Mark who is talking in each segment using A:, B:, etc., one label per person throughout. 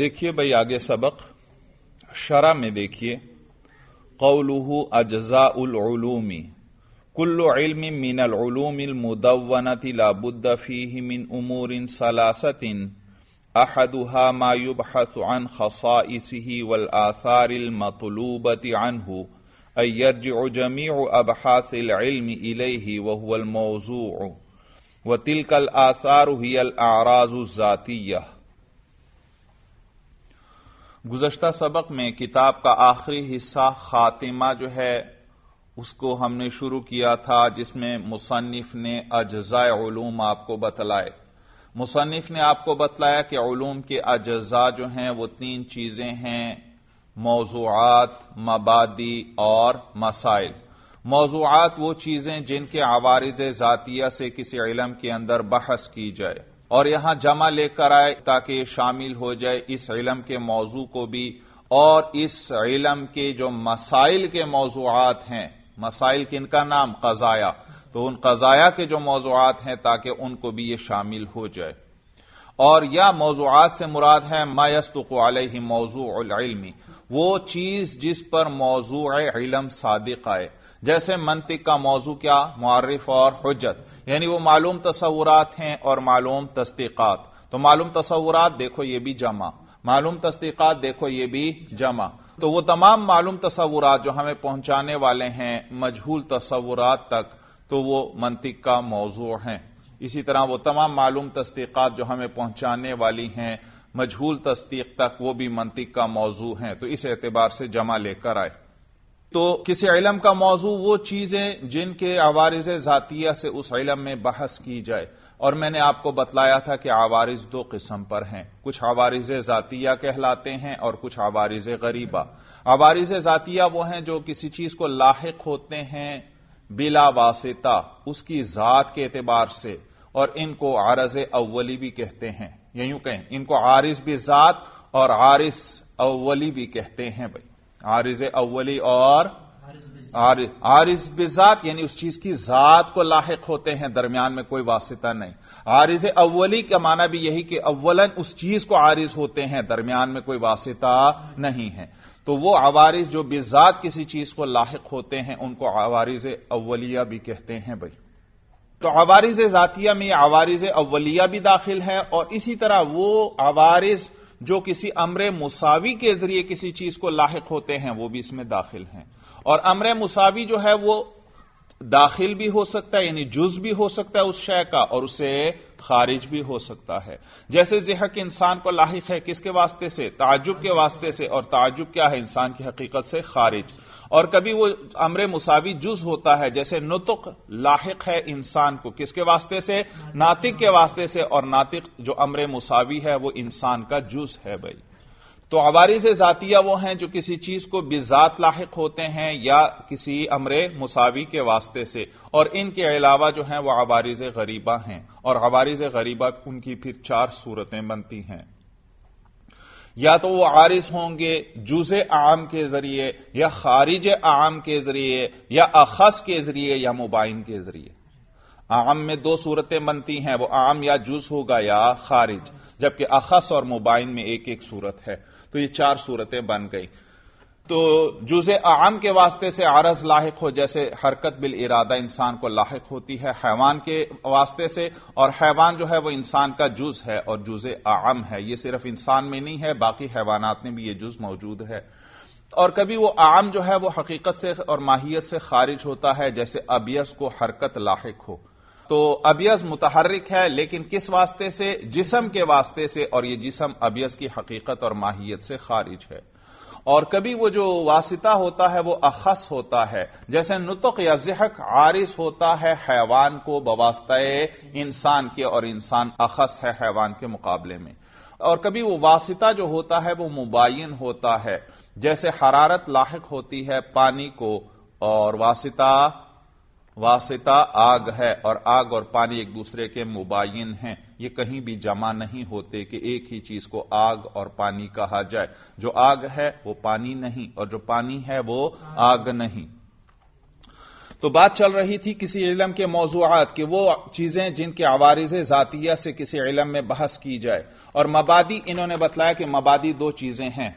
A: دیکھیے بھائی آگے سبق شرح میں دیکھیے قوله اجزاء العلوم كل علم من العلوم المدونة لابد فيه من أمور ثلاثة أحدها ما يبحث عن خصائصه والآثار المطلوبة عنه أي يرجع جميع أبحاث العلم إليه وهو الموضوع وتلك الآثار هي الأعراض الذاتية गुजशत सबक में किताब का आखिरी हिस्सा खातिमा जो है उसको हमने शुरू किया था जिसमें मुसनफ ने अज्जाए आपको बतलाए मुसनफ ने आपको बतलाया कि ओलूम के अजा जो हैं वो तीन चीजें हैं मौजूद मबादी और मसाइल मौजूद वो चीजें जिनके आवारज जातिया से किसी इलम के अंदर बहस की जाए और यहां जमा लेकर आए ताकि शामिल हो जाए इस इलम के मौजू को भी और इस इलम के जो मसाइल के मौजूद हैं मसाइल इनका नाम कजाया तो उन कजाया के जो मौजूद हैं ताकि उनको भी ये शामिल हो जाए और या मौजूद से मुराद है मायस्तुकाल ही मौजू इलमी वो चीज जिस पर मौजू इलम सादिक आए जैसे मंतिक का मौजू क्या मुआरफ और हजत यानी वो मालूम तस्वुरात हैं और मालूम तस्दीक़ात तो मालूम तस्वुरात देखो ये भी जमा मालूम तस्दीक़ात देखो ये भी जमा तो वो तमाम मालूम तस्वुरात जो हमें पहुंचाने वाले हैं मजहूल तस्वुरात तक तो वो मंतिक का मौजू हैं इसी तरह वो तमाम मालूम तस्दीक़ात जो हमें पहुंचाने वाली हैं मजहूल तस्दीक तक वो भी मंतिक का मौजू है तो इस एतबार से जमा लेकर आए तो किसी इलम का मौजू वो चीजें जिनके आवारज जातिया से उस इलम में बहस की जाए और मैंने आपको बतलाया था कि आवारज दो किस्म पर हैं कुछ आवारज जातिया कहलाते हैं और कुछ आवारज गरीबा आवारज जातिया वो हैं जो किसी चीज को लाक होते हैं बिला वासिता उसकी जात के एतबार से और इनको आरज अव्वली भी कहते हैं यूं कहें इनको आरिस भी जात और आरिस अव्वली भी कहते हैं भाई आरिज अव्वली और आरिज बिजात यानी उस चीज की जात को लाक होते हैं दरमियान में कोई वास्ता नहीं आरिज अव्वली का माना भी यही कि अव्वलन उस चीज को आरिज होते हैं दरमियान में कोई वास्ता नहीं है तो वो आवारिज जो बिजात किसी चीज को लाक होते हैं उनको आवारिज अव्वलिया भी कहते हैं भाई तो आवारिज जातिया में आवारिज अव्वलिया भी दाखिल है और इसी तरह वो आवारिज जो किसी अमर मुसावी के जरिए किसी चीज को लाक होते हैं वो भी इसमें दाखिल हैं और अमर मुसावी जो है वो दाखिल भी हो सकता है यानी जुज भी हो सकता है उस शय का और उसे खारिज भी हो सकता है जैसे जहक इंसान को लाक है किसके वास्ते से ताजुब के वास्ते से और ताजुब क्या है इंसान की हकीकत से खारिज और कभी वो अमरे मुसावी जुज होता है जैसे नुतुक लाहक है इंसान को किसके वास्ते से नातिक के वास्ते से और नातिक जो अमरे मुसावी है वो इंसान का जुज है भाई तो से जातिया वो हैं जो किसी चीज को बिजात लाहक होते हैं या किसी अमरे मुसावी के वास्ते से और इनके अलावा जो है वह से गरीबा हैं और से गरीबा उनकी फिर चार सूरतें बनती हैं या तो वो आरिस होंगे जूसे आम के जरिए या खारिज आम के जरिए या अखस के जरिए या मुबाइन के जरिए आम में दो सूरतें बनती हैं वो आम या जूस होगा या खारिज जबकि अखस और मुबाइन में एक एक सूरत है तो ये चार सूरतें बन गई तो जुज़ आम के वास्ते से आरज लाक हो जैसे हरकत बिल इरादा इंसान को लाक होती है हैवान के वास्ते से और हैवान जो है वह इंसान का जुज है और जुज़ आम है यह सिर्फ इंसान में नहीं है बाकी हैवानात में भी यह जुज मौजूद है और कभी वो आम जो है वो हकीकत से और माहियत से खारिज होता है जैसे अबियस को हरकत लाक हो तो अबियस मुतहरक है लेकिन किस वास्ते से जिसम के वास्ते से और यह जिसम अबियस की हकीकत और माहियत से खारिज है और कभी वो जो वासिता होता है वो अखस होता है जैसे नुतक या जहक आरिस होता है हैवान को बवास्ताए इंसान के और इंसान अखस है हैवान के मुकाबले में और कभी वो वासिता जो होता है वो मुबाइन होता है जैसे हरारत लाक होती है पानी को और वासिता वासिता आग है और आग और पानी एक दूसरे के मुबाइन हैं ये कहीं भी जमा नहीं होते कि एक ही चीज को आग और पानी कहा जाए जो आग है वो पानी नहीं और जो पानी है वो आग नहीं तो बात चल रही थी किसी इलम के मौजूद की वो चीजें जिनके आवारज जातिया से किसी इलम में बहस की जाए और मबादी इन्होंने बतलाया कि मबादी दो चीजें हैं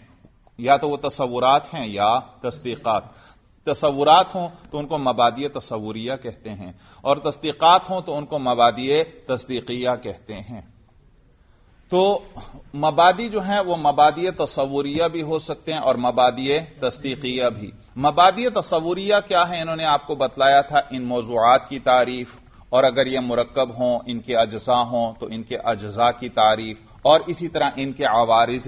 A: या तो वह तस्वुरात हैं या तस्दीकत तस्वुरात हों तो उनको मबादी तस्वुरिया कहते हैं और तस्दीक़ात हों तो उनको मबादी तस्दीकिया कहते हैं तो मबादी जो है वो मबादी तस्वुरिया भी हो सकते हैं और मबादी तस्दीकिया भी मबादी तस्वुरिया क्या है इन्होंने आपको बतलाया था इन मौजूद की तारीफ और अगर ये मुरक्ब हों इनके अजसा हों तो इनके अजसा की तारीफ और इसी तरह इनके आवारिज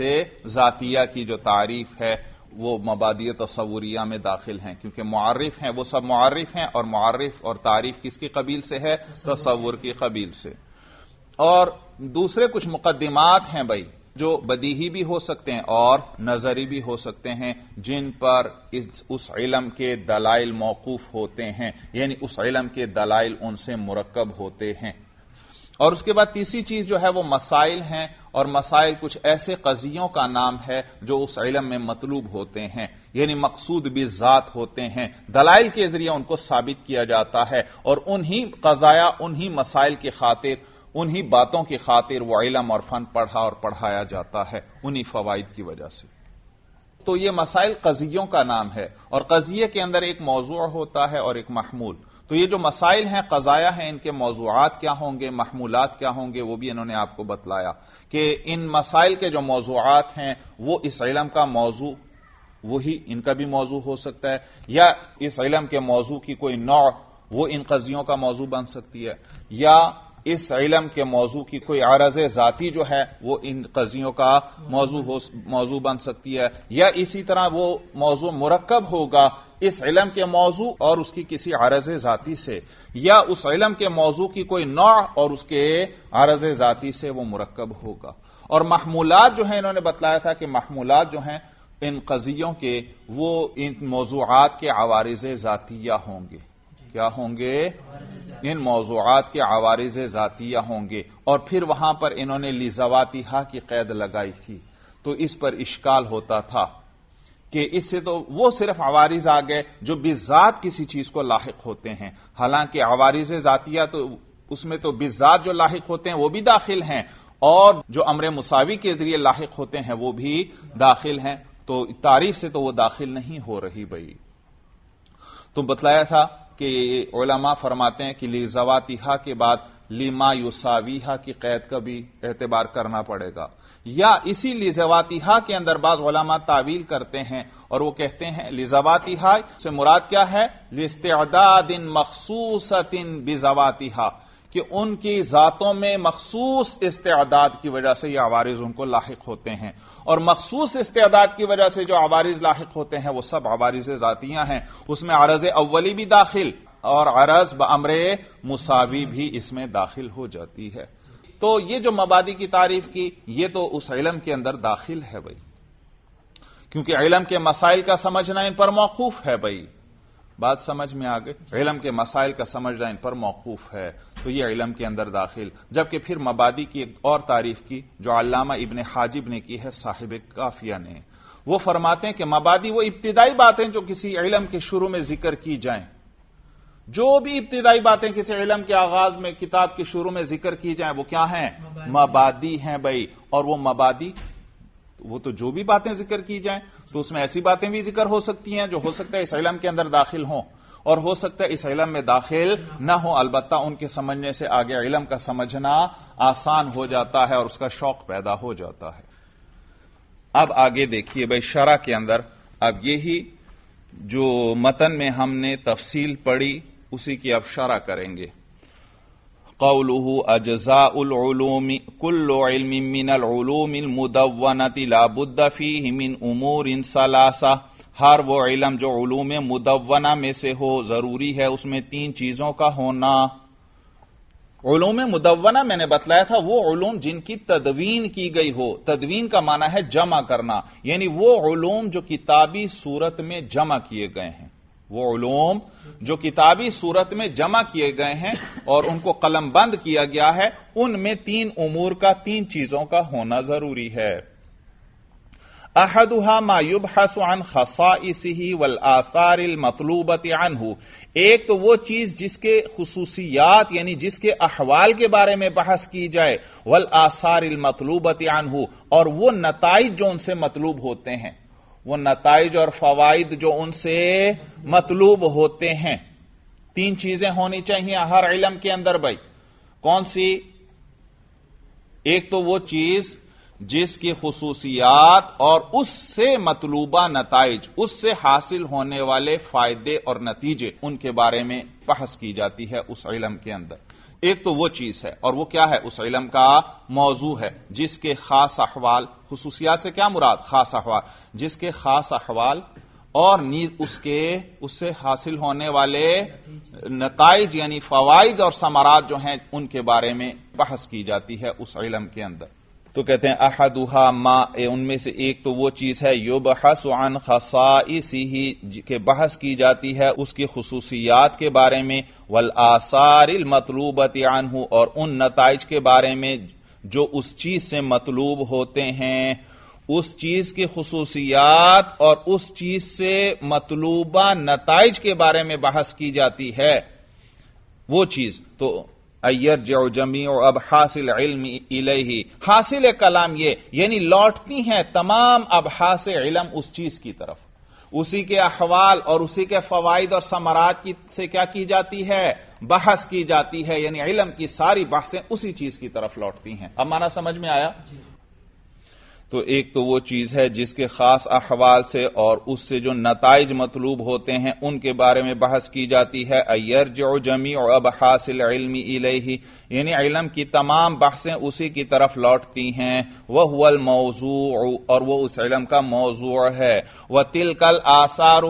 A: जातिया की जो तारीफ है वो मबादी तस्वुरिया में दाखिल हैं क्योंकि मुआरफ हैं वो सब मुआरफ हैं और मुआरफ और तारीफ किसकी कबील से है तस्वुर की कबील से और दूसरे कुछ मुकदमात हैं भाई जो बदीही भी हो सकते हैं और नजरी भी हो सकते हैं जिन पर इस उस इलम के दलाइल मौकूफ होते हैं यानी उस इलम के दलाइल उनसे मुरकब होते हैं और उसके बाद तीसरी चीज जो है वो मसाइल हैं और मसाइल कुछ ऐसे कजियों का नाम है जो उस इलम में मतलूब होते हैं यानी मकसूद भी ज़ात होते हैं दलाइल के जरिए उनको साबित किया जाता है और उन्हीं कजाया उन्हीं मसाइल की खातिर उन्हीं बातों की खातिर वह इलम और फन पढ़ा और पढ़ाया जाता है उन्हीं फवाइद की वजह से तो ये मसाइल कजियों का नाम है और कजिए के अंदर एक मौजू होता है और एक महमूल तो ये जो मसाइल हैं कज़ाया हैं इनके मौजूद क्या होंगे महमूलत क्या होंगे वो भी इन्होंने आपको बतलाया कि इन मसाइल के जो मौजूद हैं वो इस इलम का मौजू वही इनका भी मौजू हो सकता है या इस इलम के मौजू की कोई नौ वो इन कजियों का मौजू बन सकती है या इस इलम के मौजू की कोई आरज जाती जो है वो इन कजियों का मौजू हो मौजू बन सकती है या इसी तरह वो मौजू मरकब होगा इस इलम के मौजू और उसकी किसी आरज जाती से या उस इलम के मौजू की कोई नौ और उसके आरज जाती से वो मुरकब होगा और महमूलत जो है इन्होंने बतलाया था कि महमूलत जो हैं इन कजियों के वो इन मौजूद के आवारज जातिया होंगे क्या होंगे इन मौजूद के आवारज जातिया होंगे और फिर वहां पर इन्होंने लिजवातिहा की कैद लगाई थी तो इस पर इश्काल होता था कि इससे तो वो सिर्फ आवारिज आ गए जो बिजात किसी चीज को लाक होते हैं हालांकि आवारिज जातिया तो उसमें तो बिजात जो लाक होते हैं वो भी दाखिल हैं और जो अमर मुसावी के जरिए लाक होते हैं वो भी दाखिल हैं तो तारीफ से तो वो दाखिल नहीं हो रही भाई तो बतलाया था कि ओलमा फरमाते हैं कि लिजवातिहा के बाद लीमा युसावीहा की कैद का भी एतबार करना पड़ेगा या इसी लिजवातिहा के अंदर बाज वलामा तावील करते हैं और वो कहते हैं लिजवातिहा से मुराद क्या है इन मखसूसतिन बिजवातिहा कि उनकी जातों में मखसूस इस्तेदाद की वजह से ये आवारिज उनको लाक होते हैं और मखसूस इस्तेदाद की वजह से जो आवारिज लाक होते हैं वो सब आवारिज जातियां हैं उसमें आरज अव्वली भी दाखिल और अरज अमरे मुसावी भी इसमें दाखिल हो जाती है तो ये जो मबादी की तारीफ की ये तो उस इलम के अंदर दाखिल है भाई क्योंकि इलम के मसाइल का समझना इन पर मौकूफ है भाई बात समझ में आ गई इलम के मसाइल का समझना इन पर मौकूफ है तो यह इलम के अंदर दाखिल जबकि फिर मबादी की एक और तारीफ की जो अलामा इबन हाजिब ने की है साहिब काफिया ने वो फरमाते हैं कि मबादी वो इब्तदाई बातें जो किसी इलम के शुरू में जिक्र की जाएं जो भी इब्तदाई बातें किसी इलम के आगाज में किताब के शुरू में जिक्र की जाए वो क्या है मबादी हैं भाई और वो मबादी वो तो जो भी बातें जिक्र की जाए तो उसमें ऐसी बातें भी जिक्र हो सकती हैं जो हो सकता है इस इलम के अंदर दाखिल हों और हो सकता है इस इलम में दाखिल ना हो अलबत् उनके समझने से आगे इलम का समझना आसान हो जाता है और उसका शौक पैदा हो जाता है अब आगे देखिए भाई शरा के अंदर अब यही जो मतन में हमने तफसील पढ़ी उसी की अफशारा करेंगे कौलह अजजाउलूमी कुल्लमिनलूमिलमुदवनति लाबुद्दफ़ी हिमिन उमूर इन सलासा हर वो इलम जो उलूम मुदवना में से हो जरूरी है उसमें तीन चीजों का होना उलूम मुदवना मैंने बतलाया था वो उलूम जिनकी तदवीन की गई हो तदवीन का माना है जमा करना यानी वो उलूम जो किताबी सूरत में जमा किए गए हैं वो उलूम जो किताबी सूरत में जमा किए गए हैं और उनको कलम बंद किया गया है उनमें तीन उमूर का तीन चीजों का होना जरूरी है अहदुहा मायुब हसान खसा इसी वल आसार मतलूबत हो एक तो वो चीज जिसके खसूसियात यानी जिसके अहवाल के बारे में बहस की जाए वल आसार मतलूबत हो और वो नतज जो उनसे मतलूब होते हैं वो नतज और फवाइद जो उनसे मतलूब होते हैं तीन चीजें होनी चाहिए हर इलम के अंदर भाई कौन सी एक तो वो चीज जिसकी खसूसियात और उससे मतलूबा नतज उससे हासिल होने वाले फायदे और नतीजे उनके बारे में बहस की जाती है उस इलम के अंदर एक तो वो चीज है और वो क्या है उस इलम का मौजू है जिसके खास अहवाल खसूसियात से क्या मुराद खास अहवाल जिसके खास अहवाल और उसके उससे हासिल होने वाले नतज यानी फवाइद और समारात जो हैं उनके बारे में बहस की जाती है उस इलम के अंदर तो कहते हैं अहदुहा मा उनमें से एक तो वो चीज है यो युब हसन खसाइसी ही के बहस की जाती है उसकी खसूसियात के बारे में वल आसारिल मतलूबत हूं और उन नतज के बारे में जो उस चीज से मतलूब होते हैं उस चीज की खसूसियात और उस चीज से मतलूबा नतज के बारे में बहस की जाती है वो चीज तो जो जमी और अब हासिल इल्म इलेही हासिल कलाम ये यानी लौटती हैं तमाम अब हास इलम उस चीज की तरफ उसी के अहवाल और उसी के फवायद और समरात की से क्या की जाती है बहस की जाती है यानी इलम की सारी बहसें उसी चीज की तरफ लौटती हैं अब माना समझ में आया तो एक तो वो चीज है जिसके खास अहवाल से और उससे जो नतज मतलूब होते हैं उनके बारे में बहस की जाती है अयर जो जमी और अब हासिल इलमी इलेही यानी इलम की तमाम बहसें उसी की तरफ लौटती हैं वह हुल मौजू और वह उस इलम का मौजू है वह तिलकल आसार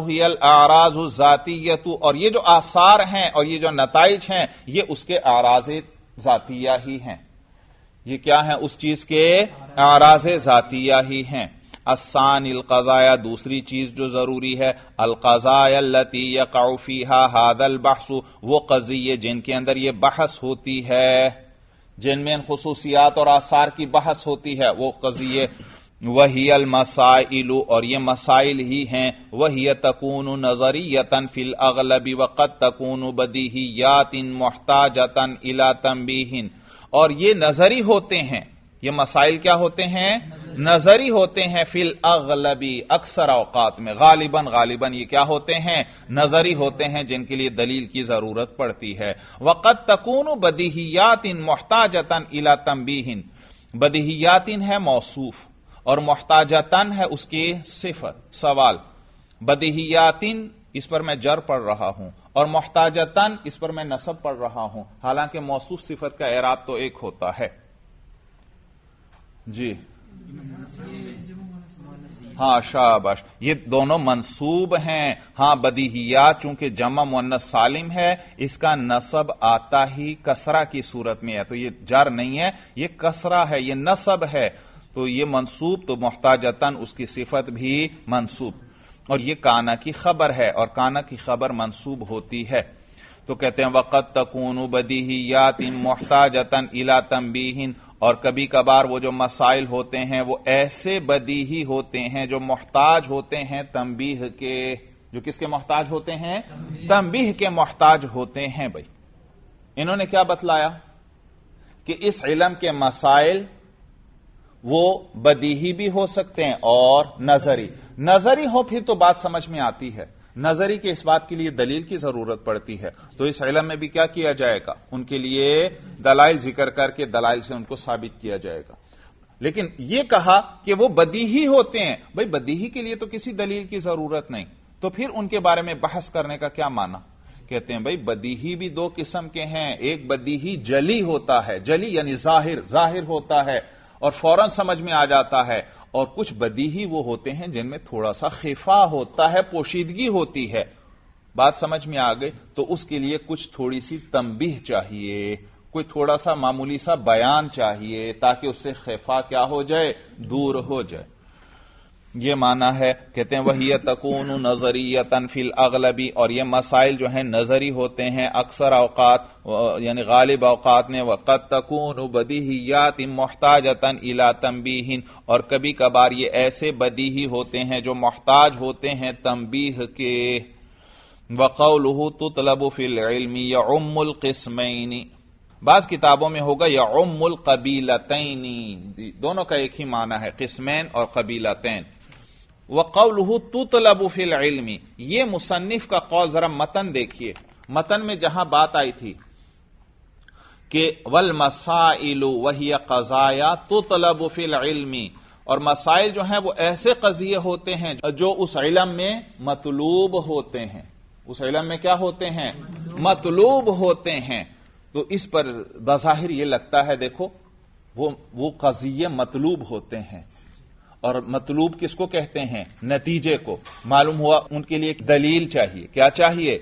A: आराज जातीयतु और ये जो आसार हैं और ये जो नतज हैं ये उसके आराज जातिया ही हैं ये क्या है उस चीज के आराज जातिया ही हैं असान अलकजाया दूसरी चीज जो जरूरी है अलकजायती काउफी हादल बहसु वो कजिए जिनके अंदर यह बहस होती है जिनमें खसूसियात और आसार की बहस होती है वो कजिए वही अलमसाइल और ये मसाइल ही हैं वही तकून नजरियतन फिल अगलबी वक़त तकून बदी ही यातिन मोहताजतन इला तम्बीहिन और ये नजरी होते हैं ये मसाइल क्या होते हैं नजरी होते हैं फिल अगलबी अक्सर अवकात में गालिबन गालिबन ये क्या होते हैं नजरी होते हैं जिनके लिए दलील की जरूरत पड़ती है वक़त तकून बदहियात इन मोहताजतन इला तम्बीहिन बदीहियातिन है मौसूफ और मोहताजतन है उसकी सिफत सवाल बदीहियातिन इस पर मैं जर पढ़ रहा हूं और मोहताजतन इस पर मैं नसब पढ़ रहा हूं हालांकि मौसू सिफत का एराब तो एक होता है जी हां शाबाश ये दोनों मंसूब हैं हां बदीहिया चूंकि जमा मुन्नस सालिम है इसका नसब आता ही कसरा की सूरत में है तो ये जर नहीं है ये कसरा है ये नसब है तो ये मंसूब तो मोहताजतन उसकी सिफत भी मंसूब और यह काना की खबर है और काना की खबर मनसूब होती है तो कहते हैं वक़त तकून बदी ही या तिम मोहताजतन इला तम्बीहन और कभी कभार वो जो मसाइल होते हैं वो ऐसे बदीही होते हैं जो मोहताज होते हैं तंबीह के जो किसके मोहताज होते हैं तंबीह के मोहताज होते हैं भाई इन्होंने क्या बतलाया कि इस इलम के मसाइल वो बदीही भी हो सकते हैं और नजरी नजरी हो फिर तो बात समझ में आती है नजरी के इस बात के लिए दलील की जरूरत पड़ती है तो इस इलम में भी क्या किया जाएगा उनके लिए दलाइल जिक्र करके दलाइल से उनको साबित किया जाएगा लेकिन यह कहा कि वो बदीही होते हैं भाई बदीही के लिए तो किसी दलील की जरूरत नहीं तो फिर उनके बारे में बहस करने का क्या माना कहते हैं भाई बदीही भी दो किस्म के हैं एक बदीही जली होता है जली यानी जाहिर जाहिर होता है और फौरन समझ में आ जाता है और कुछ बदीही वो होते हैं जिनमें थोड़ा सा खिफा होता है पोशीदगी होती है बात समझ में आ गई तो उसके लिए कुछ थोड़ी सी तंबीह चाहिए कोई थोड़ा सा मामूली सा बयान चाहिए ताकि उससे खिफा क्या हो जाए दूर हो जाए ये माना है कहते हैं वही तकून नजरियतन तनफिल अगलबी और ये मसाइल जो है नजरी होते हैं अक्सर अवकात यानी गालिब अवकात में वक़त तकून बदीहियात मोहताजतन इला तम्बीहन और कभी कभार ये ऐसे ही होते हैं जो मोहताज होते हैं तम्बीह के वक़लह तुतलब फिल इलमी या उम्मुल किस्मैनी बाज किताबों में होगा या उम्मुल कबीलतनी दोनों का एक ही माना है किस्मैन और कबीलतैन वकौलहू तुतलबू फिल इल्मी यह मुसन्फ का कौल जरा मतन देखिए मतन में जहां बात आई थी कि वल मसाइलू वही कजाया तुतलबू फिल इल्मी और मसाइल जो हैं वो ऐसे कजिए होते हैं जो उस इलम में मतलूब होते हैं उस इलम में क्या होते हैं मतलूब होते हैं तो इस पर बजाहिर यह लगता है देखो वो वो कजिए मतलूब होते हैं और मतलूब किसको कहते हैं नतीजे को मालूम हुआ उनके लिए दलील चाहिए क्या चाहिए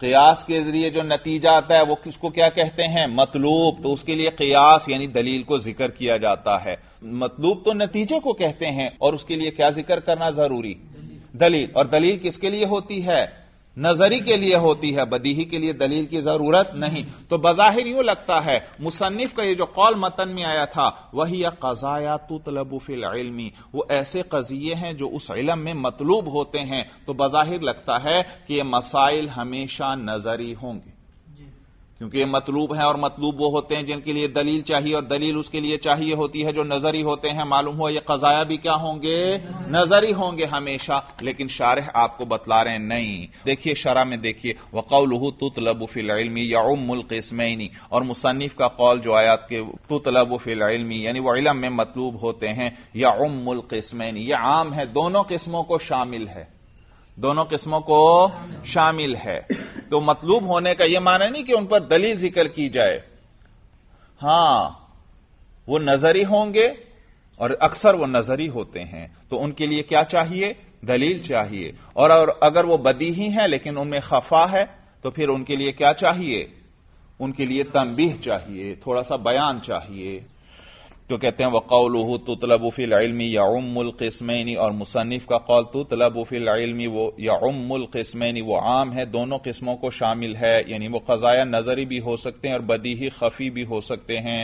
A: कयास के जरिए जो नतीजा आता है वो किसको क्या कहते हैं मतलूब तो उसके लिए कयास यानी दलील को जिक्र किया जाता है मतलूब तो नतीजे को कहते हैं और उसके लिए क्या जिक्र करना जरूरी दलील और दलील किसके लिए होती है नजरी के लिए होती है बदीही के लिए दलील की जरूरत नहीं तो बजाहिर यूं लगता है मुसन्फ का ये जो कौल मतन में आया था वही कजाया तुतलबुफिल इलमी वो ऐसे कजिए हैं जो उस इलम में मतलूब होते हैं तो बजाहिर लगता है कि ये मसाइल हमेशा नजरी होंगे क्योंकि ये मतलूब हैं और मतलूब वो होते हैं जिनके लिए दलील चाहिए और दलील उसके लिए चाहिए होती है जो नजरी होते हैं मालूम हो ये कजाया भी क्या होंगे नजरी होंगे हमेशा लेकिन शारह आपको बतला रहे हैं नहीं देखिए शरा में देखिए वकौलहू तुतलब फिलमी या उमुल किस्मैनी और मुसनफ का कौल जो आयात के तुतलब फिलमी यानी वह इलम में मतलूब होते हैं या उमुल किस्मैनी यह आम है दोनों किस्मों को शामिल है दोनों किस्मों को शामिल है तो मतलूब होने का यह माना नहीं कि उन पर दलील जिक्र की जाए हां वो नजरी होंगे और अक्सर वो नजरी होते हैं तो उनके लिए क्या चाहिए दलील चाहिए और, अगर वो बदी ही हैं लेकिन उनमें खफा है तो फिर उनके लिए क्या चाहिए उनके लिए तंबीह चाहिए थोड़ा सा बयान चाहिए तो कहते हैं वकौल तुतलब फिल इलमी याउमुल किस्मैनी और मुसनफ़ का कौल तुतलब फिल इलमी वो याउमुल किस्मैनी वो आम है दोनों किस्मों को शामिल है यानी वो कज़ाया नजरी भी हो सकते हैं और बदीही खफी भी हो सकते हैं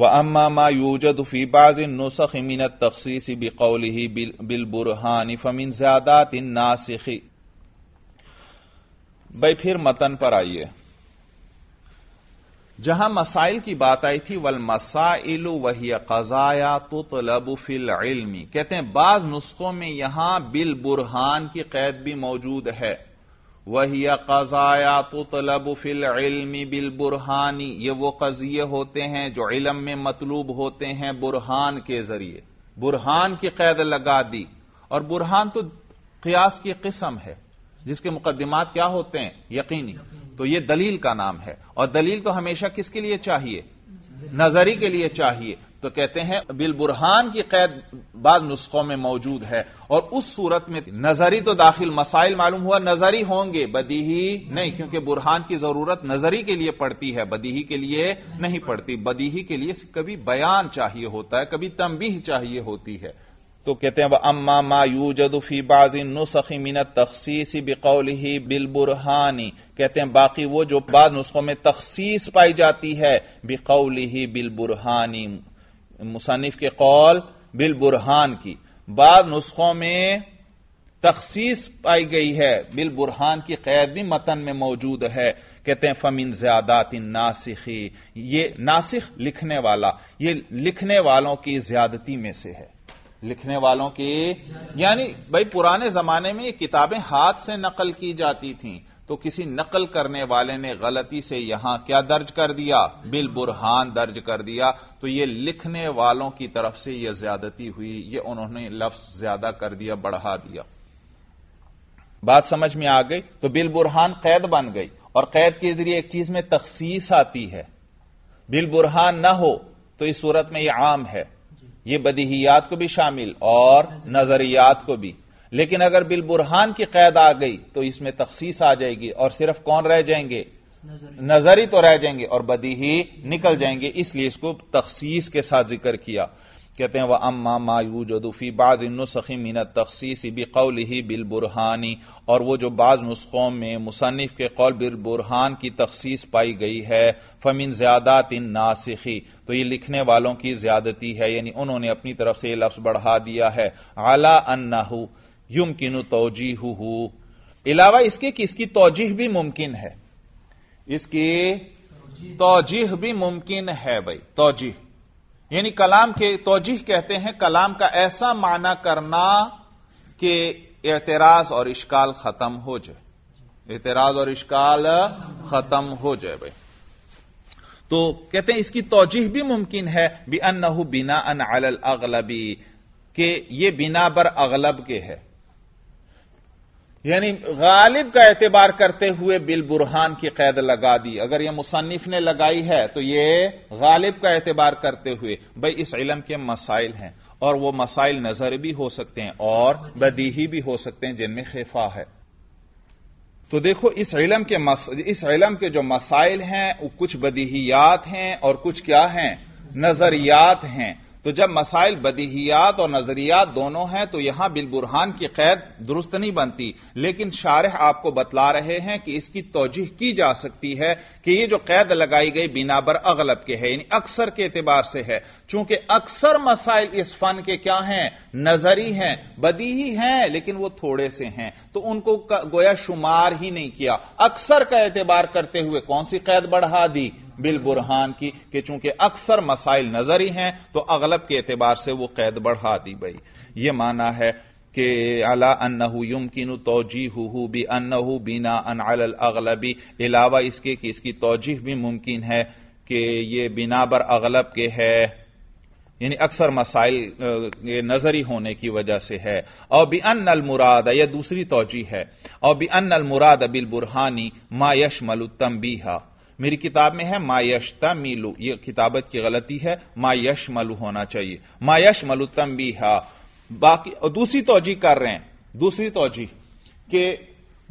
A: व अम्मा मा यूजद फी बाज नुसख मिनत तखसीस बिकौल ही बिलबुरहानी फमिन ज्यादात इन नासिखी भाई फिर मतन पर आइए जहां मसाइल की बात आई थी वल मसाइल वही कजाया तो तलब फिल इल्मी कहते हैं बाज नुस्खों में यहां बिल बुरहान की कैद भी मौजूद है वही कजाया तो तलब फिल इल्मी बिल बुरहानी ये वो कजिए होते हैं जो इलम में मतलूब होते हैं बुरहान के जरिए बुरहान की कैद लगा दी और बुरहान तो क्यास की किस्म है जिसके मुकदमात क्या होते हैं यकीनी तो यह दलील का नाम है और दलील तो हमेशा किसके लिए चाहिए नजरी के लिए चाहिए तो कहते हैं बिल बुरहान की कैद बाद नुस्खों में मौजूद है और उस सूरत में नजरी तो दाखिल मसाइल मालूम हुआ नजरी होंगे बदीही नहीं क्योंकि बुरहान की जरूरत नजरी के लिए पड़ती है बदीही के लिए नहीं पड़ती बदीही के लिए कभी बयान चाहिए होता है कभी तंबीह चाहिए होती है तो कहते हैं वह अम्मा मा जदुफी बाजी नुसखी मिनत तखसीसी बिकौल ही बिलबुरहानी कहते हैं बाकी वो जो बाद नुस्खों में तखसीस पाई जाती है बिकौल ही बिलबुरहानी मुसनिफ के कौल बिलबुरहान की बाद नुस्खों में तखसीस पाई गई है बिल बुरहान की कैद भी मतन में मौजूद है कहते हैं फमिन ज्यादात इन नासिखी ये नासिख लिखने वाला ये लिखने वालों की ज्यादती में से है लिखने वालों के यानी भाई पुराने जमाने में ये किताबें हाथ से नकल की जाती थीं तो किसी नकल करने वाले ने गलती से यहां क्या दर्ज कर दिया बिल बुरहान दर्ज कर दिया तो यह लिखने वालों की तरफ से यह ज्यादती हुई ये उन्होंने लफ्ज ज्यादा कर दिया बढ़ा दिया बात समझ में आ गई तो बिल बुरहान कैद बन गई और कैद के जरिए एक चीज में तखसीस आती है बिल बुरहान ना हो तो इस सूरत में यह आम है ये बदहियात को भी शामिल और नजरियात को भी लेकिन अगर बिल बुरहान की कैद आ गई तो इसमें तख्सीस आ जाएगी और सिर्फ कौन रह जाएंगे नजरी तो रह जाएंगे और बदी ही निकल जाएंगे इसलिए इसको तखसीस के साथ जिक्र किया कहते हैं वह अम्मा मायू जदूफी बाज इन नुसखी मिनत बी कौल ही बिल बुरहानी और वो जो बाज नुस्खों में मुसनफ़ के कौल बिल बुरहान की तखसीस पाई गई है फमिन ज्यादात इन नासिखी तो ये लिखने वालों की ज्यादती है यानी उन्होंने अपनी तरफ से ये लफ्ज बढ़ा दिया है आला अन्ना युम किनु तोजी अलावा इसके कि इसकी तोजीह भी मुमकिन है इसकी तोजीह भी मुमकिन है भाई तोजीह यानी कलाम के तोजीह कहते हैं कलाम का ऐसा माना करना कि एतराज और इश्काल खत्म हो जाए एतराज और इश्काल खत्म हो जाए भाई तो कहते हैं इसकी तोजीह भी मुमकिन है बि अन्नहू बिना अन अल अगलबी के ये बिना बर अगलब के है यानी गालिब का एतबार करते हुए बिल बुरहान की कैद लगा दी अगर यह मुसनफ ने लगाई है तो यह गालिब का एतबार करते हुए भाई इस इलम के मसाइल हैं और वह मसाइल नजर भी हो सकते हैं और बदीही भी हो सकते हैं जिनमें खिफा है तो देखो इस इलम के मस, इस इलम के जो मसाइल हैं वो कुछ बदीहियात हैं और कुछ क्या हैं नजरियात हैं तो जब मसाइल बदहियात और नजरियात दोनों हैं तो यहां बिलबुरहान की कैद दुरुस्त नहीं बनती लेकिन शारह आपको बतला रहे हैं कि इसकी तोजीह की जा सकती है कि यह जो कैद लगाई गई बिनाबर अगलब के है यानी अक्सर के एतबार से है चूंकि अक्सर मसाइल इस फन के क्या हैं नजरी हैं ही हैं लेकिन वो थोड़े से हैं तो उनको गोया शुमार ही नहीं किया अक्सर का एतबार करते हुए कौन सी कैद बढ़ा दी बिल बुरहान की कि चूंकि अक्सर मसाइल नजरी हैं तो अगलब के एतबार से वो कैद बढ़ा दी गई ये माना है कि अला अन्नहु यमकिन तोजी हु बी अन्नहु बिना अन अगलबी अलावा इसके कि इसकी तोजीह भी मुमकिन है कि ये बिना बर अगलब के है यानी अक्सर मसाइल नजरी होने की वजह से है और बी अन अल मुराद यह दूसरी तोजी है और बी अन अल मुराद अबिल बुरहानी यश मलुत्तम बीहा मेरी किताब में है मायशता मीलू यह किताबत की गलती है मायश मलू होना चाहिए मायश मलू तम भी हा बाकी और दूसरी तोजी कर रहे हैं दूसरी तोजी कि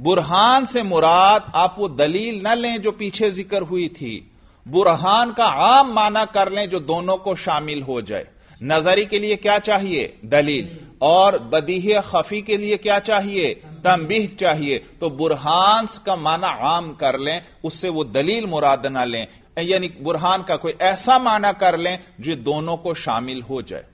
A: बुरहान से मुराद आप वो दलील न लें जो पीछे जिक्र हुई थी बुरहान का आम माना कर लें जो दोनों को शामिल हो जाए नजरी के लिए क्या चाहिए दलील और बदीह खफी के लिए क्या चाहिए तंबीह चाहिए तो बुरहानस का माना आम कर लें उससे वो दलील मुराद ना लें यानी बुरहान का कोई ऐसा माना कर लें जो दोनों को शामिल हो जाए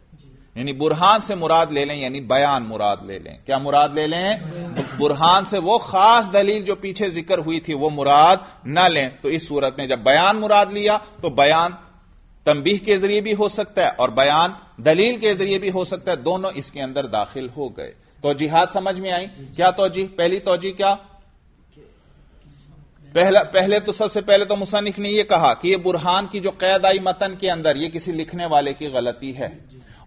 A: यानी बुरहान से मुराद ले लें यानी बयान मुराद ले लें क्या मुराद ले लें बुरहान से वो खास दलील जो पीछे जिक्र हुई थी वो मुराद ना लें तो इस सूरत में जब बयान मुराद लिया तो बयान तंबीह के जरिए भी हो सकता है और बयान दलील के जरिए भी हो सकता है दोनों इसके अंदर दाखिल हो गए हाथ समझ में आई क्या जी पहली जी क्या पहला पहले तो सबसे पहले तो मुसनिख ने यह कहा कि यह बुरहान की जो कैद आई मतन के अंदर यह किसी लिखने वाले की गलती है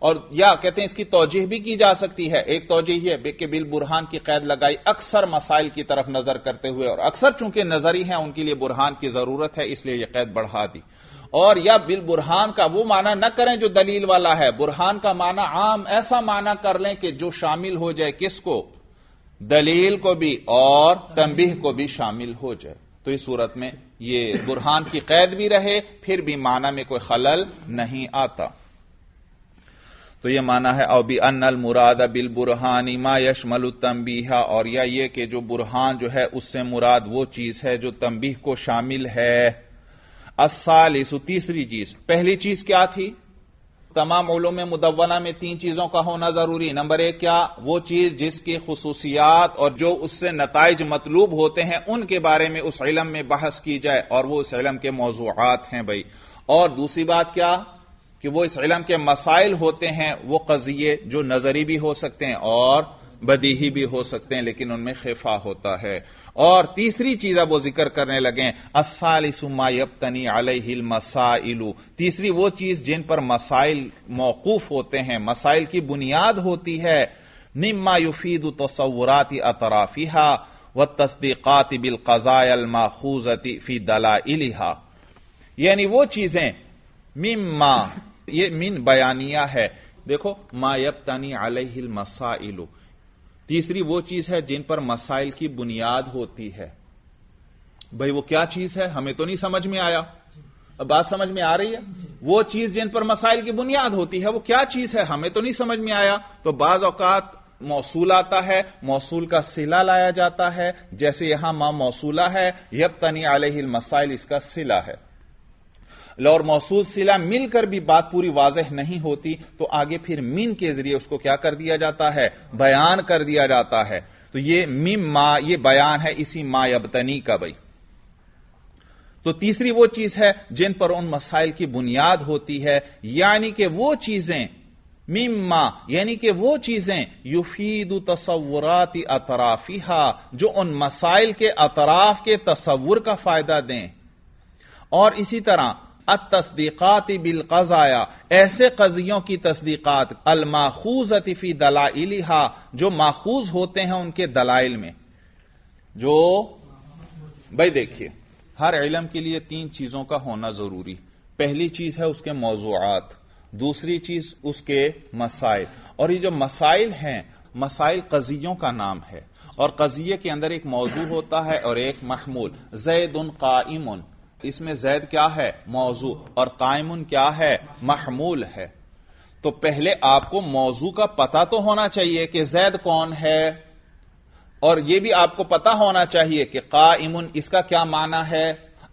A: और या कहते हैं इसकी तोजीह भी की जा सकती है एक तोजीह है कि बिल बुरहान की कैद लगाई अक्सर मसाइल की तरफ नजर करते हुए और अक्सर चूंकि नजरी है उनके लिए बुरहान की जरूरत है इसलिए यह कैद बढ़ा दी और या बिल बुरहान का वो माना न करें जो दलील वाला है बुरहान का माना आम ऐसा माना कर लें कि जो शामिल हो जाए किसको दलील को भी और तंबीह को भी शामिल हो जाए तो इस सूरत में ये बुरहान की कैद भी रहे फिर भी माना में कोई खलल नहीं आता तो यह माना है अबी अनल मुरादा बिल बुरहानी मा यशमल तंबीहा और या ये कि जो बुरहान जो है उससे मुराद वो चीज है जो तंबीह को शामिल है इस तीसरी चीज पहली चीज क्या थी तमाम ओलों में मुदवना में तीन चीजों का होना जरूरी नंबर एक क्या वो चीज जिसकी खसूसियात और जो उससे नतज मतलूब होते हैं उनके बारे में उस इलम में बहस की जाए और वो उस इलम के मौजूद हैं भाई और दूसरी बात क्या कि वो इस इलम के मसाइल होते हैं वो कजिए जो नजरी भी हो सकते हैं और बदीही भी हो सकते हैं लेकिन उनमें खिफा होता है और तीसरी चीज अब वो जिक्र करने लगे अल अलहिल मसाइलू तीसरी वो चीज जिन पर मसाइल मौकूफ होते हैं मसाइल की बुनियाद होती है निम्मा युफीद तस्वुराती अतराफिहा व तस्दीकत बिल कजायल माखूजती फी दला इलिहा यानी वो चीजें मिम्मा ये मिन बयानिया है देखो मायबतनी अलहिल मसाइलू तीसरी वो चीज है जिन पर मसाइल की बुनियाद होती है भाई वो क्या चीज है हमें तो नहीं समझ में आया अब बात समझ में आ रही है वो चीज जिन पर मसाइल की बुनियाद होती है वो क्या चीज है हमें तो नहीं समझ में आया तो बाज औकात मौसूल आता है मौसूल का सिला लाया जाता है जैसे यहां मां मौसूला है यब तनी आल मसाइल इसका सिला है ला और मौसूल सिला मिलकर भी बात पूरी वाजह नहीं होती तो आगे फिर मीन के जरिए उसको क्या कर दिया जाता है बयान कर दिया जाता है तो ये मिम मा ये बयान है इसी मायबतनी का भाई तो तीसरी वो चीज है जिन पर उन मसाइल की बुनियाद होती है यानी कि वो चीजें मा यानी कि वो चीजें युफीद तस्वुराती अतराफिहा जो उन मसाइल के अतराफ के तस्वुर का फायदा दें और इसी तरह अत बिल कज़ाया ऐसे कजियों की तस्दीक़ात अलमाखूज अतिफी दलाइलिहा जो माखूज होते हैं उनके दलाइल में जो भाई देखिए हर इलम के लिए तीन चीजों का होना जरूरी पहली चीज है उसके मौजूद दूसरी चीज उसके मसाइल और ये जो मसाइल हैं मसाइल कजियों का नाम है और कजिए के अंदर एक मौजू होता है और एक महमूल जैद उन का इमुन इसमें जैद क्या है मौजू और कायमुन क्या है महमूल है तो पहले आपको मौजू का पता तो होना चाहिए कि जैद कौन है और यह भी आपको पता होना चाहिए कि कायमुन इसका क्या माना है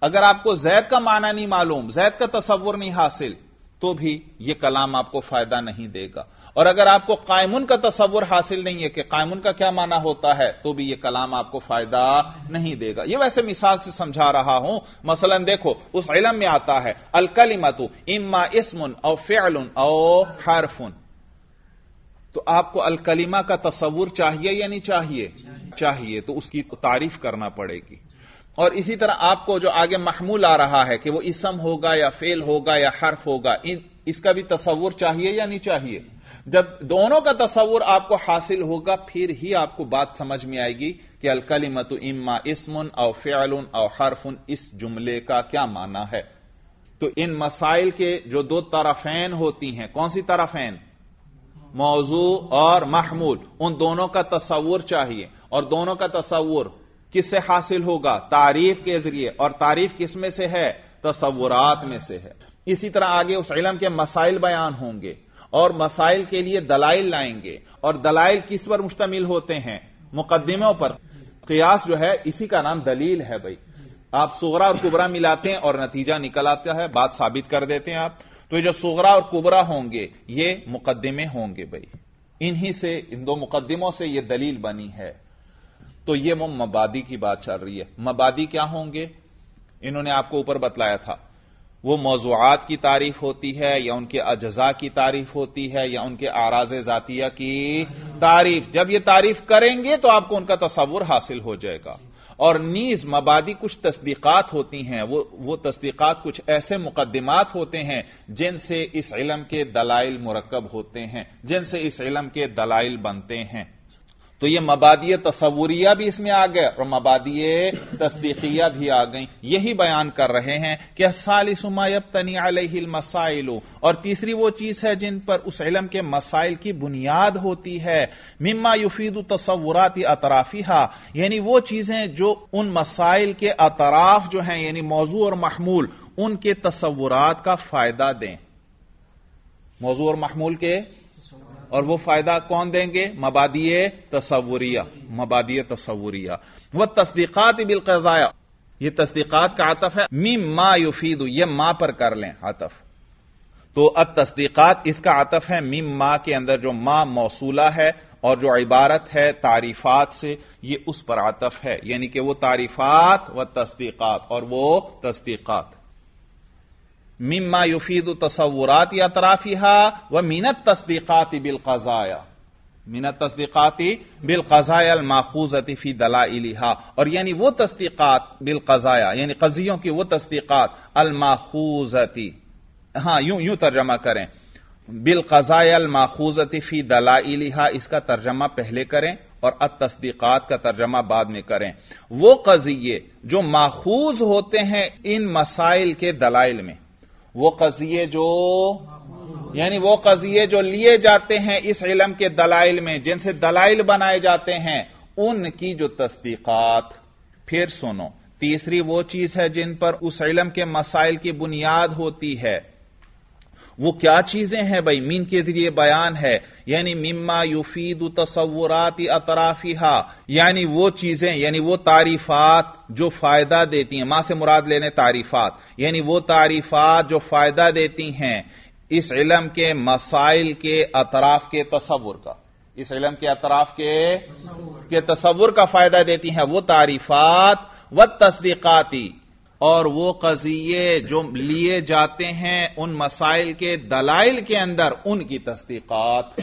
A: अगर आपको जैद का माना नहीं मालूम जैद का तस्वुर नहीं हासिल तो भी यह कलाम आपको फायदा नहीं देगा और अगर आपको कायमुन का तस्वुर हासिल नहीं है कि कायमुन का क्या माना होता है तो भी यह कलाम आपको फायदा नहीं देगा यह वैसे मिसाल से समझा रहा हूं मसलन देखो उस इलम में आता है अलकलिमतु इमा इसमुन औ फेलुन औ हरफुन तो आपको अलकलीमा का तस्वुर चाहिए या नहीं चाहिए चाहिए तो उसकी तारीफ करना पड़ेगी और इसी तरह आपको जो आगे महमूल आ रहा है कि वो इसम होगा या फेल होगा या हर्फ होगा इसका भी तस्वुर चाहिए या नहीं चाहिए जब दोनों का तस्वूर आपको हासिल होगा फिर ही आपको बात समझ में आएगी कि अलकलीमत इम्मा इसमुन और उन और हरफुन इस जुमले का क्या माना है तो इन मसाइल के जो दो तरफैन होती हैं कौन सी तरफैन मौजू और महमूल उन दोनों का तस्वूर चाहिए और दोनों का तस्वूर किससे हासिल होगा तारीफ के जरिए और तारीफ किस में से है तस्वुरात में से है इसी तरह आगे उस इलम के मसाइल बयान होंगे और मसाइल के लिए दलाइल लाएंगे और दलाइल किस पर मुश्तमिल होते हैं मुकदमों पर कयास जो है इसी का नाम दलील है भाई आप सोगरा और कुबरा मिलाते हैं और नतीजा निकल आता है बात साबित कर देते हैं आप तो ये जो सोगरा और कुबरा होंगे ये मुकदमे होंगे भाई इन्हीं से इन दो मुकदमों से यह दलील बनी है तो यह मबादी की बात चल रही है मबादी क्या होंगे इन्होंने आपको ऊपर बतलाया था वो मौजूद की तारीफ होती है या उनके अजजा की तारीफ होती है या उनके आराज जातिया की तारीफ जब ये तारीफ करेंगे तो आपको उनका तस्वुर हासिल हो जाएगा और नीज मबादी कुछ तस्दीक़ात होती हैं वो वो तस्दीक़ात कुछ ऐसे मुकदमात होते हैं जिनसे इस इलम के दलाइल मुरकब होते हैं जिनसे इस इलम के दलाइल बनते हैं तो ये मबादी तस्वुरिया भी इसमें आ गए और मबादी तस्दीकिया भी आ गई यही बयान कर रहे हैं कि सालिसमायब तनी मसाइलो और तीसरी वो चीज है जिन पर उस इलम के मसाइल की बुनियाद होती है मिम्मा युफीद तस्वुराती अतराफिहा यानी वो चीजें जो उन मसाइल के अतराफ जो हैं यानी मौजू और महमूल उनके तस्वुरात का फायदा दें मौजू और महमूल के और वो फायदा कौन देंगे मबादी तस्वुरिया मबादी तस्वुरिया वह तस्दीकत बिलकजाया यह तस्दीकत का आतफ है मी मा युफीद यह मां पर कर लें आतफ तो अब तस्दीकत इसका आतफ है मीम मां के अंदर जो मां मौसूला है और जो इबारत है तारीफात से ये उस पर आतफ है यानी कि वो तारीफात व तस्दीकत और वो तस्दीकत मिम्मा युफीद तस्वुरात या तराफिहा व मीनत तस्दीकती बिल कजाया मिनत तस्दीकती बिल कजायल माखूजती फी दला इलिहा और यानी वो तस्दीकत बिल कजाया यानी कजियों की वो तस्दीकत अलमाखूजती हां यूं यूं तर्जमा करें बिल कजायल माखूजती फी दला इलिहा इसका तर्जमा पहले करें और अत तस्दीकत का तर्जमा बाद में करें वो कजिए जो माखूज होते हैं इन मसाइल के दलाइल में वो कजिए जो यानी वो कजिए जो लिए जाते हैं इस इलम के दलाइल में जिनसे दलाइल बनाए जाते हैं उनकी जो तस्दीकात फिर सुनो तीसरी वो चीज है जिन पर उस इलम के मसाइल की बुनियाद होती है वो क्या चीजें हैं भाई मीन के जरिए बयान है यानी मिम्मा युफीद तस्वुरात अतराफिहा यानी वो चीजें यानी वो तारीफात जो फायदा देती हैं मां से मुराद लेने तारीफात यानी वो तारीफात जो फायदा देती हैं इस इलम के मसाइल के अतराफ के तस्वुर का इस इलम के अतराफ के के तस्वुर का फायदा देती हैं वो तारीफात व तस्दीकाती और वो कजिए जो लिए जाते हैं उन मसाइल के दलाइल के अंदर उनकी तस्दीकात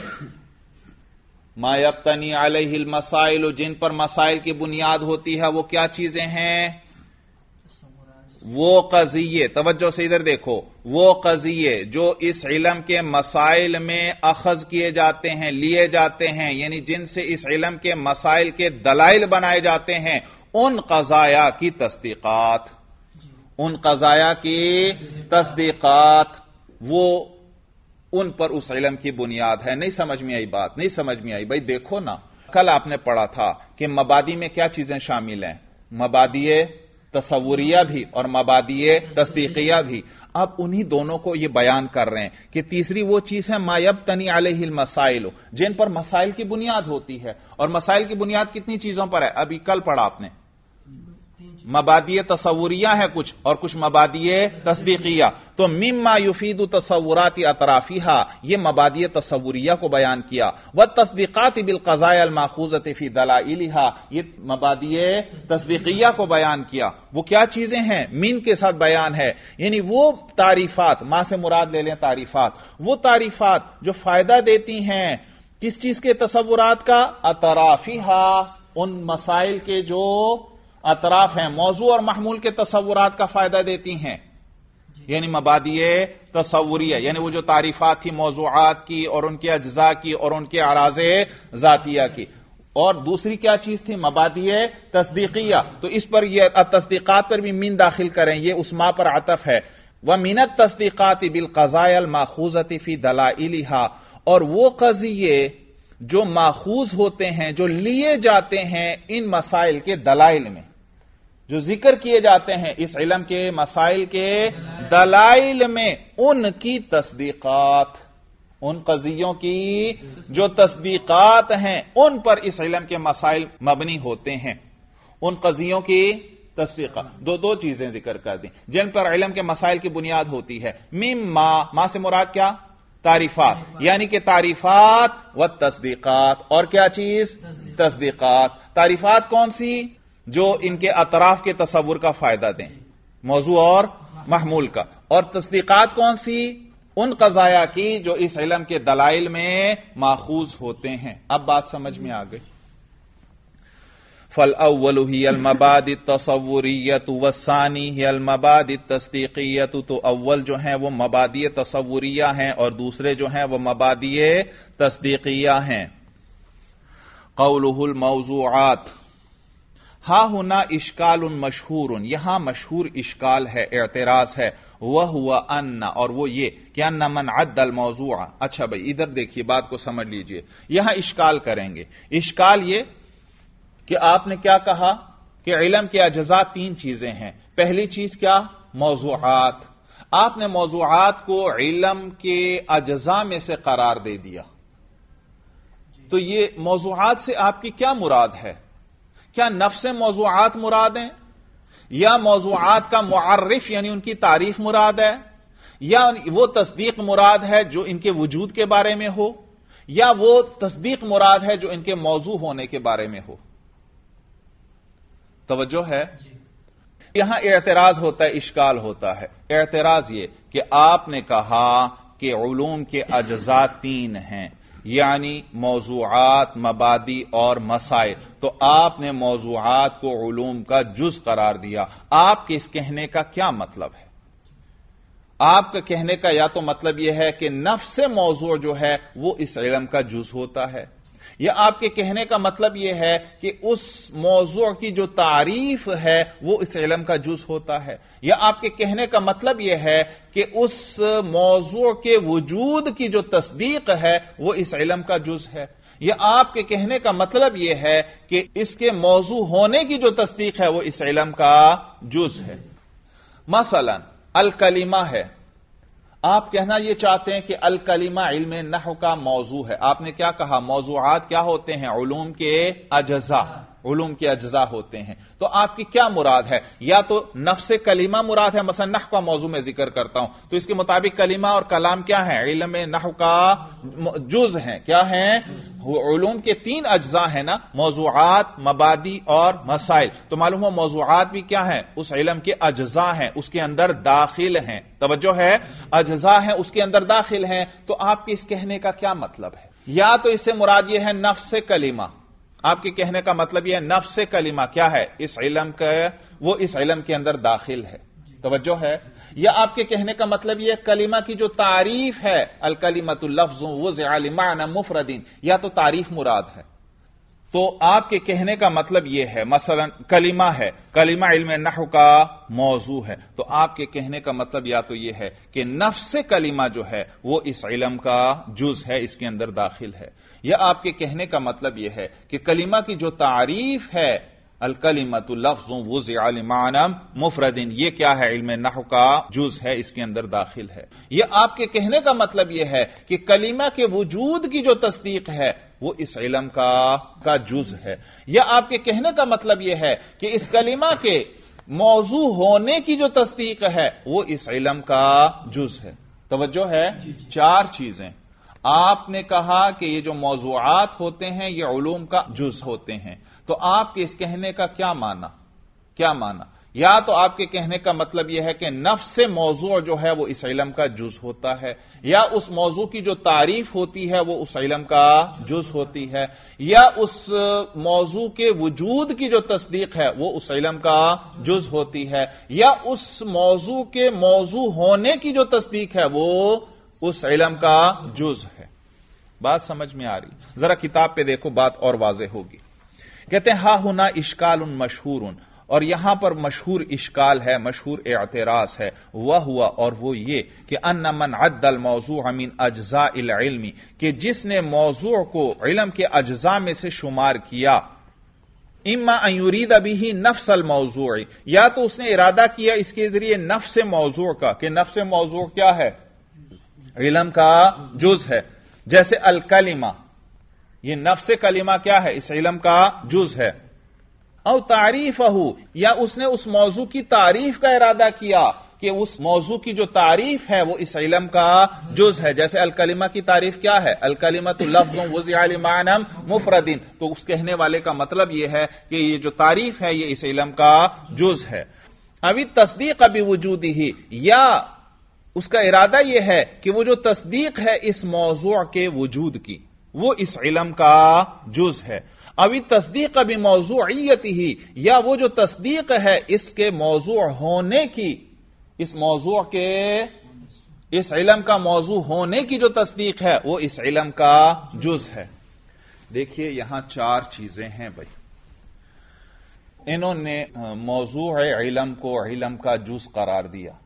A: मायबतनी आलिल मसाइल जिन पर मसाइल की बुनियाद होती है वो क्या चीजें हैं वो कजिए तवज्जो से इधर देखो वो कजिए जो इस इलम के मसाइल में अखज किए जाते हैं लिए जाते हैं यानी जिनसे इस इलम के मसाइल के दलाइल बनाए जाते हैं उन कजाया की तस्दीकात उन कजाया की तस्दीक वो उन पर उस इलम की बुनियाद है नहीं समझ में आई बात नहीं समझ में आई भाई देखो ना कल आपने पढ़ा था कि मबादी में क्या चीजें शामिल हैं मबादी तस्वुरिया भी और मबादी तस्दीकिया भी अब उन्हीं दोनों को यह बयान कर रहे हैं कि तीसरी वो चीज है मायब तनी हिल मसाइल जिन पर मसाइल की बुनियाद होती है और मसाइल की बुनियाद कितनी चीजों पर है अभी कल पढ़ा आपने मबादी तस्वरिया है कुछ और कुछ मबादी तस्दीकिया तो मिम्मा युफीद तस्वुरात अतराफिया यह मबादी तस्वुरिया को बयान किया व तस्दीकत बिल कज़ायल माखूजत फी दलाइलिहा यह मबादी तस्दीकिया को बयान किया वो क्या चीजें हैं मिन के साथ बयान है यानी वो तारीफात मां से मुराद ले लें तारीफात वो तारीफात जो फायदा देती हैं किस चीज के तस्वुरात का अतराफिहा उन मसाइल के जो अतराफ हैं मौजू और महमूल के तस्वुरात का फायदा देती हैं यानी मबादिय तस्वरिया यानी वो जो तारीफात थी मौजूद की और उनके अज्जा की और उनके आराज जातिया की और दूसरी क्या चीज थी मबादिय तस्दीकिया तो इस पर यह तस्दीकात पर भी मीन दाखिल करें यह उस माँ पर आतफ है वह मीनत तस्दीकात बिल कजायल माखूजती फी दलाइलिहा और वो कजिए जो माखूज होते हैं जो लिए जाते हैं इन मसाइल के दलाइल में जो जिक्र किए जाते हैं इस इलम के मसाइल के दलाइल में उनकी तस्दीकात उन कजियों की जो तस्दीकात हैं उन पर इस इलम के मसाइल मबनी होते हैं उन कजियों की तस्दीक दो दो चीजें जिक्र कर दी जिन पर इलम के मसाइल की बुनियाद होती है मीम मां मां से मुराद क्या तारीफात यानी कि तारीफात व तस्दीकात और क्या चीज तस्दीकात तारीफात कौन सी जो इनके अतराफ के तस्वुर का फायदा दें मौजू और महमूल का और तस्दीकत कौन सी उन कजाया की जो इस इलम के दलाइल में माखूज होते हैं अब बात समझ में आ गई फल अव्वल अलमबाद तस्वुरीत वसानी ही अलमबाद तस्दीकीत तो अव्वल जो है वह मबादी तस्वुरिया हैं और दूसरे जो हैं वह मबादी तस्दीकिया हैं कौलहुल मौजूआत हा हुना इश्काल उन मशहूर उन यहां मशहूर इश्काल है एतराज है वह हुआ अन्ना और वो ये कि अन्ना मन अदल मौजूआ अच्छा भाई इधर देखिए बात को समझ लीजिए यहां इश्काल करेंगे इश्काल ये कि आपने क्या कहा कि इलम के अजजा तीन चीजें हैं पहली चीज क्या मौजूआत आपने मौजूआत को इलम के अजजा में से करार दे दिया तो ये मौजूआत से आपकी क्या मुराद है क्या नफ्स मौजूआत मुराद हैं या मौजूद का मुआरफ यानी उनकी तारीफ मुराद है या वो तस्दीक मुराद है जो इनके वजूद के बारे में हो या वो तस्दीक मुराद है जो इनके मौजू होने के बारे में हो तोज्जो है यहां एतराज होता है इश्काल होता है एतराज ये कि आपने कहा कि उलूम के अज्जा तीन हैं यानी मौजूद मबादी और मसाइल तो आपने मौजूद को ूम का जुज करार दिया आपके इस कहने का क्या मतलब है आपका कहने का या तो मतलब यह है कि नफ्स मौजू जो है वह इस इलम का जुज होता है या आपके कहने का मतलब यह है कि उस मौजू की जो तारीफ है वह इस इलम का जुज होता है या आपके कहने का मतलब यह है कि उस मौजू के वजूद की जो तस्दीक है वह इस इलम का जुज है या आपके कहने का मतलब यह है कि इसके मौजू होने की जो तस्दीक है वह इस इलम का जुज है मसलन अलकलीमा है आप कहना यह चाहते हैं कि अल कलीमा इल्म नह का मौजू है आपने क्या कहा मौजूद क्या होते हैं उलूम के अजजा उलूम के अज्जा होते हैं तो आपकी क्या मुराद है या तो नफ्स कलीमा मुराद है नह का मौजू में जिक्र करता हूं तो इसके मुताबिक कलीमा और कलाम क्या है इलम नह का जुज है क्या है उलूम के तीन अज्जा है ना मौजूद मबादी और मसाइल तो मालूम हो मौजूद भी क्या है उस इलम के अज्जा हैं उसके अंदर दाखिल हैं तवज्जो है अज्जा है उसके अंदर दाखिल है तो आपके इस कहने का क्या मतलब है या तो इससे मुराद यह है नफ्स कलीमा आपके कहने का मतलब यह नफ्स कलिमा क्या है इस इलम का वो इस इलम के अंदर दाखिल है तोज्जो है या आपके कहने का मतलब यह कलिमा की जो तारीफ है अलकलीमतुल्लफ्जों वो जलिमान मुफरदीन या तो तारीफ मुराद है तो आपके कहने का मतलब यह है मसलन कलिमा है कलिमा इल्म नह का मौजू है तो आपके कहने का मतलब या तो यह है कि नफ्स कलिमा जो है वह इस इलम का जुज है इसके अंदर दाखिल है या आपके कहने का मतलब यह है कि कलिमा की जो तारीफ है अलकलीमत लफ्जों वुजानम मुफरदिन यह क्या है इल्म नह का जुज है इसके अंदर दाखिल है यह आपके कहने का मतलब यह है कि कलीमा के वजूद की जो तस्दीक है वो इस इलम का का जुज है या आपके कहने का मतलब यह है कि इस कलिमा के मौजू होने की जो तस्दीक है वो इस इलम का जुज है तोज्जो है चार चीजें आपने कहा कि ये जो मौजूद होते हैं ये उलूम का जुज होते हैं तो आपके इस कहने का क्या माना क्या माना या तो आपके कहने का मतलब यह है कि नफ से मौजू जो है वो इस इलम का जुज होता है या उस मौजू की जो तारीफ होती है वो उस इलम का जुज होती है या उस मौजू के वजूद की जो तस्दीक है वो उस इलम का जुज होती है या उस मौजू के मौजू होने की जो तस्दीक है वो उस इलम का जुज है बात समझ में आ रही जरा किताब पर देखो बात और वाजे होगी कहते हैं हा हुना इश्काल उन मशहूर उन और यहां पर मशहूर इश्काल है मशहूर एतराज है वह हुआ और वो ये कि अन मन अद्दल मौजू अमीन इल इलमी कि जिसने मौजू को इलम के अजजा में से शुमार किया इम्मा अयूरीद अभी ही नफ्स अल मौजू या तो उसने इरादा किया इसके जरिए नफ्स मौजू का कि नफ्स मौजू क्या है इलम का जुज है जैसे अलकलिमा यह नफ्स कलिमा क्या है इस इलम का जुज है और तारीफ या उसने उस मौजू की तारीफ का इरादा किया कि उस मौजू की जो तारीफ है वो इस इलम का जुज है जैसे अलकलिमा की तारीफ क्या है अलकलिमा तो लफ्ज वजियालमानम मुफरदीन तो उस कहने वाले का मतलब यह है कि ये जो तारीफ है ये इस इलम का जुज है अभी तस्दीक अभी वजूद ही या उसका इरादा यह है कि वो जो तस्दीक है इस मौजू के वजूद की वो इस इलम का जुज है अभी तस्दीक अभी मौजूत ही या वो जो तस्दीक है इसके मौजू होने की इस मौजू के इस इलम का मौजू होने की जो तस्दीक है वो इस इलम का जुज है देखिए यहां चार चीजें हैं भाई इन्होंने मौजू इलम को इलम का जुज करार दिया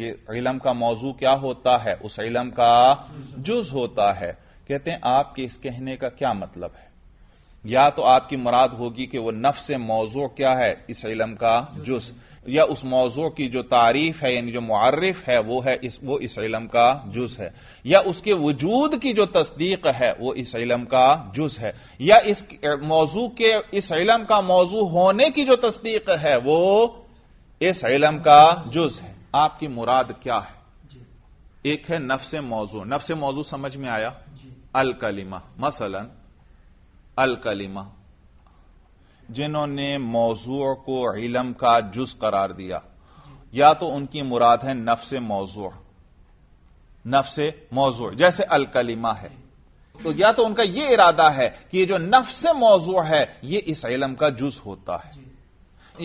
A: कि इलम का मौजू क्या होता है उस इलम का जुज होता है कहते हैं आपके इस कहने का क्या मतलब है या तो आपकी मुराद होगी कि वह नफ्स मौजू क्या है इस इलम का जुज या उस मौजू की जो तारीफ है यानी जो मारफ है वो है इस वो इस इलम का जुज है या उसके वजूद की जो तस्दीक है वो इस इलम का जुज है या इस मौजू के इस इलम का मौजू होने की जो तस्दीक है वो इस इलम का जुज है आपकी मुराद क्या है एक है नफ्स मौजू नफ्स मौजू समझ में आया अलकलीमा मसलन अलकलिमा जिन्होंने मौजू को इलम का जुज करार दिया या तो उनकी मुराद है नफ्स मौजू नफ्स मौजू जैसे अलकलीमा है तो या तो उनका यह इरादा है कि यह जो नफ्स मौजू है यह इस इलम का जुज होता है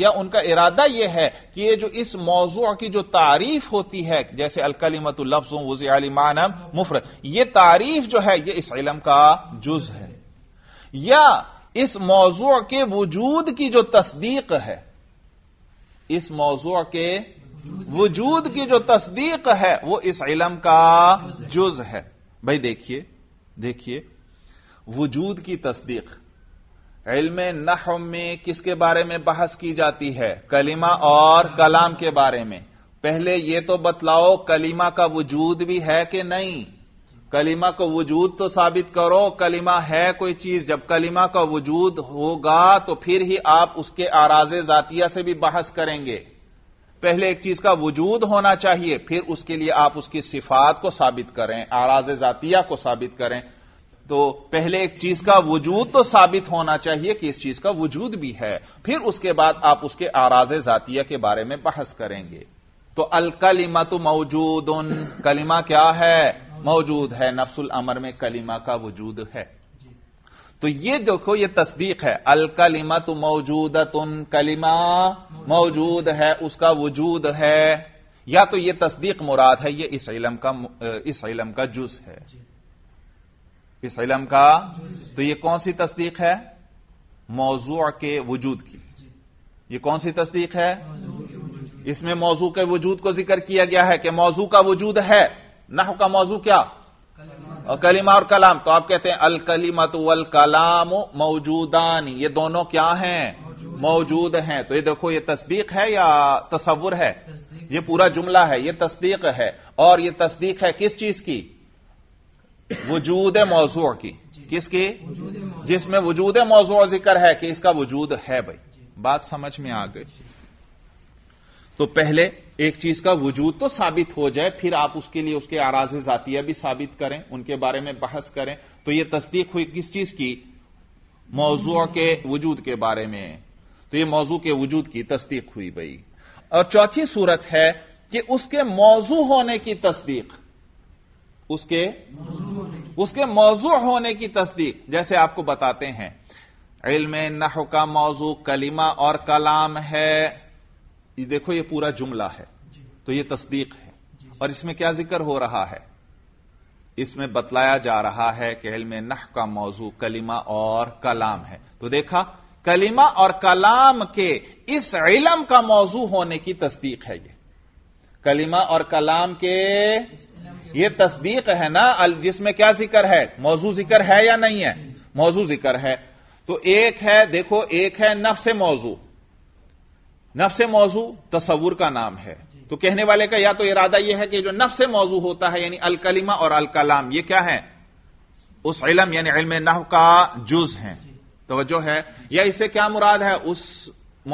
A: या उनका इरादा यह है कि यह जो इस मौजू की जो तारीफ होती है जैसे अलकलीमत लफ्जों वजी मानम मुफर यह तारीफ जो है यह इस इलम का जुज है या इस मौजू के वजूद की जो तस्दीक है इस मौजू के वजूद की जो तस्दीक है वो इस इलम का जुज है भाई देखिए देखिए वजूद की तस्दीक इलम नह में किसके बारे में बहस की जाती है कलीमा और कलाम के बारे में पहले यह तो बतलाओ कलीमा का वजूद भी है कि नहीं कलिमा का वजूद तो साबित करो कलिमा है कोई चीज जब कलिमा का वजूद होगा तो फिर ही आप उसके आराजे जातिया से भी बहस करेंगे पहले एक चीज का वजूद होना चाहिए फिर उसके लिए आप उसकी सिफात को साबित करें आराज जातिया को साबित करें तो पहले एक चीज का वजूद तो साबित होना चाहिए कि इस चीज का वजूद भी है फिर उसके बाद आप उसके आराज जातिया के बारे में बहस करेंगे तो अलकलिमा तो मौजूद उन कलिमा क्या है मौजूद है नफ्सुल अमर में कलिमा का वजूद है तो ये देखो ये तस्दीक है अल कलिमा तो मौजूद तुन कलिमा मौजूद है उसका वजूद है या तो ये तस्दीक मुराद है ये इस इलम का इस इलम का जुज है इस इलम का तो ये कौन सी तस्दीक है मौजू के वजूद की ये कौन सी तस्दीक है इसमें मौजू के वजूद को जिक्र किया गया है कि मौजू का वजूद है नह का मौजू क्या और कलिमा और कलाम तो आप कहते हैं अल कलीमत वल कलाम मौजूदान ये दोनों क्या हैं मौजूद हैं तो ये देखो ये तस्दीक है या तस्वुर है ये पूरा जुमला है ये तस्दीक है और ये तस्दीक है किस चीज की वजूद मौजू की किसकी जिसमें वजूद मौजू जिक्र है कि इसका वजूद है भाई बात समझ में आ गई तो पहले एक चीज का वजूद तो साबित हो जाए फिर आप उसके लिए उसके आराज जातिया भी साबित करें उनके बारे में बहस करें तो यह तस्दीक हुई किस चीज की मौजू के वजूद के बारे में तो यह मौजू के वजूद की तस्दीक हुई भाई और चौथी सूरत है कि उसके मौजू होने की तस्दीक उसके उसके मौजू होने की तस्दीक जैसे आपको बताते हैं इलम नह का मौजू कलीमा और कलाम है देखो यह पूरा जुमला है तो यह तस्दीक है और इसमें क्या जिक्र हो रहा है इसमें बतलाया जा रहा है कि इल्म नह का मौजू कलिमा और कलाम है तो देखा कलिमा और कलाम के इस इलम का मौजू होने की तस्दीक है यह कलिमा और कलाम के यह तस्दीक है ना जिसमें क्या जिक्र है मौजू जिक्र है या नहीं है मौजू जिक्र है तो एक है देखो एक है नफ्स मौजू नफ्स मौजू तस्वूर का नाम है तो कहने वाले का या तो इरादा यह है कि जो नफ से मौजू होता है यानी अलकलिमा और अलकलाम यह क्या है उस इलम यानी इल्म नह का जुज है तोज्जो है या इससे क्या मुराद है उस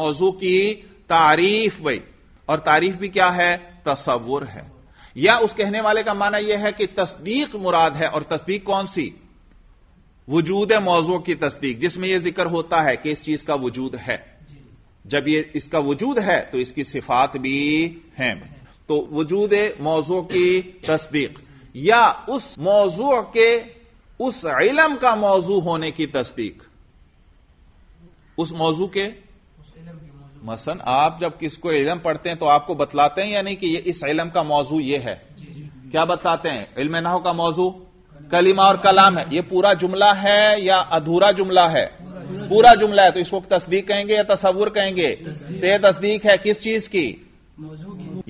A: मौजू की तारीफ भाई और तारीफ भी क्या है तस्वुर है या उस कहने वाले का माना यह है कि तस्दीक मुराद है और तस्दीक कौन सी वजूद मौजू की तस्दीक जिसमें यह जिक्र होता है कि इस चीज का वजूद है जब ये इसका वजूद है तो इसकी सिफात भी हैं तो वजूद मौजू की तस्दीक या उस मौजू के उस इलम का मौजू होने की तस्दीक उस मौजू के मसन आप जब किसको इलम पढ़ते हैं तो आपको बतलाते हैं या नहीं कि ये इस इलम का मौजू ये है क्या बतलाते हैं इल्म नाह का मौजू कलिमा और कलाम है यह पूरा जुमला है या अधूरा जुमला है पूरा जुमला है तो इसको तस्दीक कहेंगे या तस्वुर कहेंगे तो यह तस्दीक है किस चीज की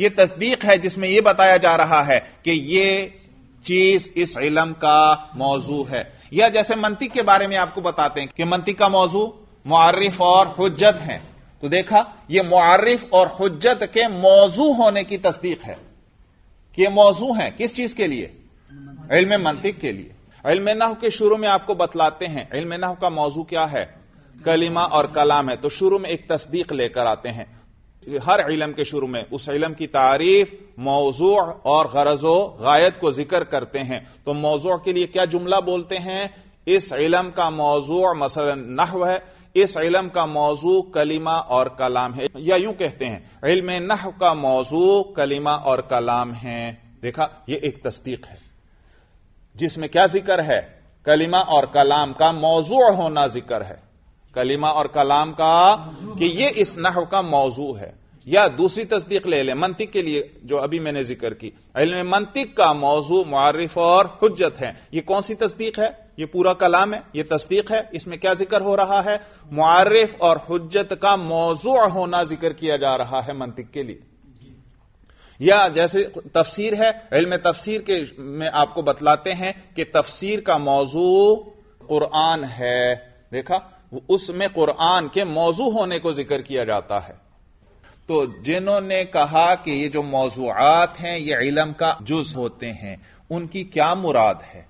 A: ये तस्दीक है जिसमें यह बताया जा रहा है कि यह चीज इस इलम का मौजू है या जैसे मंतिक के बारे में आपको बताते हैं कि मंतिक का मौजू मुआरफ और हजत है तो देखा यह मुआरफ और हजत के मौजू होने की तस्दीक है कि यह मौजू है किस चीज के लिए इलम मंतिक के लिए इलम नह के शुरू में आपको बतलाते हैं इलम नह का मौजू क्या है कलिमा और कलाम है तो शुरू में एक तस्दीक लेकर आते हैं हर इलम के शुरू में उस इलम की तारीफ मौजू और गरजो गायत को जिक्र करते हैं तो मौजू के लिए क्या जुमला बोलते हैं इस इलम का मौजू मसलन नहव है इस इलम का मौजू कलीमा और कलाम है या यूं कहते हैं इलम नहव का मौजू कलीमा और कलाम है देखा यह एक तस्दीक है जिसमें क्या जिक्र है कलिमा और कलाम का मौजू होना जिक्र है कलिमा और कलाम का कि यह इस नहव का मौजू है या दूसरी तस्दीक ले लें मंतिक के लिए जो अभी मैंने जिक्र की इल्म मंतिक का मौजू मारिफ और हजत है यह कौन सी तस्दीक है यह पूरा कलाम है यह तस्दीक है इसमें क्या जिक्र हो रहा है मारिफ और हजत का मौजू होना जिक्र किया जा रहा है मंतिक के लिए या जैसे तफसीर है इल्म तफसीर के में आपको बतलाते हैं कि तफसीर का मौजू कुरान है देखा उसमें कुरान के मौजू होने को जिक्र किया जाता है तो जिन्होंने कहा कि ये जो मौजूद हैं ये इलम का जुज होते हैं उनकी क्या मुराद है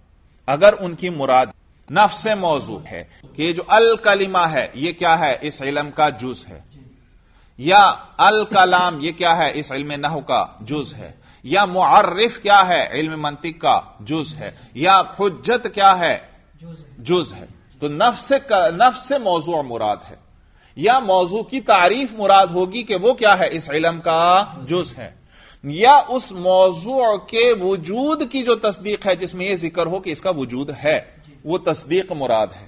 A: अगर उनकी मुराद नफ्स मौजू है कि ये जो अल कलिमा है ये क्या है इस इलम का जुज है या अल कलाम यह क्या है इस इल्म नहु का जुज है या मुआर्रिफ क्या है इल्म मंतिक का जुज है या खुजत क्या है जुज है तो नफ्स से नफ से मौजू मुराद है या मौजू की तारीफ मुराद होगी कि वो क्या है इस इलम का जुज है या उस मौजू के वजूद की जो तस्दीक है जिसमें यह जिक्र हो कि इसका वजूद है वो तस्दीक मुराद है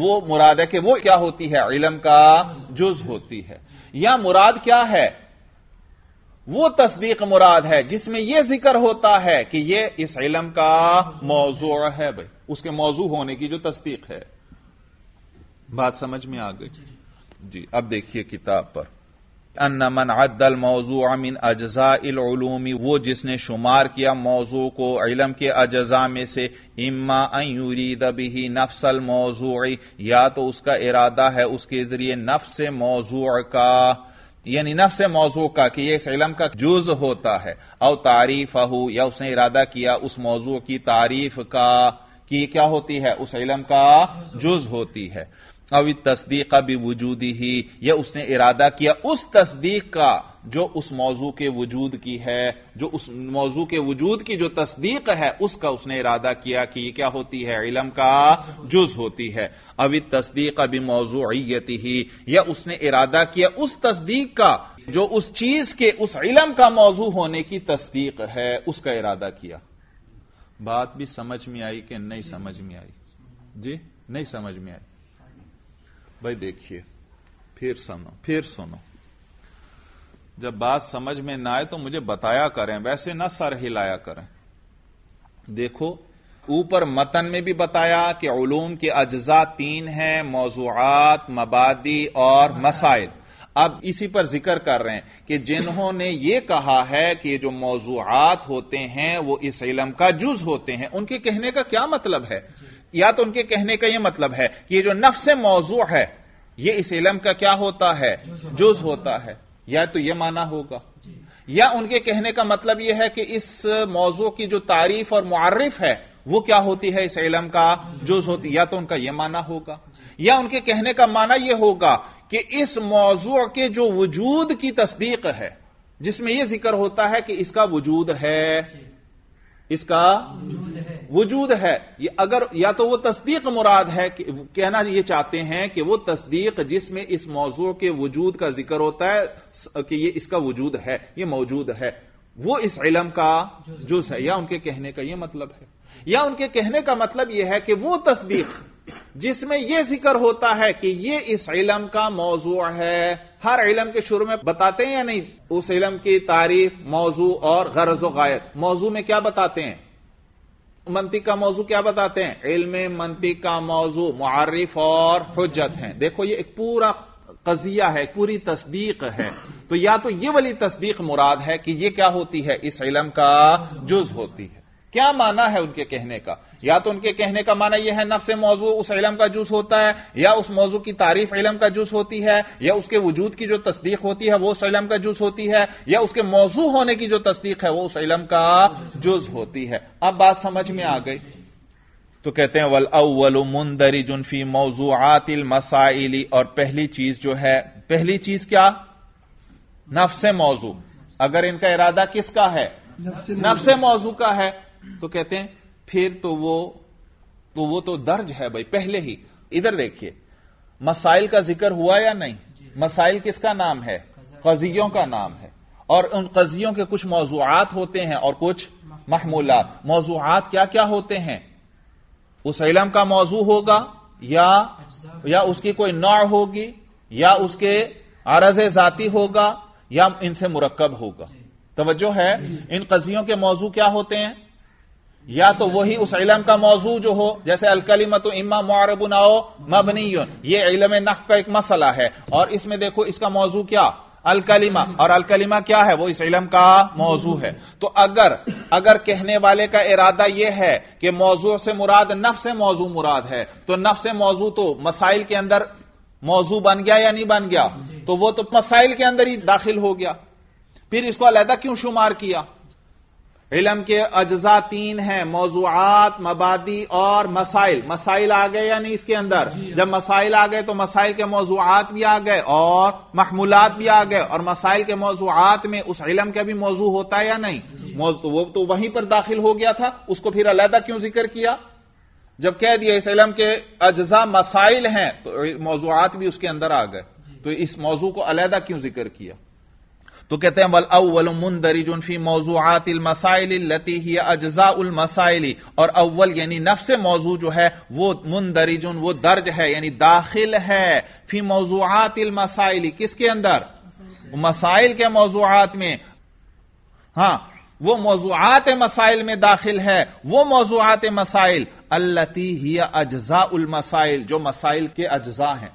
A: वो मुराद है कि वो क्या होती है इलम का जुज होती है या मुराद क्या है वो तस्दीक मुराद है जिसमें यह जिक्र होता है कि यह इस इलम का मौजू है भाई उसके मौजू होने की जो तस्दीक है बात समझ में आ गई जी अब देखिए किताब पर अन मन अद्दल मौजू अमिन अजजा इलूमी वो जिसने शुमार किया मौजू को इलम के अजजा में से इम्मा अयूरीद बिही नफसल मौजू या तो उसका इरादा है उसके जरिए नफ्स मौजू का यानी नफ्स मौजू का कि यह इस इलम का जुज होता है और तारीफ हो या उसने इरादा किया उस मौजू की तारीफ का कि क्या होती है उस इलम का जुज होती है अवि तस्दीक भी वजूदी ही यह उसने इरादा किया उस तस्दीक का जो उस मौजू के वजूद की है जो उस मौजू के वजूद की जो तस्दीक है उसका उसने इरादा किया कि क्या होती है इलम का जुज होती है अवि तस्दीक भी मौजूयती ही यह उसने इरादा किया उस तस्दीक का जो उस चीज के उस इलम का मौजू होने की तस्दीक है उसका इरादा किया बात भी समझ में आई कि नहीं समझ में आई जी नहीं समझ में आई भाई देखिए फिर सुनो फिर सुनो जब बात समझ में ना आए तो मुझे बताया करें वैसे ना सर हिलाया करें देखो ऊपर मतन में भी बताया कि ओलूम के अज्जा तीन हैं मौजूद मबादी और मसाइल अब इसी पर जिक्र कर रहे हैं कि जिन्होंने ये कहा है कि जो मौजूद होते हैं वो इस इलम का जुज होते हैं उनके कहने का क्या मतलब है या तो उनके कहने का यह मतलब है कि यह जो नफ्स मौजू है यह इस इलम का क्या होता है जुज होता है या तो यह माना होगा या उनके कहने का मतलब यह है कि इस मौजू की जो तारीफ और मुआरफ है वह क्या होती है इस इलम का जुज होती या तो उनका यह माना होगा या उनके कहने का माना यह होगा कि इस मौजू के जो वजूद की तस्दीक है जिसमें यह जिक्र होता है कि इसका वजूद है इसका वजूद है वजूद है ये अगर या तो वो तस्दीक मुराद है कि, कहना यह चाहते हैं कि वो तस्दीक जिसमें इस मौजू के वजूद का जिक्र होता है कि ये इसका वजूद है यह मौजूद है वो इस इलम का जुज है या उनके कहने का यह मतलब है या उनके कहने का मतलब यह है कि वो तस्दीक जिसमें यह जिक्र होता है कि यह इस इलम का मौजू है हर इलम के शुरू में बताते हैं या नहीं उस इलम की तारीफ मौजू और गरज वायद मौजू में क्या बताते हैं मंतिक का मौजू क्या बताते हैं इल्म मंतिक का मौजू मुआरफ और हजत है देखो ये एक पूरा कजिया है पूरी तस्दीक है तो या तो ये वाली तस्दीक मुराद है कि ये क्या होती है इस इलम का जुज होती है क्या माना है उनके कहने का या तो उनके कहने का माना यह है नफ्स मौजू उस इलम का जूस होता है या उस मौजू की तारीफ इलम का जूस होती है या उसके वजूद की जो तस्दीक होती है वह उस इलम का जूस होती है या उसके मौजू होने की जो तस्दीक है वो उस इलम का जुज होती है अब बात समझ में आ गई तो कहते हैं वल अव्वल मुंदरी जुनफी मौजू आतिल मसाइली और पहली चीज जो है पहली चीज क्या नफ्स मौजू अगर इनका इरादा किसका है नफ्स मौजू का है तो कहते हैं फिर तो वो तो वो तो दर्ज है भाई पहले ही इधर देखिए मसाइल का जिक्र हुआ या नहीं मसाइल किसका नाम है कजियों का नाम है और उन कजियों के कुछ मौजूद होते हैं और कुछ महमूलत मौजूद क्या क्या होते हैं उस इलम का मौजू होगा या या उसकी कोई नौ होगी या उसके आरज जाती होगा या इनसे मुरक्कब होगा तोज्जो है इन कजियों के मौजू क्या होते हैं या तो वही उस इलम का मौजू जो हो जैसे अलकलीमत इम्मा मारबुनाओ मबनी ये इलम नक का एक मसला है और इसमें देखो इसका मौजू क्या अलकलीमा और अलकलीमा क्या है वो इस इलम का मौजू है तो अगर अगर कहने वाले का इरादा यह है कि मौजू से मुराद नफ से मौजू मुराद है तो नफ से मौजू तो मसाइल के अंदर मौजू बन गया या नहीं बन गया तो वो तो मसाइल के अंदर ही दाखिल हो गया फिर इसको अलहदा क्यों शुमार किया इलम के अजा तीन हैं मौजूद मबादी और मसाइल मसाइल आ गए या नहीं इसके अंदर हाँ। जब मसाइल आ गए तो मसाइल के मौजूद भी आ गए और महमूलत भी आ गए और मसाइल के मौजूद में उस इलम का भी मौजू होता है या नहीं तो वो तो वहीं पर दाखिल हो गया था उसको फिर अलहदा क्यों जिक्र किया जब कह दिया इस इलम के अजा मसाइल हैं तो मौजूद भी उसके अंदर आ गए तो इस मौजू को अलहदा क्यों जिक्र किया तो कहते हैं वल अव्वल मुंदरिजुन फी मौजूआतिल मसाइल लती ही अज्जाउल मसाइली और अव्वल यानी नफ्स मौजू जो है वो मुंदरिजुन वो दर्ज है यानी दाखिल है फी मौजूआतिल मसाइली किसके अंदर मसाइल के मौजूआत में हां वो मौजूआत मसाइल में दाखिल है वो मौजूआत मसाइल अल्लती ही अज्जाउल मसाइल जो मसाइल के अज्जा हैं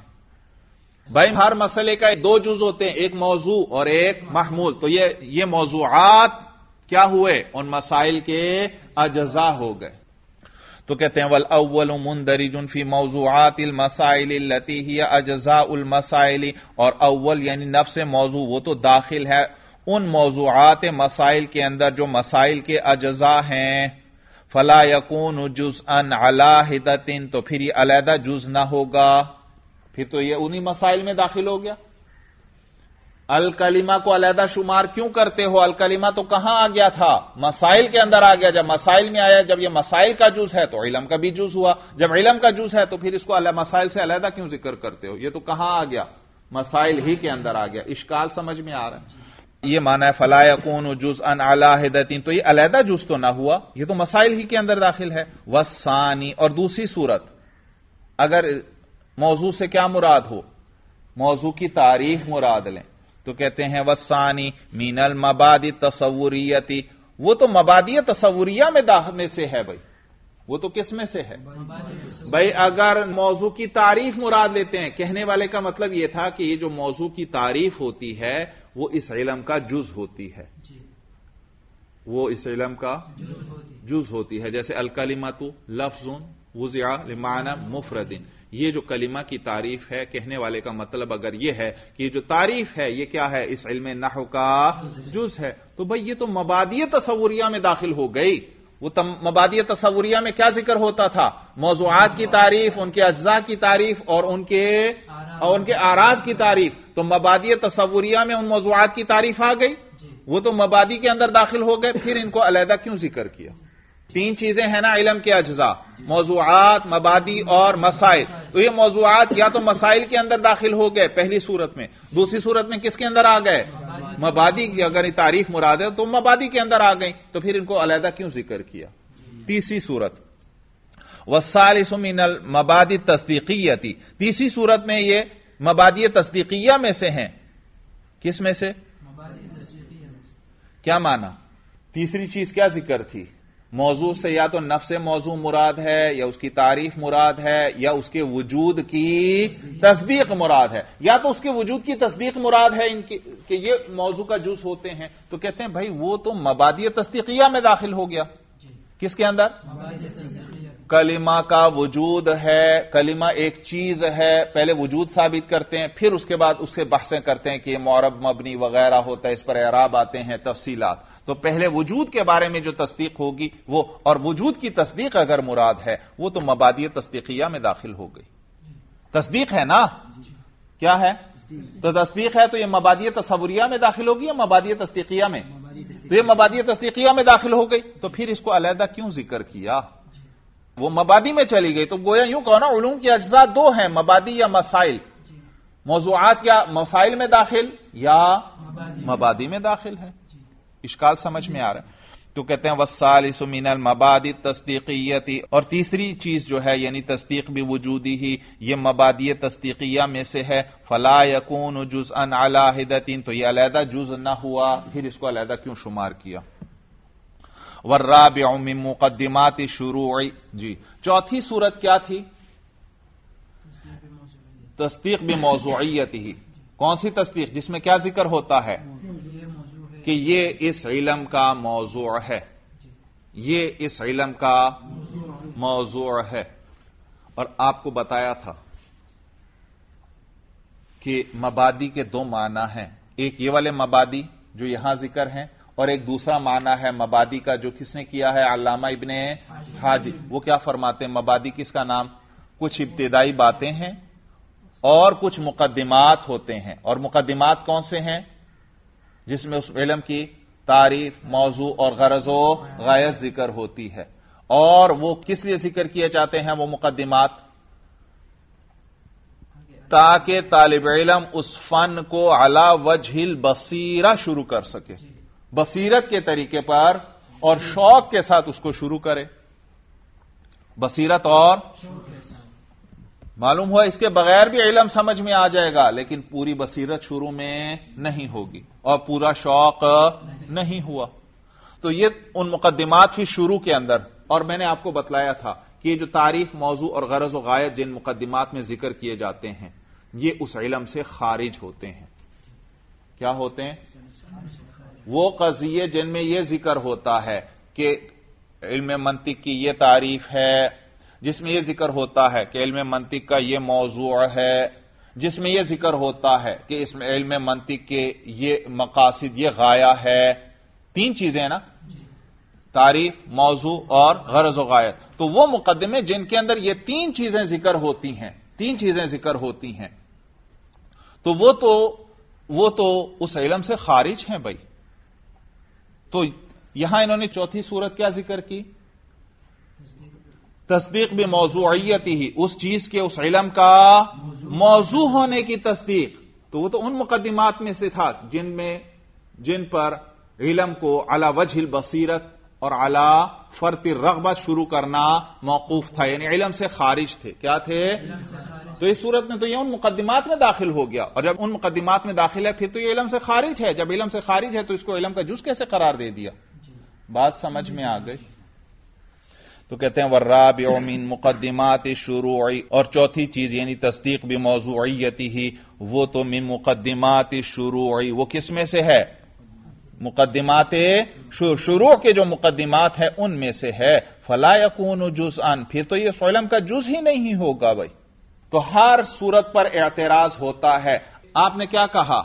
A: भाई हर मसले का दो जुज होते हैं एक मौजू और एक महमूल तो ये ये मौजूआत क्या हुए उन मसाइल के अजजा हो गए तो कहते हैं वल अव्वल मुंदरिजुन फी मौजूआत मसाइल लती अजजा उल मसाइल और अव्वल यानी नफ्स मौजू वो तो दाखिल है उन मौजूआत मसाइल के अंदर जो मसाइल के अजजा हैं फला यकून जुज अन अलाहिदतिन तो फिर ये अलहदा जुज ना होगा फिर तो यह उन्हीं मसाइल में दाखिल हो गया अल कलिमा को अलहदा शुमार क्यों करते हो अल कलिमा तो कहां आ गया था मसाइल के अंदर आ गया जब मसाइल में आया जब यह मसाइल का जूस है तो इलम का भी जूस हुआ जब इलम का जूस है तो फिर इसको मसाइल से अलहदा क्यों जिक्र करते हो यह तो कहां आ गया मसाइल ही के अंदर आ गया इश्काल समझ में आ रहा है ये माना है फलायकून जूस अन अलाहदतिन तो ये अलहदा जूस तो ना हुआ ये तो मसाइल ही के अंदर दाखिल है वसानी और दूसरी सूरत अगर मौजू से क्या मुराद हो मौजू की तारीख मुराद लें तो कहते हैं वसानी मीनल मबादी तस्वुरियती वो तो मबादी तस्वुरिया में दाह में से है भाई वो तो किस में से है भाई अगर मौजू की तारीफ मुराद लेते हैं कहने वाले का मतलब यह था कि ये जो मौजू की तारीफ होती है वो इस इलम का जुज होती है वो इस इलम का जुज होती है जैसे अलकलिमतु लफ्जुन वजिया लिमाना मुफरदिन ये जो कलिमा की तारीफ है कहने वाले का मतलब अगर यह है कि जो तारीफ है यह क्या है इस इल्म नाह का जुज है तो भाई ये तो मबादी तस्वुरिया में दाखिल हो गई वो मबादी तस्वुरिया में क्या जिक्र होता था मौजूद की तारीफ उनके अज्जा की तारीफ और उनके और उनके आराज की तारीफ तो मबादी तस्वुरिया में उन मौजूद की तारीफ आ गई वो तो मबादी के अंदर दाखिल हो गए फिर इनको अलहदा क्यों जिक्र किया तीन चीजें हैं ना इलम के अज्जा मौजूद मबादी और मसाइल तो ये मौजूद या तो मसाइल के अंदर दाखिल हो गए पहली सूरत में दूसरी सूरत में किसके अंदर आ गए मबादी की अगर तारीफ मुराद है तो मबादी के अंदर आ गई तो फिर इनको अलहदा क्यों जिक्र किया तीसरी सूरत वसाल सुमिनल मबादी तस्दीकी तीसरी सूरत में ये मबादी तस्दीकिया में से हैं किस में से क्या माना तीसरी चीज क्या जिक्र थी मौजू से या तो नफ्स मौजू मुराद है या उसकी तारीफ मुराद है या उसके वजूद की तस्दीक मुराद है या तो उसके वजूद की तस्दीक मुराद है इनकी ये मौजू का जूस होते हैं तो कहते हैं भाई वो तो मबादी तस्दीकिया में दाखिल हो गया किसके अंदर कलिमा का वजूद है कलिमा एक चीज है पहले वजूद साबित करते हैं फिर उसके बाद उससे बहसें करते हैं कि ये मौरब मबनी वगैरह होता है इस पर एराब आते हैं तफसीलात तो पहले वजूद के बारे में जो तस्दीक होगी वो और वजूद की तस्दीक अगर मुराद है वो तो मबादी तस्दीकिया में दाखिल हो गई तस्दीक है ना क्या है तो तस्दीक है तो यह मबादी तस्वुरिया में दाखिल होगी या मबादी तस्दीकिया में तो यह मबादी तस्दीकिया में दाखिल हो गई तो फिर इसको अलहदा क्यों जिक्र किया वो मबादी में चली गई तो गोया यूं कहो ना उलूम की अज्जा दो हैं मबादी या मसाइल मौजूद या मसाइल में दाखिल या मबादी में दाखिल है इश्काल समझ में आ रहा है तो कहते हैं वसाल मिनल मबादी तस्दीकियती और तीसरी चीज जो है यानी तस्दीक भी वजूदी ही ये मबादी तस्दीकिया में से है फला यकून जुज अन अलाहिदतीन तो यह अलहदा जुज न हुआ फिर इसको अलहदा क्यों शुमार किया वर्रा वर्राबिम मुकदमाती शुरू जी चौथी सूरत क्या थी तस्दीक भी मौजूदियत ही कौन सी तस्दीक जिसमें क्या जिक्र होता है कि ये इस इलम का मौजू है ये इस इलम का मौजू है और आपको बताया था कि मबादी के दो माना हैं एक ये वाले मबादी जो यहां जिक्र हैं और एक दूसरा माना है मबादी का जो किसने किया है अलामा इबन हाजी वो क्या फरमाते हैं मबादी किसका नाम कुछ इब्तदाई बातें हैं और कुछ मुकदमात होते हैं और मुकदमात कौन से हैं जिसमें उस इलम की तारीफ मौजू और गरजो गायत जिक्र होती है और वो किस लिए जिक्र किए जाते हैं वो मुकदमात ताकि तालिब इलम उस फन को अला वजहिल बसीरा शुरू कर सके बसीरत के तरीके पर और शौक के साथ उसको शुरू करे बसीरत और मालूम हुआ इसके बगैर भी इलम समझ में आ जाएगा लेकिन पूरी बसीरत शुरू में नहीं होगी और पूरा शौक नहीं हुआ तो ये उन मुकदमात ही शुरू के अंदर और मैंने आपको बतलाया था कि जो तारीफ मौजू और गरज व गायत जिन मुकदमात में जिक्र किए जाते हैं ये उस इलम से खारिज होते हैं क्या होते हैं वो कजिए जिनमें यह जिक्र होता है कि इल्म मंतिक की यह तारीफ है जिसमें यह जिक्र होता है कि इल्म मंतिक का यह मौजू है जिसमें यह जिक्र होता है कि इसमें इल्म मंतिक के ये मकासद ये गाया है तीन चीजें हैं ना तारीफ मौजू और गरज वायत तो वह मुकदमे जिनके अंदर यह तीन चीजें जिक्र होती हैं तीन चीजें जिक्र होती हैं तो वो तो वो तो उस इलम से खारिज हैं भाई तो यहां इन्होंने चौथी सूरत क्या जिक्र की तस्दीक भी मौजूत ही उस चीज के उस इलम का मौजू होने की तस्दीक तो वो तो उन मुकदमात में से था जिनमें जिन पर इलम को अला वजहल बसीरत और अला फर्त रगबत शुरू करना मौकूफ था यानी इलम से खारिज थे क्या थे तो इस सूरत में तो यह उन मुकदमात में दाखिल हो गया और जब उन मुकदमात में दाखिल है फिर तो यह इलम से खारिज है जब इलम से खारिज है तो इसको इलम का जुज कैसे करार दे दिया बात समझ में आ गई तो कहते हैं वर्रा ओमिन मुकदमात शुरू और चौथी चीज यानी तस्दीक भी मौजूयती ही वो तो मिन मुकदमात शुरू वो किस में से है मुकदमात शुरू के जो मुकदमात है उनमें से है फलायकून जुज अन फिर तो यह सोलम का जुज ही नहीं होगा भाई तो हर सूरत पर एतराज होता है आपने क्या कहा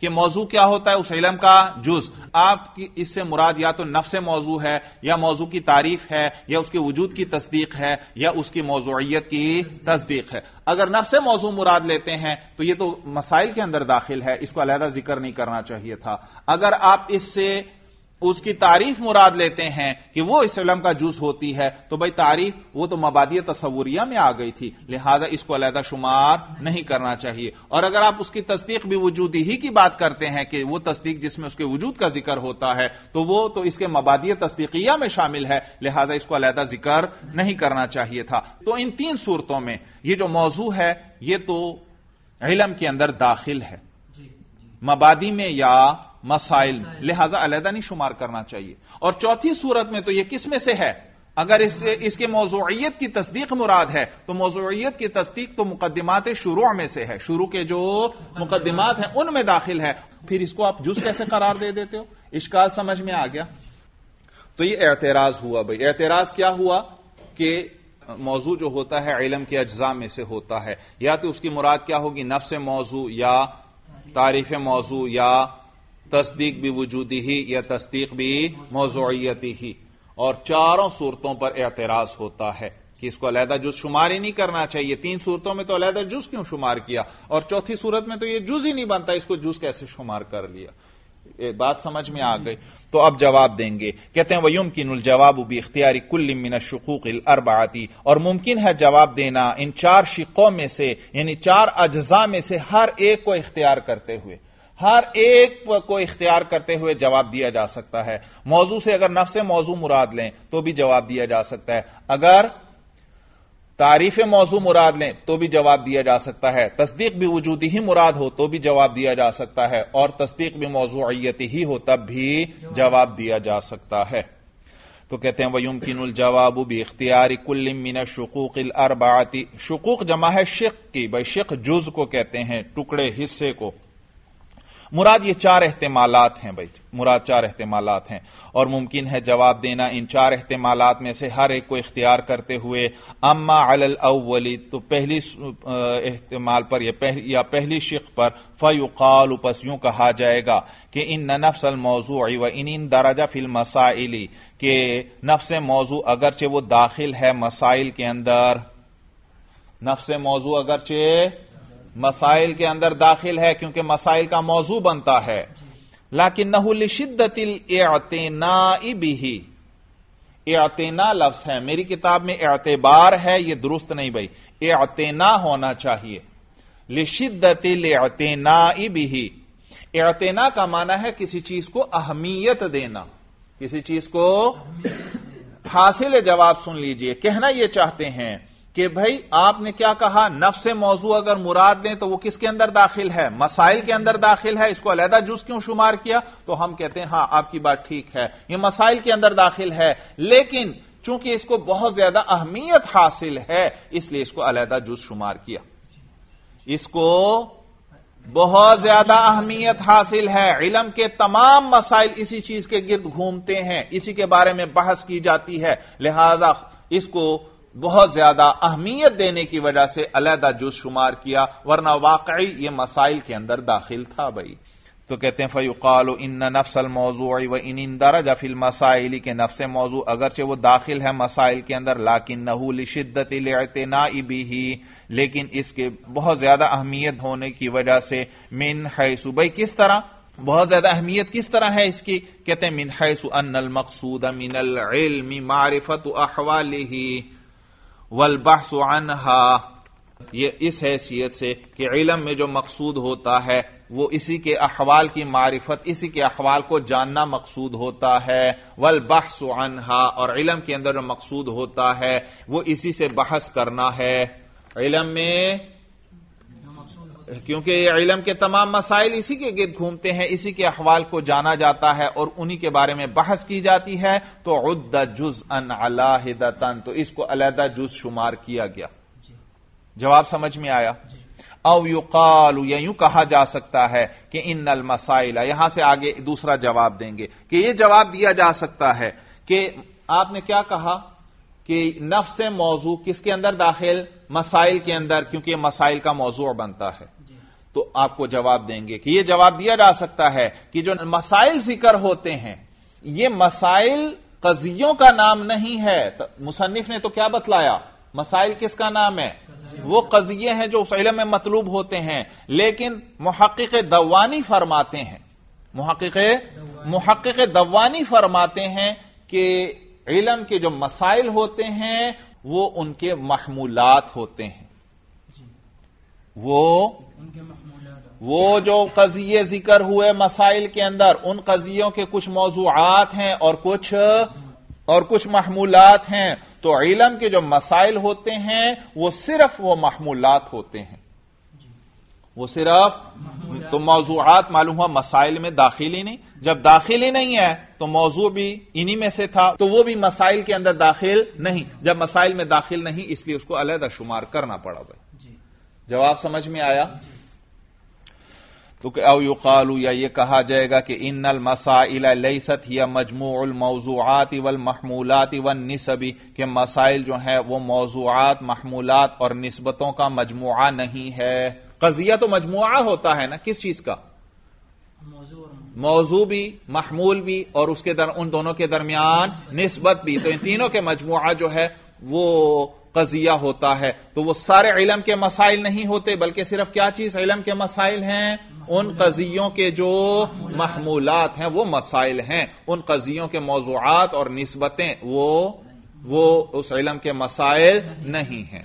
A: कि मौजू क्या होता है उस इलम का जुज आपकी इससे मुराद या तो नफ्स मौजू है या मौजू की तारीफ है या उसके वजूद की तस्दीक है या उसकी मौजूत की तस्दीक है अगर नफ्स मौजू मुराद लेते हैं तो यह तो मसाइल के अंदर दाखिल है इसको अलहदा जिक्र नहीं करना चाहिए था अगर आप इससे उसकी तारीफ मुराद लेते हैं कि वो इसलम का जूस होती है तो भाई तारीफ वो तो मबादी तस्वुरिया में आ गई थी लिहाजा इसको अलहदा शुमार नहीं करना चाहिए और अगर आप उसकी तस्दीक भी वजूद ही की बात करते हैं कि वो तस्दीक जिसमें उसके वजूद का जिक्र होता है तो वो तो इसके मबादी तस्दीकिया में शामिल है लिहाजा इसको अलहदा जिक्र नहीं करना चाहिए था तो इन तीन सूरतों में ये जो मौजू है यह तो इलम के अंदर दाखिल है मबादी में या मसाइल लिहाजा नहीं शुमार करना चाहिए और चौथी सूरत में तो यह किसमें से है अगर इस इसके मौजूद की तस्दीक मुराद है तो मौजूद की तस्दीक तो मुकदमात शुरू में से है शुरू के जो मुकदमात हैं उनमें दाखिल है फिर इसको आप जुज कैसे करार दे देते हो इश्काल समझ में आ गया तो यह एतराज हुआ भाई एतराज क्या हुआ कि मौजू जो होता है इलम के अज्जा में से होता है या तो उसकी मुराद क्या होगी नफ्स मौजू या तारीफ मौजू या तस्दीक भी वजूदी ही या तस्दीक भी मौजूती ही और चारों सूरतों पर एतराज होता है कि इसको अलहदा जुज शुमार ही नहीं करना चाहिए तीन सूरतों में तो अलहदा जुज क्यों शुमार किया और चौथी सूरत में तो यह जुज ही नहीं बनता इसको जुज कैसे शुमार कर लिया बात समझ में आ गई तो अब जवाब देंगे कहते हैं वयुम नुल जवाब भी इख्तियारी कुल शकूक अरबाती और मुमकिन है जवाब देना इन चार शिकों में से यानी चार अज्जा में से हर एक को इख्तियार करते हुए हर एक को इख्तियार करते हुए जवाब दिया जा सकता है मौजू से अगर नफ्स मौजू मुराद लें तो भी जवाब दिया जा सकता है अगर तारीफ मौजू मुराद लें तो भी जवाब दिया जा सकता है तस्दीक भी वजूदी ही मुराद हो तो भी जवाब दिया जा सकता है और तस्दीक भी मौजूत ही हो तब भी जवाब दिया जा सकता है तो कहते हैं वयुम किनुल जवाब भी इख्तियारी कुल्लिमिन शकूक अरबाती शकूक जमा है शिक की भाई शिक जुज को कहते हैं टुकड़े हिस्से को मुराद ये चार अहतमालत हैं भाई मुराद चार अहतमालत हैं और मुमकिन है जवाब देना इन चार अहतमालत में से हर एक को इख्तियार करते हुए अम्मा अल अवली तो पहली अहतमाल पर या, पह, या पहली शिक पर फयुकाल उपस यूं कहा जाएगा कि इन न नफ्स अल मौजू व इन इन दराजा फिल मसाइली के नफ्स मौजू अगरचे वो दाखिल है मसाइल के अंदर नफ्स मौजू अगरचे मसाइल के अंदर दाखिल है क्योंकि मसाइल का मौजू बनता है लाकिन नहुल शिद्दतिल एतना इबिही एतना लफ्स है मेरी किताब में एतबार है यह दुरुस्त नहीं भाई एतना होना चाहिए लिशिद्दतिल एतना इबिही एतना का माना है किसी चीज को अहमियत देना किसी चीज को हासिल जवाब सुन लीजिए कहना यह चाहते हैं कि भाई आपने क्या कहा नफ्स मौजू अगर मुराद दें तो वो किसके अंदर दाखिल है मसाइल के अंदर दाखिल है इसको अलहदा जुज क्यों शुमार किया तो हम कहते हैं हां आपकी बात ठीक है ये मसाइल के अंदर दाखिल है लेकिन चूंकि इसको बहुत ज्यादा अहमियत हासिल है इसलिए इसको अलहदा जुज शुमार किया इसको बहुत ज्यादा अहमियत हासिल है इलम के तमाम मसाइल इसी चीज के गिर्द घूमते हैं इसी के बारे में बहस की जाती है लिहाजा इसको बहुत ज्यादा अहमियत देने की वजह से अलहदा जुज शुमार किया वरना वाकई ये मसाइल के अंदर दाखिल था भाई तो कहते हैं फ़युकाल इन नफसल मौजू व इन इन दरज अफिल मसाइली के नफ्स मौजू अगरचे वो दाखिल है मसाइल के अंदर लाकिन नहूल शिद्दत ना इबी ही लेकिन इसके बहुत ज्यादा अहमियत होने की वजह से मिन है सुबह किस तरह बहुत ज्यादा अहमियत किस तरह है इसकी कहते हैं मिन है सुनल मकसूद मिनल मारिफत अहवाली ही वलबहस अनहा ये इस हैसियत से कि इलम में जो मकसूद होता है वो इसी के अहवाल की मारिफत इसी के अहवाल को जानना मकसूद होता है वल बहस अनहा और इलम के अंदर जो मकसूद होता है वो इसी से बहस करना है इलम में क्योंकि इलम के तमाम मसाइल इसी के गिरद घूमते हैं इसी के अहवाल को जाना जाता है और उन्हीं के बारे में बहस की जाती है तो उद्द जुज अन अलाहिदतन तो इसको अलहदा जुज शुमार किया गया जवाब समझ में आया अव युकाल या यूं कहा जा सकता है कि इन नल मसाइल यहां से आगे दूसरा जवाब देंगे कि यह जवाब दिया जा सकता है कि आपने क्या कहा कि नफ्स मौजू किसके अंदर दाखिल मसाइल के अंदर क्योंकि यह मसाइल का मौजू बनता है तो आपको जवाब देंगे कि यह जवाब दिया जा सकता है कि जो मसाइल जिक्र होते हैं यह मसाइल कजियों का नाम नहीं है तो मुसन्फ ने तो क्या बतलाया मसाइल किसका नाम है वो कजिए हैं जो उस में मतलूब होते हैं लेकिन महक दवानी फरमाते हैं महक महक दवानी फरमाते हैं कि इलम के जो मसाइल होते हैं वो उनके महमूलात होते हैं वो वो जो कजिए जिक्र हुए मसाइल के अंदर उन कजियों के कुछ मौजूद हैं और कुछ और कुछ महमूलात हैं तो इलम के जो मसाइल होते हैं वो सिर्फ वो महमूलात होते हैं वो सिर्फ तो मौजूद मालूम हुआ मसाइल में दाखिल ही नहीं जब दाखिल ही नहीं है तो मौजू भी इन्हीं में से था तो वो भी मसाइल के अंदर दाखिल नहीं जब मसाइल में दाखिल नहीं इसलिए उसको अलहदा शुमार करना पड़ा भाई जवाब समझ में आया तो अव युकालू या ये कहा जाएगा कि इन अल मसाइल लईसत या मजमूल मौजूद इवल महमूलत इवन निसबी के मसाइल जो है वो मौजूआत महमूलत और नस्बतों का मजमू नहीं है कजिया तो मजमुआ होता है ना किस चीज का मौजू भी महमूल भी और उसके दर, उन दोनों के दरमियान नस्बत भी तो इन तीनों के मजमुआ जो है वो कजिया होता है तो वो सारे इलम के मसाइल नहीं होते बल्कि सिर्फ क्या चीज इलम के मसाइल हैं उन कजियों के जो महमूलात हैं वो मसाइल हैं उन कजियों के मौजूद और नस्बतें वो वो उस इलम के मसाइल नहीं हैं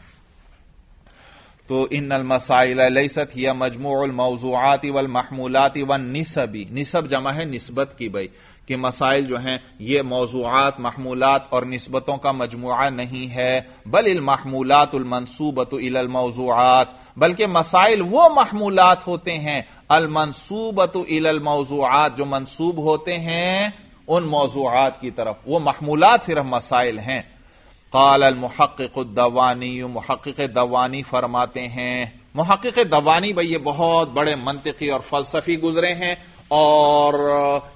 A: तो इन अलमसाइलसत या मौजूआती वल महमूलाती वन निसबी निसब जमा है नस्बत की भाई कि मसाइल जो हैं ये मौजूआत महमूलात और नस्बतों का मजमू नहीं है बल इलमहमूलात उलमनसूबत इलमौजूआत बल्कि मसाइल वो महमूलात होते हैं अलमनसूबत इलमौजूआत जो मनसूब होते हैं उन मौजूआत की तरफ वो महमूलात सिर्फ मसाइल हैं काल अलमहक़ दवानी महक़ दवानी फरमाते हैं महक़ दवानी भाई ये बहुत बड़े मंतकी और फलसफी गुजरे हैं और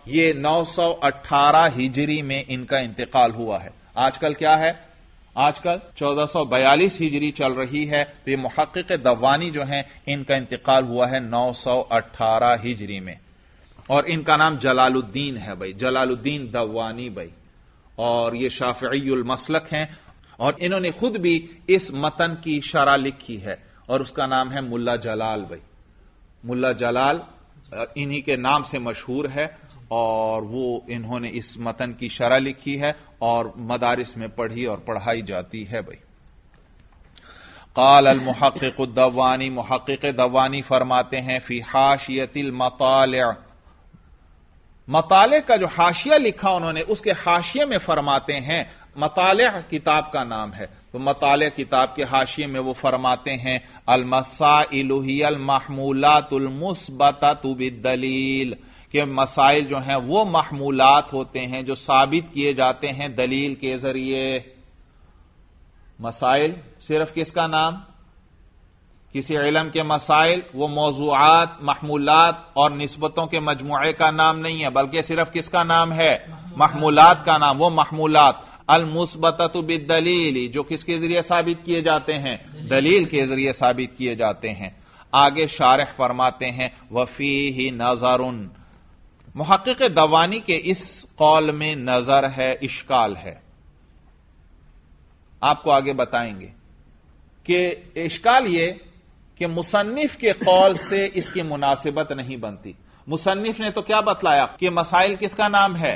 A: ये 918 हिजरी में इनका इंतकाल हुआ है आजकल क्या है आजकल 1442 हिजरी चल रही है तो ये महक़ दवानी जो हैं इनका इंतकाल हुआ है 918 हिजरी में और इनका नाम जलालुद्दीन है भाई जलालुद्दीन दवानी भाई और ये शाफील मसलक हैं और इन्होंने खुद भी इस मतन की शरा लिखी है और उसका नाम है मुल्ला जलाल भाई मुल्ला जलाल इन्हीं के नाम से मशहूर है और वो इन्होंने इस मतन की शरा लिखी है और मदारिस में पढ़ी और पढ़ाई जाती है भाई काल अल मुहक्क दवानी मुहक्क दवानी फरमाते हैं फी हाशियतिल मताले का जो हाशिया लिखा उन्होंने उसके हाशिए में फरमाते हैं मताले किताब का नाम है तो मताले किताब के हाशिए में वो फरमाते हैं अलमसा दलील के मसाइल जो हैं वो महमूलात होते हैं जो साबित किए जाते हैं दलील के जरिए मसाइल सिर्फ किसका नाम किसी इलम के मसाइल वो मौजूद महमूलत और नस्बतों के मजमू का नाम नहीं है बल्कि सिर्फ किसका नाम है महमूलत का नाम वो महमूलत अलमुसबत दलील जो किसके जरिए साबित किए जाते हैं दलील के जरिए साबित किए जाते हैं आगे शारह फरमाते हैं वफी ही नजर महक दवानी के इस कौल में नजर है इश्काल है आपको आगे बताएंगे कि इश्काल ये कि मुसन्फ के कौल से इसकी मुनासिबत नहीं बनती मुसन्फ ने तो क्या बतलाया कि मसाइल किसका नाम है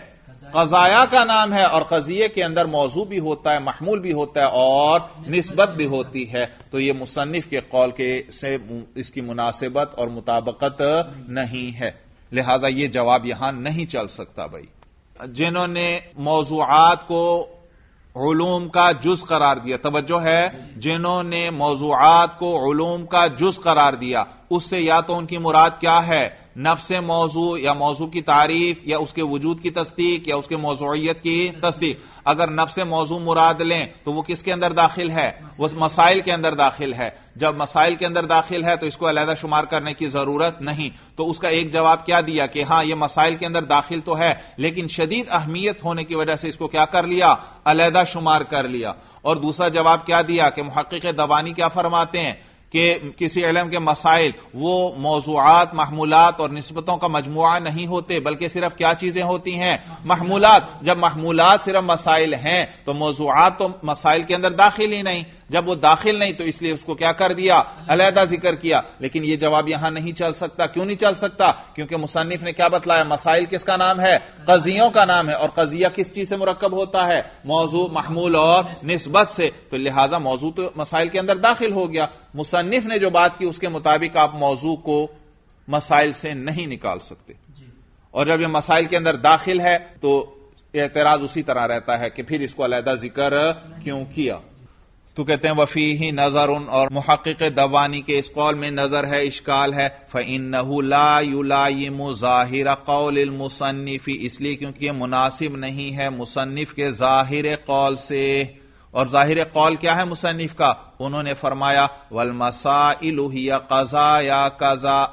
A: कजाया का नाम है और कजिए के अंदर मौजू भी होता है महमूल भी होता है और नस्बत भी होती है तो यह मुसन्फ के कौल के से इसकी मुनासिबत और मुताबकत नहीं है लिहाजा यह जवाब यहां नहीं चल सकता भाई जिन्होंने मौजूद को लूम का जुज करार दिया तवज्जो है जिन्होंने मौजूद को ूम का जुज करार दिया उससे या तो उनकी मुराद क्या है नफ्स मौजू या मौजू की तारीफ या उसके वजूद की तस्दीक या उसके मौजूत की तस्दीक अगर नफ्स मौजू मुराद लें तो वो किसके अंदर दाखिल है वो मसाइल के अंदर दाखिल है जब मसाइल के अंदर दाखिल है तो इसको अलहदा शुमार करने की जरूरत नहीं तो उसका एक जवाब क्या दिया कि हां यह मसाइल के अंदर दाखिल तो है लेकिन शदीद अहमियत होने की वजह से इसको क्या कर लिया अलहदा शुमार कर लिया और दूसरा जवाब क्या दिया कि महक्क दबानी क्या फरमाते हैं कि किसी इलम के मसाइल वो मौजूद महमूलत और नस्बतों का मजमु नहीं होते बल्कि सिर्फ क्या चीजें होती हैं महमूलत जब महमूलत सिर्फ मसाइल हैं तो मौजूद तो मसाइल के अंदर दाखिल ही नहीं जब वो दाखिल नहीं तो इसलिए उसको क्या कर दिया अलहदा जिक्र किया लेकिन यह जवाब यहां नहीं चल सकता क्यों नहीं चल सकता क्योंकि मुसनिफ ने क्या बतलाया मसाइल किसका नाम है कजियों का नाम है और कजिया किस चीज से मुरकब होता है मौजू महमूल और नस्बत से तो लिहाजा मौजू तो मसाइल के अंदर दाखिल हो गया मुसनिफ ने जो बात की उसके मुताबिक आप मौजू को मसाइल से नहीं निकाल सकते और जब यह मसाइल के अंदर दाखिल है तो एतराज उसी तरह रहता है कि फिर इसको अलहदा जिक्र क्यों किया तो कहते हैं वफी ही नजर उन और मुहक दवानी के इस कौल में नजर है इश्काल है फ़िन नहुलाम ज़ाहिर कौल मुसन्फ़ी इसलिए क्योंकि यह मुनासिब नहीं है मुसन्फ़ के ज़ाहिर कौल से और ज़ाहिर कौल क्या है मुसन्फ़ का उन्होंने फरमाया वल मसाइलिया कज़ा या कज़ा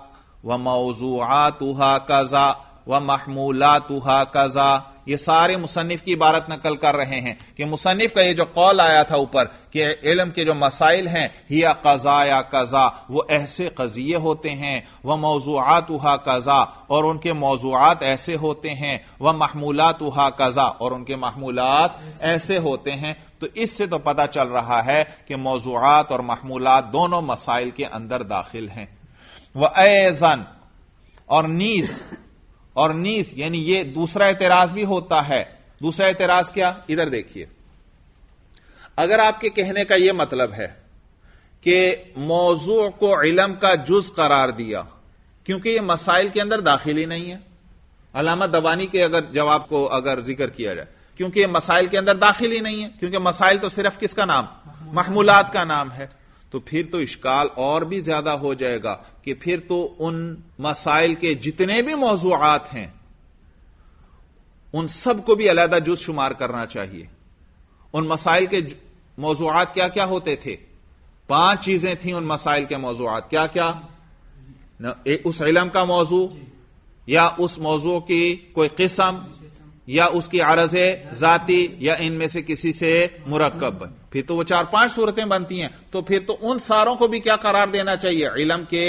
A: व तुहा कज़ा व महमूला तुहा कज़ा ये सारे मुसनफ की इबारत नकल कर रहे हैं कि मुसनफ का यह जो कौल आया था ऊपर कि इलम के जो मसाइल हैं या कज़ा या कज़ा वह ऐसे कजिए होते हैं वह मौजूआत उहा कज़ा और उनके मौजूआत ऐसे होते हैं वह महमूलत उहा कज़ा और उनके महमूलत ऐसे होते हैं तो इससे तो पता चल रहा है कि मौजूआत और महमूलत दोनों मसाइल के अंदर दाखिल हैं वह एजन और नीज और नीस यानी ये दूसरा एतराज भी होता है दूसरा एतराज क्या इधर देखिए अगर आपके कहने का यह मतलब है कि मौजू को इलम का जुज करार दिया क्योंकि यह मसाइल के अंदर दाखिल ही नहीं है अलामत दवानी के अगर जवाब को अगर जिक्र किया जाए क्योंकि यह मसाइल के अंदर दाखिल ही नहीं है क्योंकि मसाइल तो सिर्फ किसका नाम महमूलात का नाम है तो फिर तो इश्काल और भी ज्यादा हो जाएगा कि फिर तो उन मसाइल के जितने भी मौजूद हैं उन सबको भी अलहदा जुज शुमार करना चाहिए उन मसाइल के मौजूद क्या क्या होते थे पांच चीजें थी उन मसाइल के मौजूद क्या क्या उस इलम का मौजू या उस मौजू की कोई किस्म या उसकी अरज है जाति या इनमें से किसी से मुरक्कब फिर तो वो चार पांच सूरतें बनती हैं तो फिर तो उन सारों को भी क्या करार देना चाहिए इलम के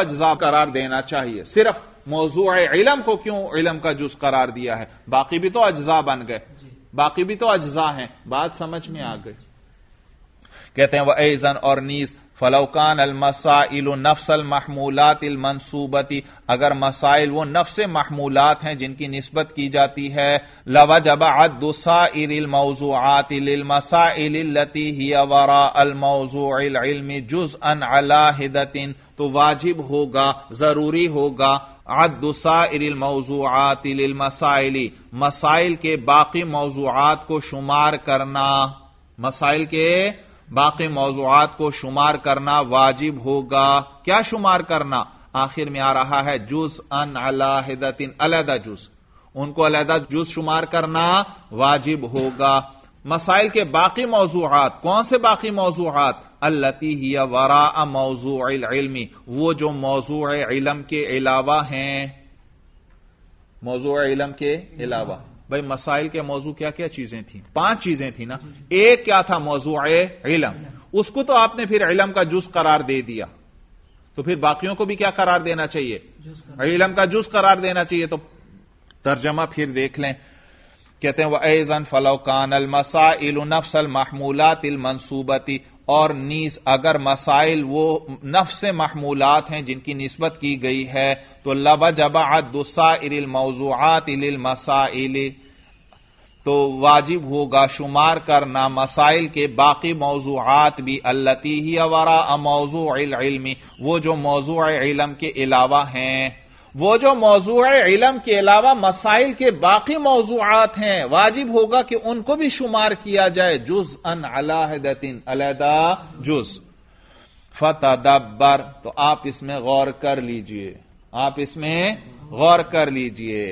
A: अज्जा करार देना चाहिए सिर्फ मौजू है इलम को क्यों इलम का जुज करार दिया है बाकी भी तो अज्जा बन गए बाकी भी तो अज्जा हैं बात समझ में आ गई कहते हैं वह एजन और नीज फलौकान अलमसाइल नफ्सल महमूलत मनसूबती अगर मसाइल वो नफ्स महमूलत हैं जिनकी नस्बत की जाती है लवजबादुसाइलमौजूआत मसाइलती ही अवरा जुज अन अलाहिदतिन तो वाजिब होगा जरूरी होगा अदुसाइलमौजूआत मसाइली मसाइल के बाकी मौजूआत को शुमार करना मसाइल के बाकी मौजूद को शुमार करना वाजिब होगा क्या शुमार करना आखिर में आ रहा है जूस अन अलाहदतिन अलहदा जूस उनको अलहदा जूस शुमार करना वाजिब होगा मसाइल के बाकी मौजूद कौन से बाकी मौजूद अल्लती ही वरा मौजू वो जो मौजू इलम के अलावा हैं मौजू इलम के अलावा भाई मसाइल के मौजू क्या क्या चीजें थी पांच चीजें थी ना एक क्या था मौजू इलम उसको तो आपने फिर इलम का जुज करार दे दिया तो फिर बाकियों को भी क्या करार देना चाहिए इलम का जुज करार देना चाहिए तो तर्जमा फिर देख लें कहते हैं वह ऐजन फलोकान अल मसा नफ्स अल महमूलात अल मनसूबती और नीस अगर मसाइल वो नफ से महमूलत हैं जिनकी नस्बत की गई है तो लब जबादसा इल मौजूआत इल मसाइल तो वाजिब होगा शुमार करना मसाइल के बाकी मौजूआत भी अल्लती ही वरा मौजूमी वो जो मौजू इलम के अलावा हैं वो जो मौजूद इलम के अलावा मसाइल के बाकी मौजूद हैं वाजिब होगा कि उनको भी शुमार किया जाए जुज अन अलाहदतिन अलहदा जुज फतदब्बर तो आप इसमें गौर कर लीजिए आप इसमें गौर कर लीजिए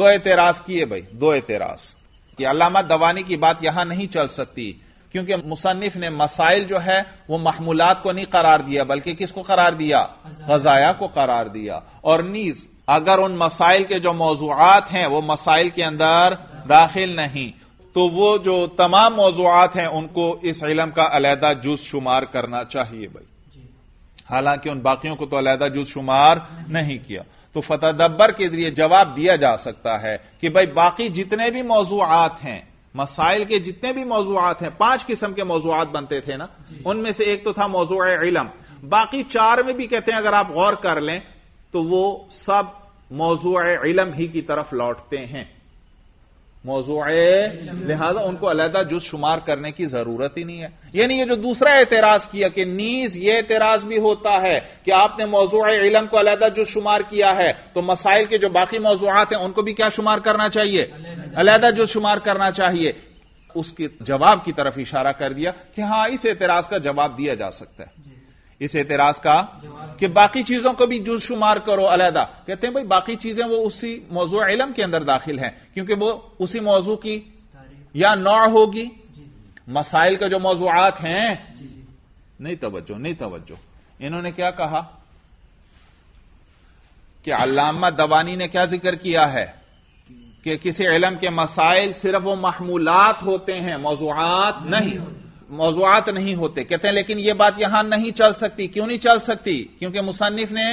A: दो एतराज किए भाई दो एतराज कि अलामा दवानी की बात यहां नहीं चल सकती क्योंकि मुसनफ ने मसाइल जो है वह महमूलात को नहीं करार दिया बल्कि किसको करार दिया गजाया को करार दिया और नीज अगर उन मसाइल के जो मौजूद हैं वो मसाइल के अंदर दाखिल नहीं तो वो जो तमाम मौजूद हैं उनको इस इलम का अलहदा जुज शुमार करना चाहिए भाई हालांकि उन बाकियों को तो अलहदा जुज शुमार नहीं किया तो दब्बर के जरिए जवाब दिया जा सकता है कि भाई बाकी जितने भी मौजूद हैं मसाइल के जितने भी मौजूद हैं पांच किस्म के मौजूद बनते थे ना उनमें से एक तो था मौजू इलम बाकी चार में भी कहते हैं अगर आप गौर कर लें तो वो सब मौजू इलम ही की तरफ लौटते हैं मौजू लिहाजा उनको अलहदा जुज शुमार करने की जरूरत ही नहीं है यानी ये जो दूसरा एतराज किया कि नीज ये एतराज भी होता है कि आपने मौजू इलम को अलहदा जुज शुमार किया है तो मसाइल के जो बाकी मौजूद हैं उनको भी क्या शुमार करना चाहिए अलहदा जुज शुमार करना चाहिए उसके जवाब की तरफ इशारा कर दिया कि हां इस एतराज का जवाब दिया जा सकता है इस एतराज का कि बाकी चीजों को भी जुज शुमार करो अलहदा कहते हैं भाई बाकी चीजें वो उसी मौजू इलम के अंदर दाखिल हैं क्योंकि वो उसी मौजू की या नौ होगी मसाइल का जो मौजूद हैं नहीं तवज्जो नहीं तवज्जो इन्होंने क्या कहा कि अलामा दवानी ने क्या जिक्र किया है कि किसी इलम के मसाइल सिर्फ वो महमूलात होते हैं मौजूद नहीं, नहीं मौजूद नहीं होते कहते हैं लेकिन यह बात यहां नहीं चल सकती क्यों नहीं चल सकती क्योंकि मुसनफ ने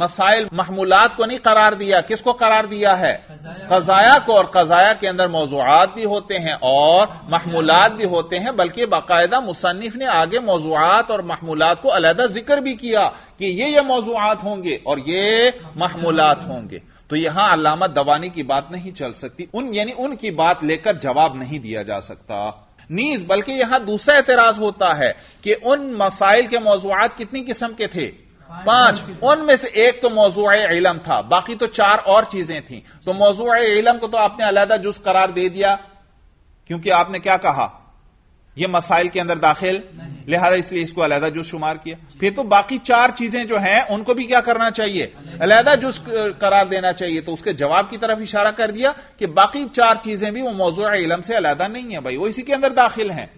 A: मसाइल महमूलात को नहीं करार दिया किसको करार दिया है कजाया को और कजाया के अंदर मौजूद भी होते हैं और महमूलात भी होते हैं बल्कि बाकायदा मुसनफ ने आगे मौजूद और महमूलात को अलहदा जिक्र भी किया कि ये ये मौजूद होंगे और ये महमूलात होंगे तो यहां अलामत दवानी की बात नहीं चल सकती उन यानी उनकी बात लेकर जवाब नहीं दिया जा सकता नीज बल्कि यहां दूसरा एतराज होता है कि उन मसाइल के मौजूद कितनी किस्म के थे पांच उनमें से एक तो मौजू इलम था बाकी तो चार और चीजें थी तो मौजू इलम को तो आपने अलहदा जुज करार दे दिया क्योंकि आपने क्या कहा ये मसाइल के अंदर दाखिल लिहाजा इसलिए इसको अलहदा जुज शुमार किया फिर तो बाकी चार चीजें जो हैं उनको भी क्या करना चाहिए अलहदा जुज करार देना चाहिए तो उसके जवाब की तरफ इशारा कर दिया कि बाकी चार चीजें भी वो मौजूद इलम से अलहदा नहीं है भाई वो इसी के अंदर दाखिल हैं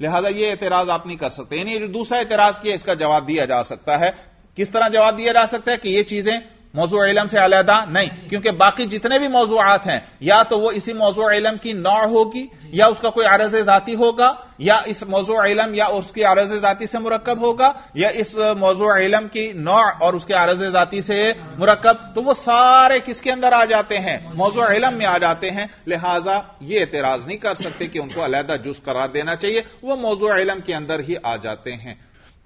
A: लिहाजा ये एतराज आप नहीं कर सकते यानी जो दूसरा एतराज किया इसका जवाब दिया जा सकता है किस तरह जवाब दिया जा सकता है कि ये चीजें मौजू इलम से अलहदा नहीं क्योंकि बाकी जितने भी मौजूद हैं या तो वो इसी मौजू इलम की नौ होगी या उसका कोई अरज जाति होगा या इस मौजू इलम या उसकी अरज जाति से मुरकब होगा या इस मौजू इलम की नौ और उसके अरज जाति से मुरकब तो वो सारे किसके अंदर आ जाते हैं मौजू इलम में आ जाते हैं लिहाजा ये एतराज नहीं कर सकते कि उनको अलहदा जुज करार देना चाहिए वह मौजू इलम के अंदर ही आ जाते हैं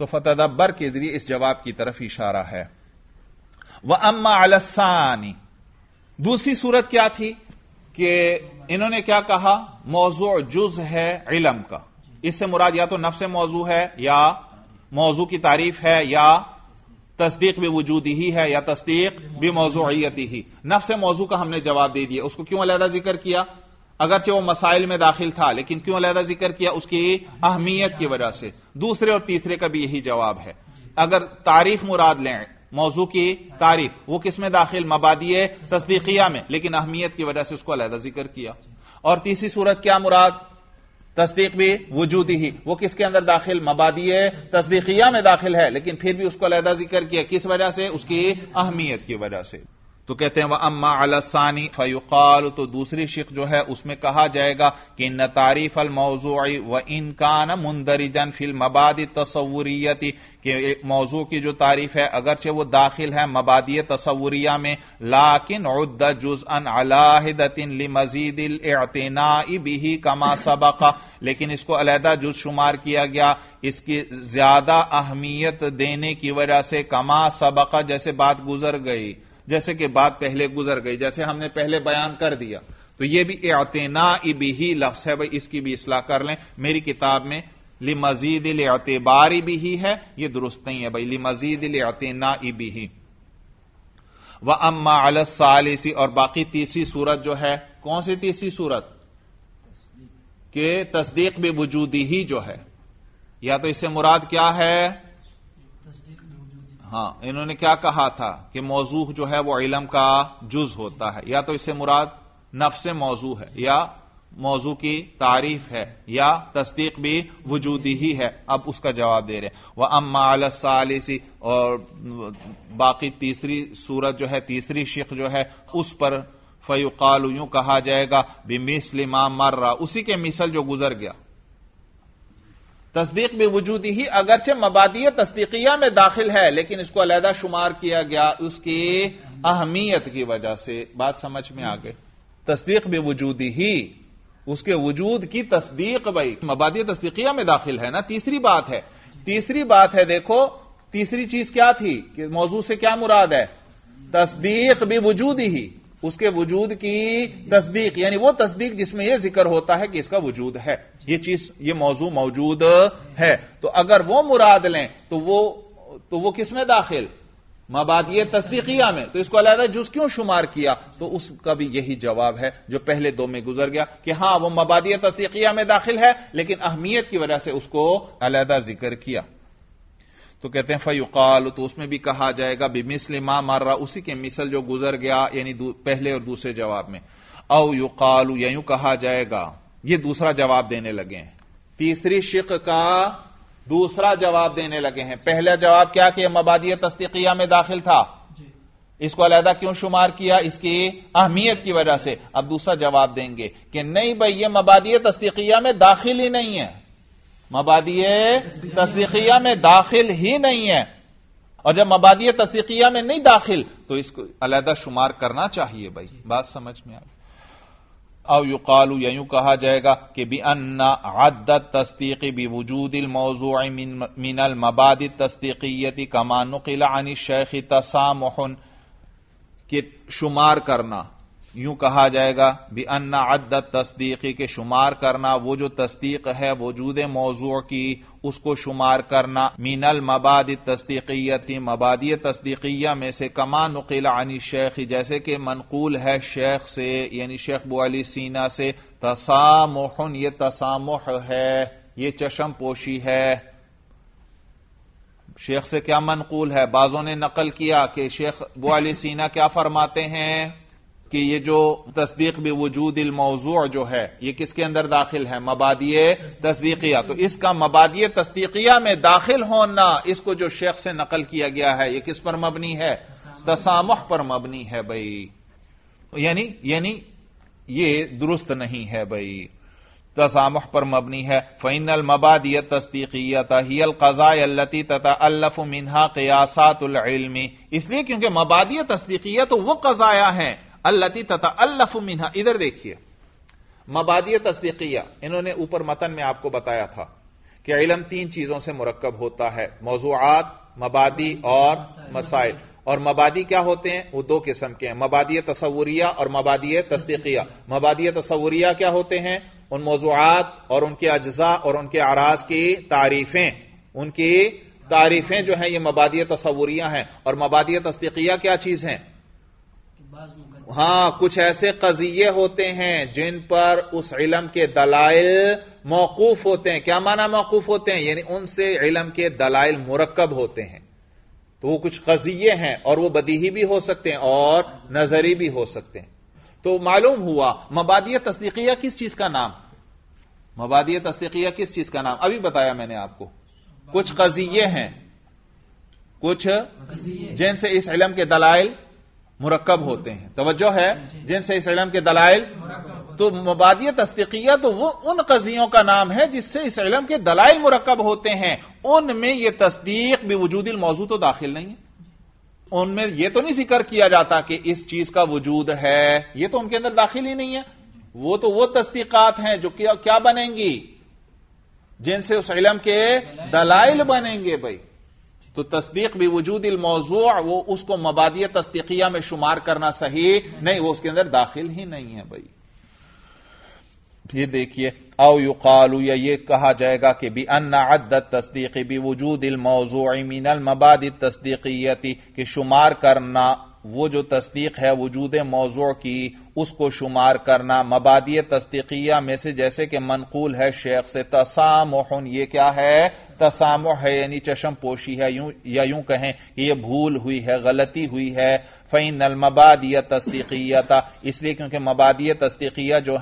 A: तो बर के जरिए इस जवाब की तरफ इशारा है व अम्मा अलसानी दूसरी सूरत क्या थी कि इन्होंने क्या कहा मौजू जुज है इलम का इससे मुराद या तो नफ्स मौजू है या मौजू की तारीफ है या तस्दीक भी वजूदी ही है या तस्दीक भी मौजूती ही नफ्स मौजू का हमने जवाब दे दिया उसको क्यों अलहदा जिक्र किया अगरचे वो मसाइल में दाखिल था लेकिन क्यों अलहदा जिक्र किया उसकी अहमियत की वजह से दूसरे और तीसरे का भी यही जवाब है अगर तारीफ मुराद लें मौजू की तारीफ वो किस में दाखिल मबादी तस्दीकिया में लेकिन अहमियत की वजह से उसको अलहदा जिक्र किया और तीसरी सूरत क्या मुराद तस्दीक भी वजूदी ही वो किसके अंदर दाखिल मबादी तस्दीकिया में दाखिल है लेकिन फिर भी उसको अलहदा जिक्र किया किस वजह से उसकी अहमियत की वजह से तो कहते हैं वह अम्मा अलसानी फयुकाल तो दूसरी शिक जो है उसमें कहा जाएगा कि न तारीफ अल मौजूई व इनकान मुंदरिजन फिल मबादी तस्वुरीयती कि मौजू की जो तारीफ है अगरचे वो दाखिल है मबादी तस्वुरिया में लाकिन उद जुज अन अलाहिदतिन लि मजीद एतना बिही कमा सबका लेकिन इसको अलहदा जुज शुमार किया गया इसकी ज्यादा अहमियत देने की वजह से कमा सबका जैसे बात गुजर गई जैसे कि बात पहले गुजर गई जैसे हमने पहले बयान कर दिया तो यह भी एतना इबी लफ्स है भाई इसकी भी इसलाह कर लें मेरी किताब में लि मजीद लतेबारी भी ही है यह दुरुस्त नहीं है भाई लि मजीद लतना इबी ही वह अम्मा सालिसी और बाकी तीसरी सूरत जो है कौन सी तीसरी सूरत के तस्दीक बे वजूदी ही जो है या तो इससे मुराद क्या है हाँ इन्होंने क्या कहा था कि मौजू जो है वो इलम का जुज होता है या तो इससे मुराद नफ्स मौजू है या मौजू की तारीफ है या तस्दीक भी वजूदी ही है अब उसका जवाब दे रहे हैं वह अम्मालसी और बाकी तीसरी सूरत जो है तीसरी शिक जो है उस पर फयुकाल यूं कहा जाएगा बिमिसल मर रहा उसी के मिसल जो गुजर गया तस्दीक भी वजूदी ही अगरचे मबादी तस्दीकिया में दाखिल है लेकिन इसको अलहदा शुमार किया गया उसकी अहमियत की वजह से बात समझ में आ गई तस्दीक भी वजूदी ही उसके वजूद की तस्दीक भाई मबादी तस्दीकिया में दाखिल है ना तीसरी बात है तीसरी बात है देखो तीसरी चीज क्या थी कि मौजू से क्या मुराद है तस्दीक भी वजूदी ही उसके वजूद की तस्दीक यानी वो तस्दीक जिसमें यह जिक्र होता है कि इसका वजूद है यह चीज ये मौजू मौजूद है तो अगर वह मुराद लें तो वो तो वो किस में दाखिल यह तस्दीकिया में तो इसको अलहदा जुज क्यों शुमार किया तो उसका भी यही जवाब है जो पहले दो में गुजर गया कि हां वह मबादिया तस्दीकिया में दाखिल है लेकिन अहमियत की वजह से उसको अलहदा जिक्र किया तो कहते हैं फयुकाल तो उसमें भी कहा जाएगा मिसल मां मार रहा उसी के मिसल जो गुजर गया यानी पहले और दूसरे जवाब में औ युकालू यूं कहा जाएगा यह दूसरा जवाब देने लगे हैं तीसरी शिक का दूसरा जवाब देने लगे हैं पहला जवाब क्या कि मबादी तस्तिकिया में दाखिल था इसको अलहदा क्यों शुमार किया इसकी अहमियत की वजह से अब दूसरा जवाब देंगे कि नहीं भाई ये मबादी तस्दीकिया में दाखिल ही नहीं है मबादी तस्दीकिया में दाखिल ही नहीं है और जब मबादी तस्दीकिया में नहीं दाखिल तो इसको अलहदा शुमार करना चाहिए भाई बात समझ में आ او يقال یا یوں کہا جائے گا کہ بان عد التصدیق بوجود الْمَوْزُوعِ من, من المباد التصدیقیتی کما نقل عن الشَّيْخِ تسامح کہ شمار کرنا यूं कहा जाएगा भी अन्ना अद्दत तस्दीकी के शुमार करना वो जो तस्दीक है वजूद मौजू की उसको शुमार करना मीनल मबाद तस्दीकी मबादी तस्दीकिया में से कमा नकील अनि शेख जैसे कि मनकूल है शेख से यानी शेख बुआली सीना से तसामोहन ये तसामोह है ये चशम पोशी है शेख से क्या मनकूल है बाजों ने नकल किया कि शेख बुआली सीना क्या फरमाते हैं कि ये जो तस्दीक भी वजूद मौजूद जो है ये किसके अंदर दाखिल है मबादिय तस्दीकिया तो इसका मबादिय तस्दीकिया में दाखिल होना इसको जो शेख से नकल किया गया है ये किस पर मबनी है तसामुह पर मबनी है भाई यानी यानी ये दुरुस्त नहीं है भाई तसामुह पर मबनी है फ़ैनल मबादिय तस्दीकियत हियल कज़ायती तथा अल्लफ मिनहा कयासातमी इसलिए क्योंकि मबादिय तस्दीकिया तो वो कज़ाया है अल्लती तथा अल्लाफु मिनहा इधर देखिए मबादिय तस्दीकिया इन्होंने ऊपर मतन में आपको बताया था कि इलम तीन चीजों से मुरक्ब होता है मौजूद मबादी और मसाइल और मबादी क्या होते हैं वो दो किस्म के हैं मबादी तस्वूरिया और मबादिय तस्दीकिया मबादी तस्वूरिया क्या होते हैं उन मौजूआत और उनके अज्जा और उनके आराज की तारीफें उनकी तारीफें जो हैं ये मबादिया तस्वरिया हैं और मबादिया तस्दीकिया क्या चीज है हां कुछ ऐसे कजिए होते हैं जिन पर उस इलम के दलाइल मौकूफ होते हैं क्या माना मौकूफ होते हैं यानी उनसे इलम के दलाइल मुरक्कब होते हैं तो वो कुछ कजिए हैं और वो बदीही भी हो सकते हैं और नजरी भी हो सकते हैं तो मालूम हुआ मबादिया तस्दीकिया किस चीज का नाम मबादिया तस्दीकिया किस चीज का नाम अभी बताया मैंने आपको कुछ कजिए हैं कुछ जिनसे इस इलम के दलाइल मुरकब होते हैं तोज्जो है जिनसे इस के दलाइल तो मुबादिया तस्दीकिया तो वो उन कजियों का नाम है जिससे इस इलम के दलाइल मुरकब होते हैं उनमें यह तस्दीक भी वजूद मौजू तो दाखिल नहीं है उनमें यह तो नहीं जिक्र किया जाता कि इस चीज का वजूद है यह तो उनके अंदर दाखिल ही नहीं है वो तो वो तस्दीकात हैं जो क्या, क्या बनेंगी जिनसे उस इलम के दलाइल बनेंगे भाई तो तस्दीक भी वजूद मौजू वो उसको मबादिया तस्दीकिया में शुमार करना सही नहीं वो उसके अंदर दाखिल ही नहीं है भाई ये देखिए अव कालू या ये कहा जाएगा कि भी अन्ना तस्दीकी भी वजूद मौजू मिनल मबाद तस्दीकियती कि शुमार करना वो जो तस्दीक है वजूद मौजू की उसको शुमार करना मबादी तस्दीकिया में से जैसे कि मनकूल है शेख से तसामोहन ये क्या है तसामो है यानी चशम पोशी है यूं या यूं कहें कि यह भूल हुई है गलती हुई है फ़ैन मबादिया तस्दीकिया इसलिए क्योंकि मबादिया तस्दीकिया जो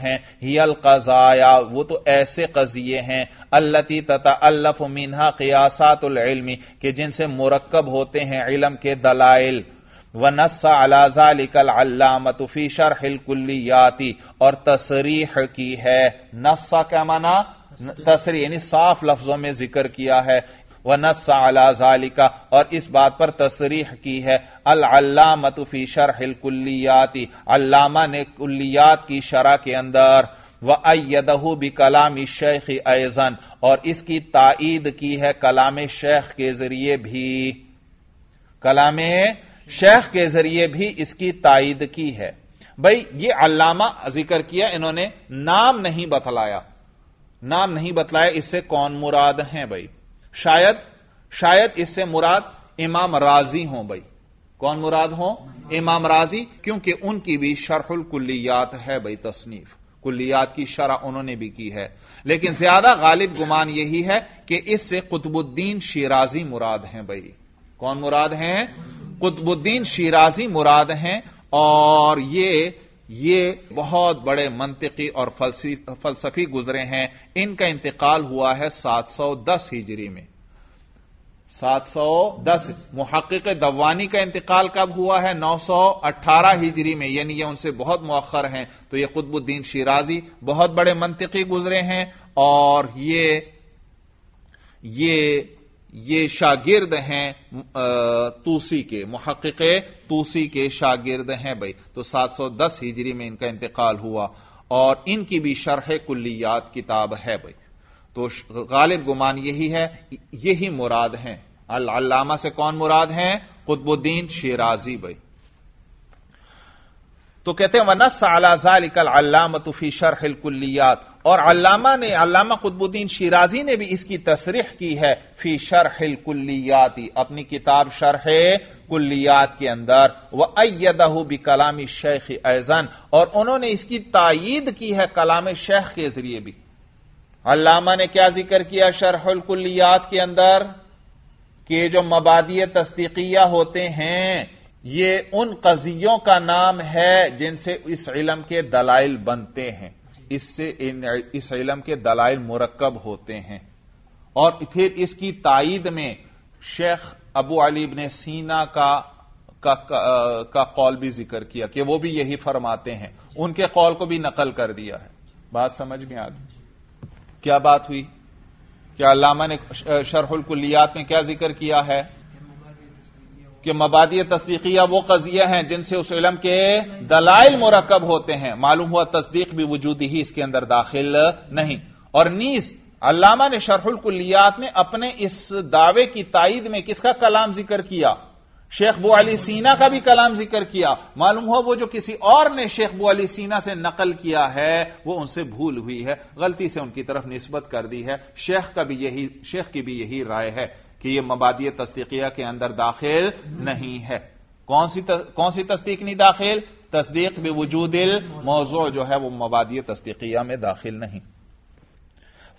A: ही अल कजाया वो तो ऐसे कजिए हैं अल्लती तथा अल्लफ मिनहा कयासातमी के जिनसे मुरक्कब होते हैं इलम के दलाइल व नस्सा लिकल अल्लामतफी शरहिल कुल्लियाती और तसरीह की है नस्सा का माना तसरी यानी साफ लफ्जों में जिक्र किया है व नसालिका और इस बात पर तसरीह की है अल्लामतफी शरहिलकुल्लियाती अल्लामा ने कुल्लियात की शरह के अंदर व अयदहू भी कलाम शेख ऐजन और इसकी ताईद की है कलाम शेख के जरिए भी कलाम शेख के जरिए भी इसकी ताईद की है भाई ये अल्लामा जिक्र किया इन्होंने नाम नहीं बतलाया नाम नहीं बतलाए इससे कौन मुराद हैं भाई शायद शायद इससे मुराद इमाम राजी हो भाई कौन मुराद हो इमाम राजी क्योंकि उनकी भी शरहुल कुलियात है भाई तसनीफ कुल्लियात की शरह उन्होंने भी की है लेकिन ज्यादा गालिब गुमान यही है कि इससे कुतुबुद्दीन शिराजी मुराद हैं भाई कौन मुराद हैं कुतुबुद्दीन शिराजी मुराद हैं और ये ये बहुत बड़े मंतकी और फलसफी गुजरे हैं इनका इंतकाल हुआ है 710 हिजरी में सात सौ दस मुहक दवानी का इंतकाल कब हुआ है नौ सौ अट्ठारह हिजरी में यानी ये उनसे बहुत मौखर हैं तो ये कुतबुद्दीन शिराजी बहुत बड़े मंतकी गुजरे हैं और ये ये ये शागिर्द हैं तूसी के महक तूसी के शागिर्द हैं भाई तो 710 हिजरी में इनका इंतकाल हुआ और इनकी भी शरह कुल्लियात किताब है भाई तो गालिब गुमान यही है यही मुराद हैं अल्लामा से कौन मुराद हैं कुतबुद्दीन शेराजी भाई तो कहते हैं वनस अलाजालिकल अल्लामतफी शरह कुल्लियात और अल्लामा ने अल्लामा खुदबुद्दीन शिराजी ने भी इसकी तस्रीह की है फी शरह कुल्लियाति अपनी किताब शरह कुल्लियात के अंदर वह अयदहू भी कलामी शेख ऐजन और उन्होंने इसकी तायीद की है कलाम शेख के जरिए भी अल्लामा ने क्या जिक्र किया शरहुल कुल्लियात के अंदर के जो मबादी तस्दीकिया होते हैं ये उन कजियों का नाम है जिनसे इस इलम के दलाइल बनते हैं इससे इस इलम के दलाइल मुरक्कब होते हैं और फिर इसकी ताइद में शेख अबू अलीब ने सीना का का, का, का कौल भी जिक्र किया कि वो भी यही फरमाते हैं उनके कौल को भी नकल कर दिया है बात समझ में आ गई क्या बात हुई क्या अलामा ने शरहुल कुलियात में क्या जिक्र किया है कि मबादी तस्दीकिया वो कजिया हैं जिनसे उस इलम के दलाइल मुरकब होते हैं मालूम हुआ तस्दीक भी वजूदी ही इसके अंदर दाखिल नहीं और नीस अल्लामा ने शरहुलकुल्लियात में अपने इस दावे की ताइद में किसका कलाम जिक्र किया शेख बो अली सीना का भी कलाम जिक्र किया मालूम हो वो जो किसी और ने शेख बो अली सीना से नकल किया है वो उनसे भूल हुई है गलती से उनकी तरफ निस्बत कर दी है शेख का भी यही शेख की भी यही राय है कि यह मबादी तस्दीकिया के अंदर दाखिल नहीं है कौन सी तस, कौन सी तस्दीक नहीं दाखिल तस्दीक बेवजूदिल मौजू जो है वह मबादी तस्दीकिया में दाखिल नहीं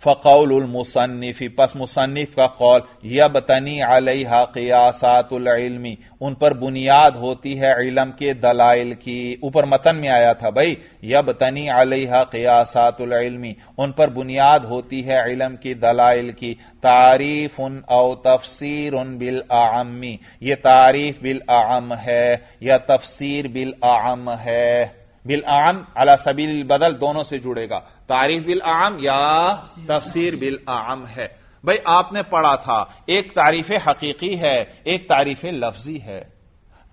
A: फ़कौल मुसनफ़ पस मुसन्फ का कौल यह बतनी अलहा क़ियासातमी उन पर बुनियाद होती है इलम के दलाइल की ऊपर मतन में आया था भाई यह बतनी अलहा क़ियासातमी उन पर बुनियाद होती है इलम की दलाइल की तारीफ उन औ तफसर उन बिल आमी ये तारीफ बिल आम है यह तफसर बिल आम है बिल आम अला सबील बदल दोनों से जुड़ेगा तारीफ बिल आम या तफसीर बिल आम है भाई आपने पढ़ा था एक तारीफ हकीकी है एक तारीफ लफ्जी है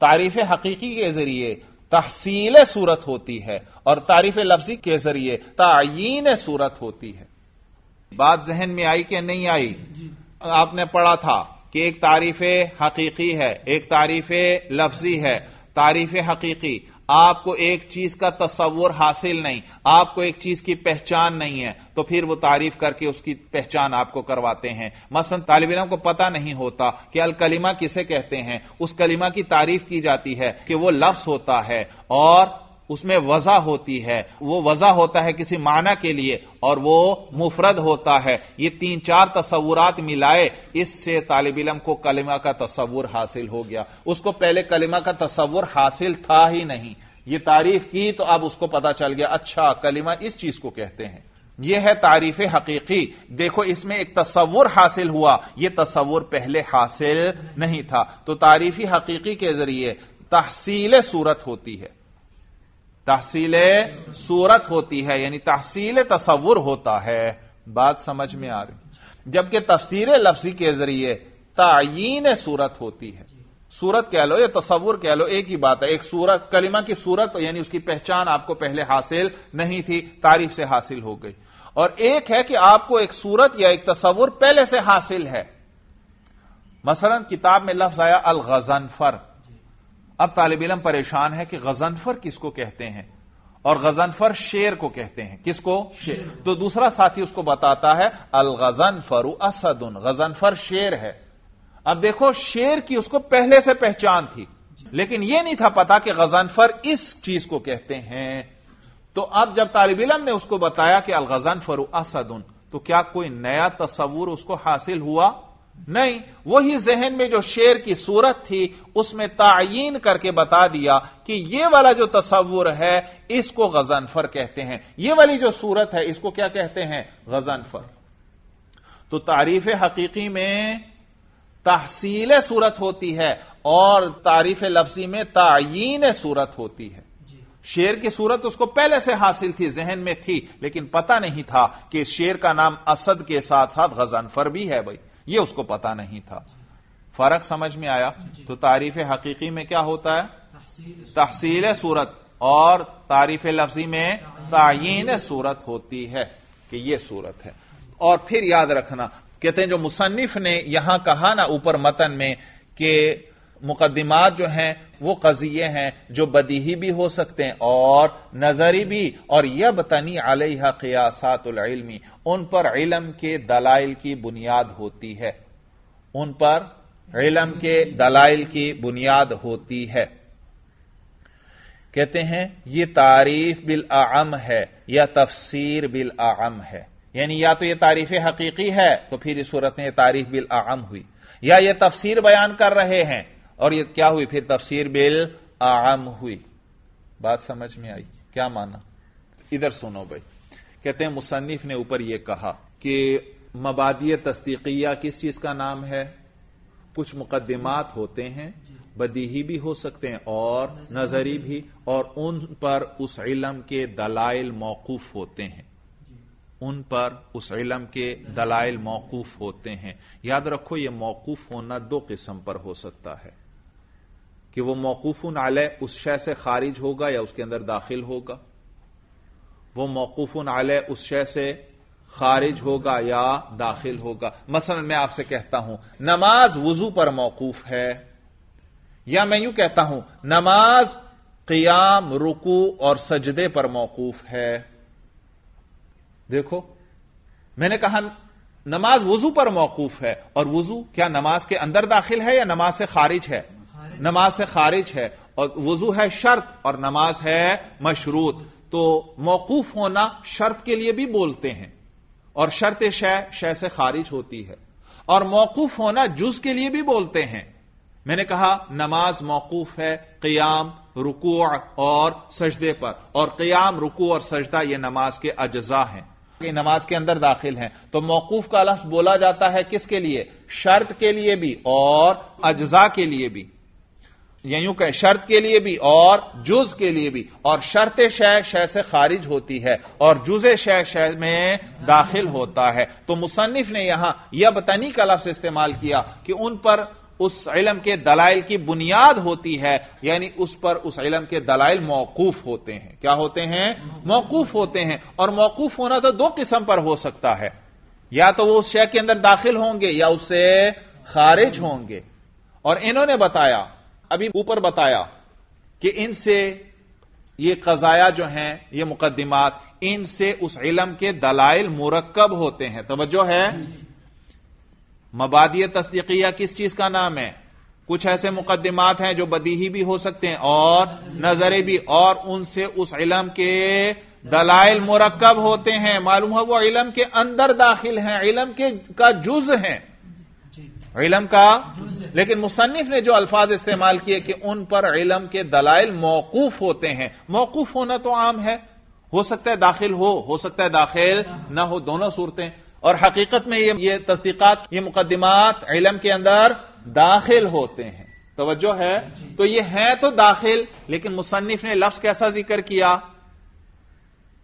A: तारीफ हकीकी के जरिए तहसील सूरत होती है और तारीफ लफ्जी के जरिए तयन सूरत होती है बात जहन में आई कि नहीं आई आपने पढ़ा था कि एक तारीफ हकीकी है एक तारीफ लफ्जी है तारीफ हकीकी आपको एक चीज का तस्वर हासिल नहीं आपको एक चीज की पहचान नहीं है तो फिर वो तारीफ करके उसकी पहचान आपको करवाते हैं मसन तालब को पता नहीं होता कि अल किसे कहते हैं उस कलीमा की तारीफ की जाती है कि वो लफ्स होता है और उसमें वजह होती है वो वजह होता है किसी माना के लिए और वो मुफरद होता है ये तीन चार तस्वुरात मिलाए इससे तालब इलम को कलिमा का तस्वुर हासिल हो गया उसको पहले कलिमा का तस्वुर हासिल था ही नहीं ये तारीफ की तो अब उसको पता चल गया अच्छा कलिमा इस चीज को कहते हैं यह है तारीफ हकीकी देखो इसमें एक तस्वुर हासिल हुआ यह तस्वुर पहले हासिल नहीं था तो तारीफी हकीकी के जरिए तहसील सूरत होती है तहसील सूरत होती है यानी तहसील तस्वुर होता है बात समझ में आ रही जबकि तफसीर लफ्जी के जरिए तयीन सूरत होती है सूरत कह लो या तस्वुर कह लो एक ही बात है एक सूरत कलिमा की सूरत यानी उसकी पहचान आपको पहले हासिल नहीं थी तारीफ से हासिल हो गई और एक है कि आपको एक सूरत या एक तस्वुर पहले से हासिल है मसलन किताब में लफ्ज आया अल अब तालब इलम परेशान है कि गजनफर किसको कहते हैं और गजनफर शेर को कहते हैं किसको शेर तो दूसरा साथी उसको बताता है अल गजनफर असदुन गजनफर शेर है अब देखो शेर की उसको पहले से पहचान थी लेकिन यह नहीं था पता कि गजनफर इस चीज को कहते हैं तो अब जब तालब इलम ने उसको बताया कि अल गजनफर असदुन तो क्या कोई नया तस्वूर उसको हासिल हुआ नहीं वही जहन में जो शेर की सूरत थी उसमें तयन करके बता दिया कि यह वाला जो तस्वुर है इसको गजनफर कहते हैं यह वाली जो सूरत है इसको क्या कहते हैं गजनफर तो तारीफ हकीकी में तहसील सूरत होती है और तारीफ लफ्जी में तयन सूरत होती है शेर की सूरत उसको पहले से हासिल थी जहन में थी लेकिन पता नहीं था कि शेर का नाम असद के साथ साथ गजनफर भी है भाई यह उसको पता नहीं था फर्क समझ में आया तो तारीफ हकीकी में क्या होता है तहसील सूरत और तारीफ लफ्जी में तयन सूरत होती है कि यह सूरत है और फिर याद रखना कहते हैं जो मुसन्फ ने यहां कहा ना ऊपर मतन में कि मुकदमात जो हैं वो कजिए हैं जो बदीही भी हो सकते हैं और नजरी भी और यह बतानी अलह क्यासातमी उन पर इलम के दलाइल की बुनियाद होती है उन पर इलम के दलाइल की बुनियाद होती है कहते हैं यह तारीफ बिल आम है या तफसीर बिल आम है यानी या तो यह तारीफ हकीकी है तो फिर इस सूरत में यह तारीफ बिल आम हुई या यह तफसीर बयान कर रहे हैं और ये क्या हुई फिर तफसीर बिल आम हुई बात समझ में आई क्या माना इधर सुनो भाई कहते हैं मुसन्फ ने ऊपर यह कहा कि मबादी तस्दीकिया किस चीज का नाम है कुछ मुकदमात होते हैं बदीही भी हो सकते हैं और नजरी भी और उन पर उस इलम के दलाइल मौकूफ होते हैं उन पर उस इलम के दलाइल मौकूफ होते हैं याद रखो यह मौकूफ होना दो किस्म पर हो सकता है कि वह मौकूफ आलय उस शय से खारिज होगा या उसके अंदर दाखिल होगा वह मौकूफ नालय उस शय से खारिज होगा या दाखिल होगा मसलन मैं आपसे कहता हूं नमाज वजू पर मौकूफ है या मैं यूं कहता हूं नमाज कियाम रुकू और सजदे पर मौकूफ है देखो मैंने कहा नमाज वजू पर मौकूफ है और वजू क्या नमाज के अंदर दाखिल है या नमाज से खारिज है नमाज से खारिज है और वजू है शर्त और नमाज है मशरूत तो मौकूफ होना शर्त के लिए भी बोलते हैं और शर्त शय शय से खारिज होती है और मौकूफ होना जुज के लिए भी बोलते हैं मैंने कहा नमाज मौकूफ है कयाम रुकू और सजदे पर और कयाम रुकू और सजदा यह नमाज के अजजा हैं नमाज के अंदर दाखिल हैं तो मौकूफ का लफ्ज बोला जाता है किसके लिए शर्त के लिए भी और अजजा के लिए भी या यूं कहें शर्त के लिए भी और जुज के लिए भी और शर्त शय शय से खारिज होती है और जुज शय शय में दाखिल होता है तो मुसन्फ ने यहां यह बतनी का लफ्ज इस्तेमाल किया कि उन पर उस इलम के दलाइल की बुनियाद होती है यानी उस पर उस इलम के दलाइल मौकूफ होते हैं क्या होते हैं मौकूफ होते हैं और मौकूफ होना तो दो किस्म पर हो सकता है या तो वह उस शय के अंदर दाखिल होंगे या उससे खारिज होंगे और इन्होंने बताया अभी ऊपर बताया कि इनसे ये कजाया जो हैं ये मुकदमात इनसे उस इलम के दलाइल मुरक्कब होते हैं तोज्जो है मबादी तस्दीकिया किस चीज का नाम है कुछ ऐसे मुकदमात हैं जो बदीही भी हो सकते हैं और नजरे भी और उनसे उस इलम के दलाइल मुरक्कब होते हैं मालूम है वो इलम के अंदर दाखिल हैं इलम के का जुज हैं इलम का लेकिन मुसनफ ने जो अल्फाज इस्तेमाल किए कि उन पर इलम के दलाइल मौकूफ होते हैं मौकूफ होना तो आम है हो सकता है दाखिल हो हो सकता है दाखिल ना हो दोनों सूरतें और हकीकत में ये ये तस्दीकत ये मुकदमात इलम के अंदर दाखिल होते हैं तोज्जो है तो ये है तो दाखिल लेकिन मुसनफ ने लफ्ज कैसा जिक्र किया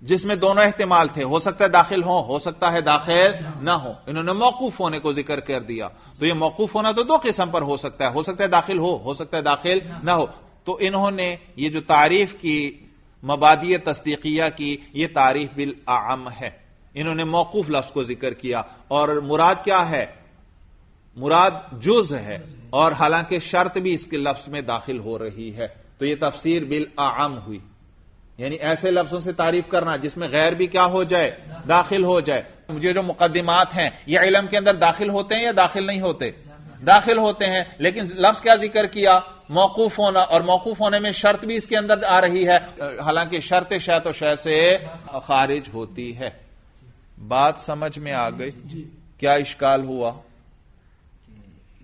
A: जिसमें दोनों अहतमाल थे हो सकता है दाखिल हो हो सकता है दाखिल ना हो इन्होंने मौकूफ होने को जिक्र कर दिया तो यह मौकूफ होना तो दो किस्म पर हो सकता है हो सकता है दाखिल हो हो सकता है दाखिल ना हो तो इन्होंने ये जो तारीफ की मबादी तस्दीकिया की ये तारीफ बिल आम है इन्होंने मौकूफ लफ्ज को जिक्र किया और मुराद क्या है मुराद जुज है और हालांकि शर्त भी इसके लफ्ज में दाखिल हो रही है तो यह तफसीर बिल आम हुई यानी ऐसे लफ्जों से तारीफ करना जिसमें गैर भी क्या हो जाए दाखिल हो जाए मुझे जो मुकदमात हैं ये इलम के अंदर दाखिल होते हैं या दाखिल नहीं होते दाखिल होते हैं लेकिन लफ्ज क्या जिक्र किया मौकूफ होना और मौकूफ होने में शर्त भी इसके अंदर आ रही है हालांकि शर्त शह तो शह से खारिज होती है बात समझ में आ गई क्या इश्काल हुआ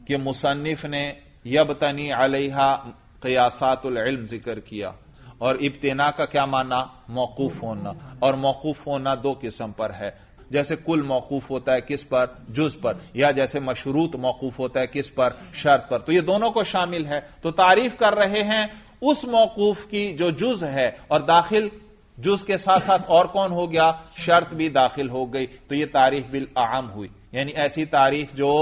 A: कि मुसन्फ ने यबतनी अलहा कयासातुल जिक्र किया और इब्तना का क्या माना मौकूफ होना और मौकूफ होना दो किस्म पर है जैसे कुल मौकूफ होता है किस पर जुज पर या जैसे मशरूत मौकूफ होता है किस पर शर्त पर तो ये दोनों को शामिल है तो तारीफ कर रहे हैं उस मौकूफ की जो जुज है और दाखिल जुज के साथ साथ और कौन हो गया शर्त भी दाखिल हो गई तो यह तारीफ बिल आम हुई यानी ऐसी तारीफ जो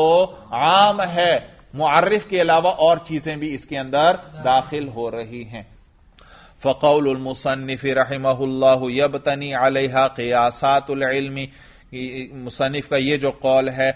A: आम है मुआरफ के अलावा और चीजें भी इसके अंदर दाखिल हो रही हैं फ़कौल मुसनफ़ रहमल्ला यबतनी अलहा क़ियासातलमी मुसनफ़ का ये जो कौल है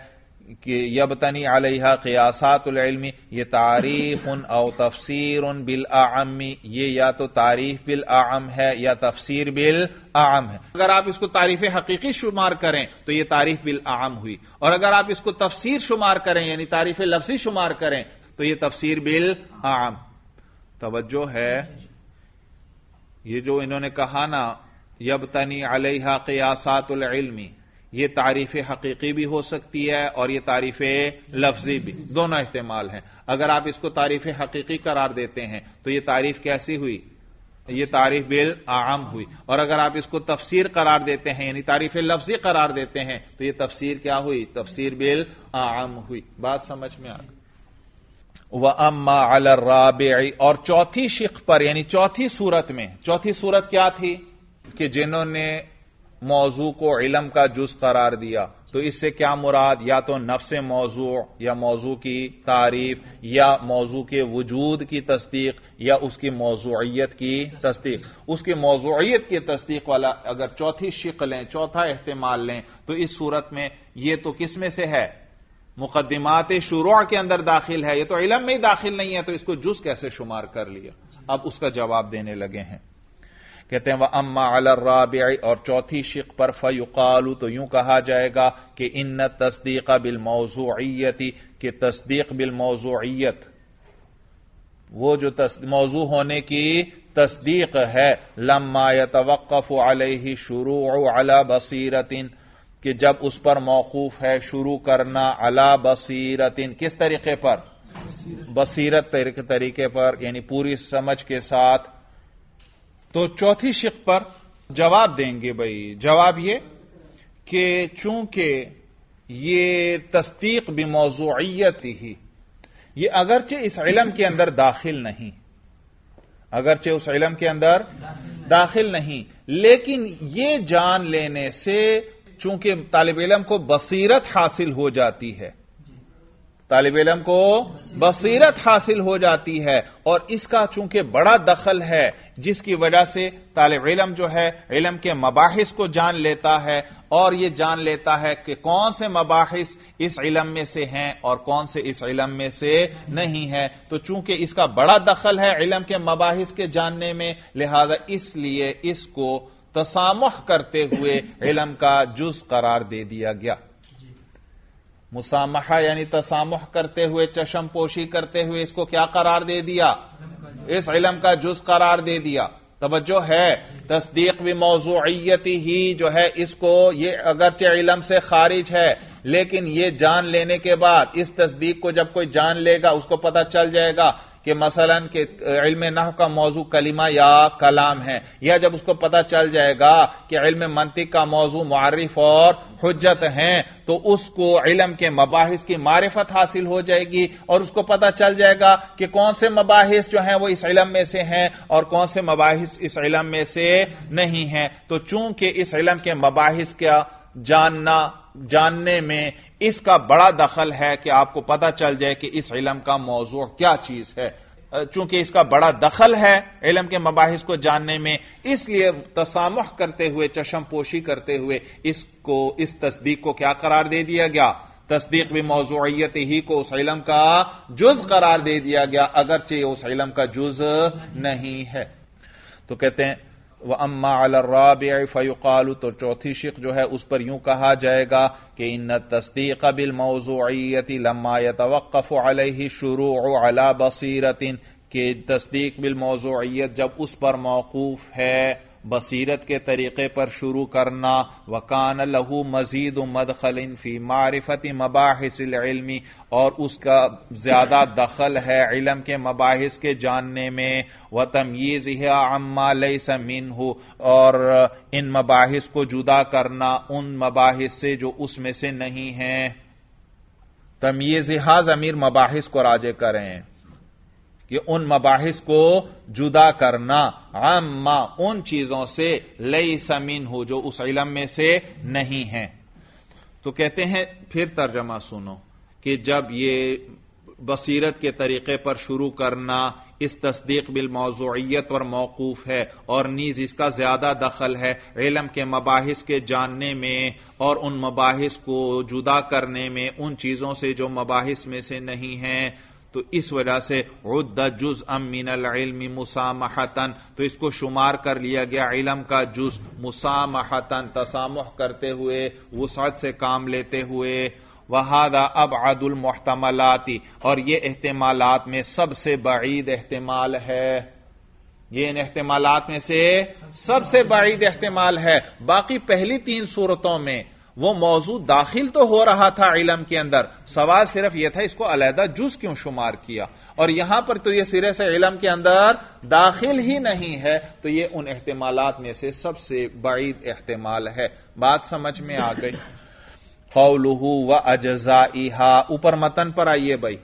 A: कि यबतनी अलहा क़ियासातलमी ये तारीफ़ उन और तफसर उन बिल आमी ये या तो तारीफ बिल आम है या तफसर बिल आम है अगर आप इसको तारीफ हकीकी शुमार करें तो ये तारीफ बिल आम हुई और अगर आप इसको तफसर शुमार करें यानी तारीफ लफ्जी शुमार करें तो ये तफसर बिल आम तोज्जो है ये जो इन्होंने कहा ना तनी अलहा कयासातुल इल्मी ये तारीफ हकीकी भी हो सकती है और ये तारीफ लफ्जी भी दोनों इस्तेमाल हैं अगर आप इसको तारीफ हकीकी करार देते हैं तो ये तारीफ कैसी हुई ये तारीफ बिल आम हुई और अगर आप इसको तफसीर करार देते हैं यानी तारीफ लफ्जी करार देते हैं तो ये तफसीर क्या हुई तफसीर बिल आम हुई बात समझ में आ गई व अम्मा अल राबे और चौथी शिख पर यानी चौथी सूरत में चौथी सूरत क्या थी कि जिन्होंने मौजू को इलम का जुज करार दिया तो इससे क्या मुराद या तो नफ्स मौजू या मौजू की तारीफ या मौजू के वजूद की तस्दीक या उसकी मौजूत की तस्दीक उसकी मौजूत की तस्दीक वाला अगर चौथी शिक लें चौथा एहतमाल लें तो इस सूरत में यह तो किस में से है मुकदमात शुरू के अंदर दाखिल है यह तो इलम में ही दाखिल नहीं है तो इसको जुज कैसे शुमार कर लिया अब उसका जवाब देने लगे हैं कहते हैं वह अम्मा राबिया और चौथी शिक पर फयुकालू तो यूं कहा जाएगा कि इन तस्दीक बिल मौजूती कि तस्दीक बिल मौजूत वो जो मौजू होने की तस्दीक है लम्मा यतवक्फ अलही शुरू अला बसीरतिन कि जब उस पर मौकूफ है शुरू करना अला इन किस तरीके पर बसीरत तरीके पर यानी पूरी समझ के साथ तो चौथी शिक पर जवाब देंगे भाई जवाब ये कि चूंकि ये तस्दीक भी मौजूद ही ये अगरचे इस इलम के अंदर दाखिल नहीं अगरचे उस इलम के अंदर दाखिल नहीं लेकिन यह जान लेने से चूंकि तालिब इलम को बसीरत हासिल हो जाती है तालिब इलम को बसीरत हासिल हो जाती है और इसका चूंकि बड़ा दखल है जिसकी वजह से तालिब इलम जो है इलम के मबाहिस को जान लेता है और यह जान लेता है कि कौन से मबाहिस इस इलम में से हैं और कौन से इस इलम में से नहीं है तो चूंकि इसका बड़ा दखल है इलम के मबाहिस के जानने में लिहाजा इसलिए इसको तसामह करते हुए इलम का जुज करार दे दिया गया मुसामहा यानी तसामह करते हुए चशम पोशी करते हुए इसको क्या करार दे दिया इस इलम का जुज करार दे दिया तोज्जो है तस्दीक भी मौजूयती ही जो है इसको ये अगरचे इलम से खारिज है लेकिन ये जान लेने के बाद इस तस्दीक को जब कोई जान लेगा उसको पता चल जाएगा कि मसलन के इल्म नह का मौजू कलिमा या कलाम है या जब उसको पता चल जाएगा कि इल्म मंतिक का मौजू मारिफ और हजत हैं तो उसको इलम के मबाहिस की मारिफत हासिल हो जाएगी और उसको पता चल जाएगा कि कौन से मबाहिस जो हैं वो इस इलम में से हैं और कौन से मबाहिस इस इलम में से नहीं हैं तो चूंकि इस इलम के मबाहिस का जानना जानने में इसका बड़ा दखल है कि आपको पता चल जाए कि इस इलम का मौजू क्या चीज है चूंकि इसका बड़ा दखल है इलम के मबाहिस को जानने में इसलिए तसामह करते हुए चशमपोशी करते हुए इसको इस तस्दीक को क्या करार दे दिया गया तस्दीक भी मौजूत ही को उस इलम का जुज करार दे दिया गया अगरचे उस इलम का जुज नहीं है तो कहते हैं व अम्मा अलर्राब फ़युकाल तो चौथी शिक जो है उस पर यूं कहा जाएगा कि इन तस्दीक बिल मौजूती लम्मा तवक़फ़ अलही शुरू अला बसीरतिन के तस्दीक बिल मौजूत जब उस पर मौकूफ है बसीरत के तरीके पर शुरू करना वकान लहू मजीद खलिन फी मारिफत मबाहिसमी और उसका ज्यादा दखल है इलम के मबाहिस के जानने में व है अम्मा लई समीन हो और इन मबाहिस को जुदा करना उन मबाहिस से जो उसमें से नहीं है तमयीज हाज अमीर मबाहिस को राजे करें कि उन मबाहिस को जुदा करना आम्मा उन चीजों से लई समीन हो जो उस इलम में से नहीं है तो कहते हैं फिर तर्जमा सुनो कि जब ये बसीरत के तरीके पर शुरू करना इस तस्दीक बिल मौजूत पर मौकूफ है और नीज इसका ज्यादा दखल है इलम के मबाहिस के जानने में और उन मबाहिस को जुदा करने में उन चीजों से जो मबाहिस में से नहीं है तो इस वजह से उद्दा जुज अम मिनल मुसामहतन तो इसको शुमार कर लिया गया इलम का जुज मुसामहतन तसामुह करते हुए वसात से काम लेते हुए वहादा अब आदुल मोहतमलाती और ये अहतमालत में सबसे बईद एहतमाल है ये इन अहतमालत में से सबसे बईद एहतमाल है बाकी पहली तीन सूरतों में वो मौजू दाखिल तो हो रहा था इलम के अंदर सवाल सिर्फ यह था इसको अलहदा जुज क्यों शुमार किया और यहां पर तो यह सिरे से इलम के अंदर दाखिल ही नहीं है तो यह उन अहतमालत में से सबसे बड़ी एहतमाल है बात समझ में आ गई कौलहू व इहा ऊपर मतन पर आइए भाई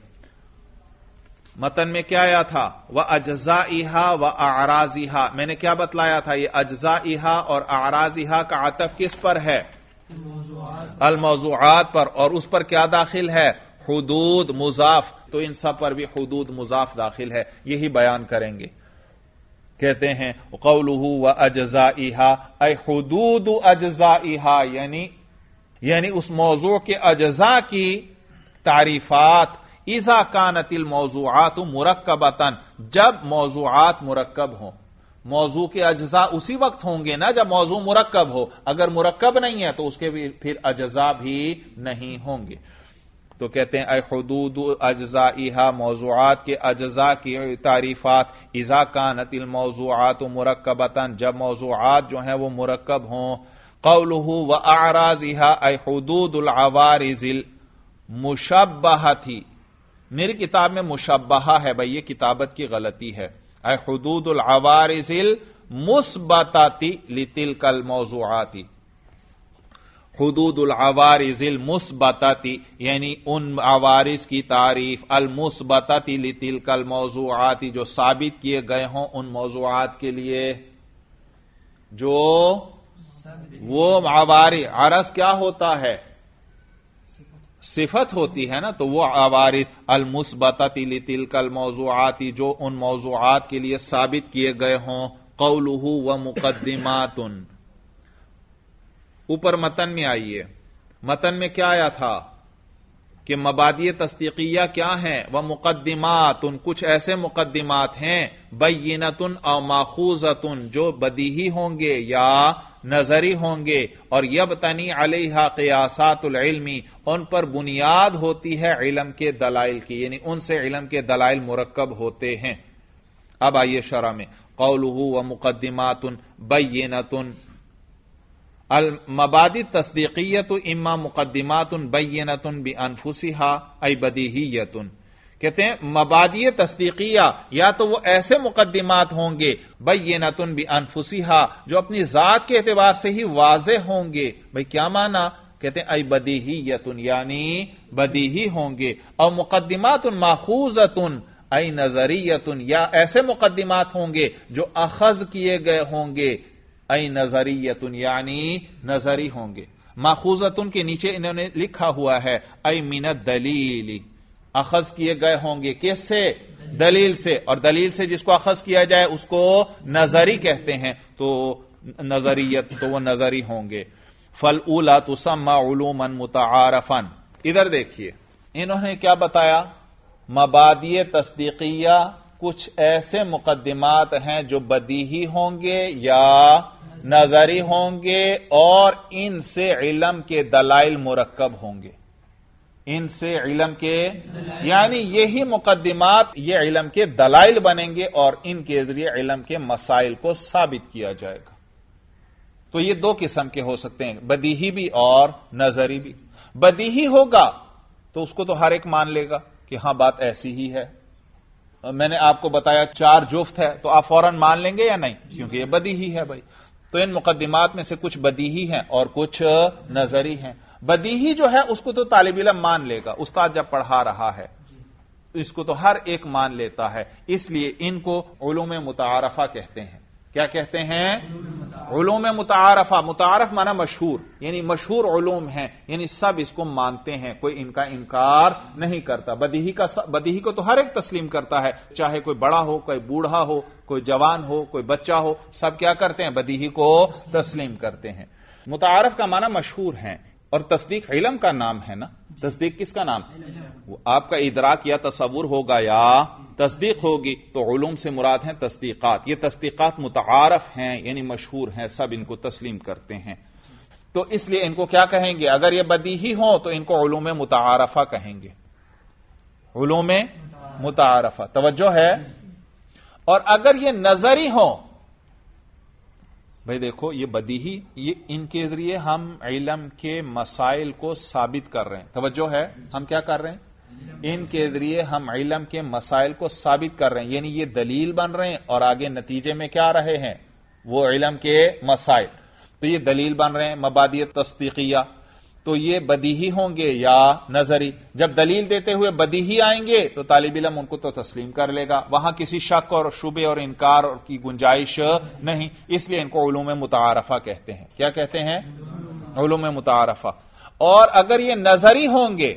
A: मतन में क्या आया था वह अजा इहा व आराजिहा मैंने क्या बतलाया था यह अजा इहा और आराजिहा का आतफ किस पर है अलमौजूद पर और उस पर क्या दाखिल है हदूद मुजाफ तो इन सब पर भी हदूद मुजाफ दाखिल है यही बयान करेंगे कहते हैं कौलहू व अजा इहा अदूद अजा इहा यानी यानी उस मौजू के अजजा की तारीफात इजा कानतिल मौजूआत मुरक्कबतन जब मौजूआत मुरक्कब हों मौजू के अजजा उसी वक्त होंगे ना जब मौजू मुरक्कब हो अगर मुरक्कब नहीं है तो उसके भी फिर अजजा भी नहीं होंगे तो कहते हैं अहदूद अजजा इहा मौजूआत के अजजा की तारीफात इजा का नतिल मौजूद मुरक्कबतन जब मौजूद जो हैं वो मुरक्कब हों कौलहू व आराज इहा इजिल मुशबहा थी मेरी किताब में मुशबहा है भाई ये किताबत की गलती है हदूदुलवारिसिल मुस्बताती लितिल कल मौजूआती हदूदुलवारिसिल मुस्बताती यानी उन आवारिस की तारीफ अल मुस्बताती लितिल कल मौजूआती जो साबित किए गए हों उन मौजूआत के लिए जो वो आवारी अरस क्या होता है सिफत होती है ना तो वह आवारिस अलमुसबता तिल मौजूआती जो उन मौजूआत के लिए साबित किए गए हों कौलहू व मुकदमात ऊपर मतन में आइए मतन में क्या आया था कि मबादी तस्तीकिया क्या है वह मुकदमात उन कुछ ऐसे मुकदमात हैं बैनतुन और माखूजतुन जो बदी ही होंगे या नजरी होंगे और यब तनी अलहा कयासातमी उन पर बुनियाद होती है इलम के दलाइल की यानी उनसे इलम के दलाइल मुरकब होते हैं अब आइए शरा में कौलहू व मुकदमातुन बैनतुन अल मबादी तस्दीकियत इम्मा मुकदमातुन बैनतुन बी अनफुसिहा अबदीहीयतुन कहते हैं मबादी तस्दीकिया या तो वो ऐसे मुकदमात होंगे भाई ये नतुन भी अनफुसिहा जो अपनी जात के एतबार से ही वाज होंगे भाई क्या माना कहते हैं अई ही यतुन यानी ही होंगे और मुकदमात उन माखूजतुन अई नजरियतुन या ऐसे मुकदमात होंगे जो अखज किए गए होंगे अई नजरियतुन यानी नजरी होंगे माखूजतुन के नीचे इन्होंने लिखा हुआ है अई मिनत दलीली अखज किए गए होंगे किससे दलील से और दलील से जिसको अखज किया जाए उसको नजरी कहते हैं तो नजरियत तो वह नजरी होंगे फल उला तुसम्मा उलूमन मुतारफन इधर देखिए इन्होंने क्या बताया मबादी तस्दीकिया कुछ ऐसे मुकदमात हैं जो बदीही होंगे या नजरी होंगे और इनसे इलम के दलाइल मुरक्ब होंगे इनसे इलम के यानी यही मुकदमात ये इलम के दलाइल बनेंगे और इनके जरिए इलम के मसाइल को साबित किया जाएगा तो ये दो किस्म के हो सकते हैं बदीही भी और नजरी भी बदीही होगा तो उसको तो हर एक मान लेगा कि हां बात ऐसी ही है मैंने आपको बताया चार जुफ्त है तो आप फौरन मान लेंगे या नहीं क्योंकि यह बदी ही है भाई तो इन मुकदमात में से कुछ बदीही हैं और कुछ नजरी हैं बदीही जो है उसको तो तालिब इलम मान लेगा उस्ताद जब पढ़ा रहा है इसको तो हर एक मान लेता है इसलिए इनको उलूम मुतारफा कहते हैं क्या कहते हैं उलूम मुतारफा मुतारफ माना मशहूर यानी मशहूर उलूम है यानी सब इसको मानते हैं कोई इनका इनकार नहीं करता बदीही का बदीही को तो हर एक तस्लीम करता है चाहे कोई बड़ा हो कोई बूढ़ा हो कोई जवान हो कोई बच्चा हो सब क्या करते हैं बदीही को तस्लीम करते हैं मुतारफ का माना मशहूर है और तस्दीक इलम का नाम है ना तस्दीक किसका नाम वो आपका इदराक या तस्वुर होगा या तस्दीक होगी तो उलूम से मुराद हैं तस्दीकात ये तस्दीकात मुतारफ हैं यानी मशहूर हैं सब इनको तस्लीम करते हैं तो इसलिए इनको क्या कहेंगे अगर ये ही हो तो इनको उलूम मुतारफा कहेंगे उलूम मुतारफा तवज्जो है और अगर ये नजरी हो भाई देखो ये बदीही ये इनके जरिए हम इलम के मसाइल को साबित कर रहे हैं तवज्जो है हम क्या कर रहे हैं इनके जरिए हम इलम के मसाइल को साबित कर रहे हैं यानी ये दलील बन रहे हैं और आगे नतीजे में क्या रहे हैं वो इलम के मसाइल तो ये दलील बन रहे हैं मबादियत तस्दीकिया तो ये बदीही होंगे या नजरी जब दलील देते हुए बदीही आएंगे तो तालिब इलम उनको तो तस्लीम कर लेगा वहां किसी शक और शुबे और इनकार और की गुंजाइश नहीं इसलिए इनको उलूम मुतारफा कहते हैं क्या कहते हैं उलूम मुतारफा और अगर ये नजरी होंगे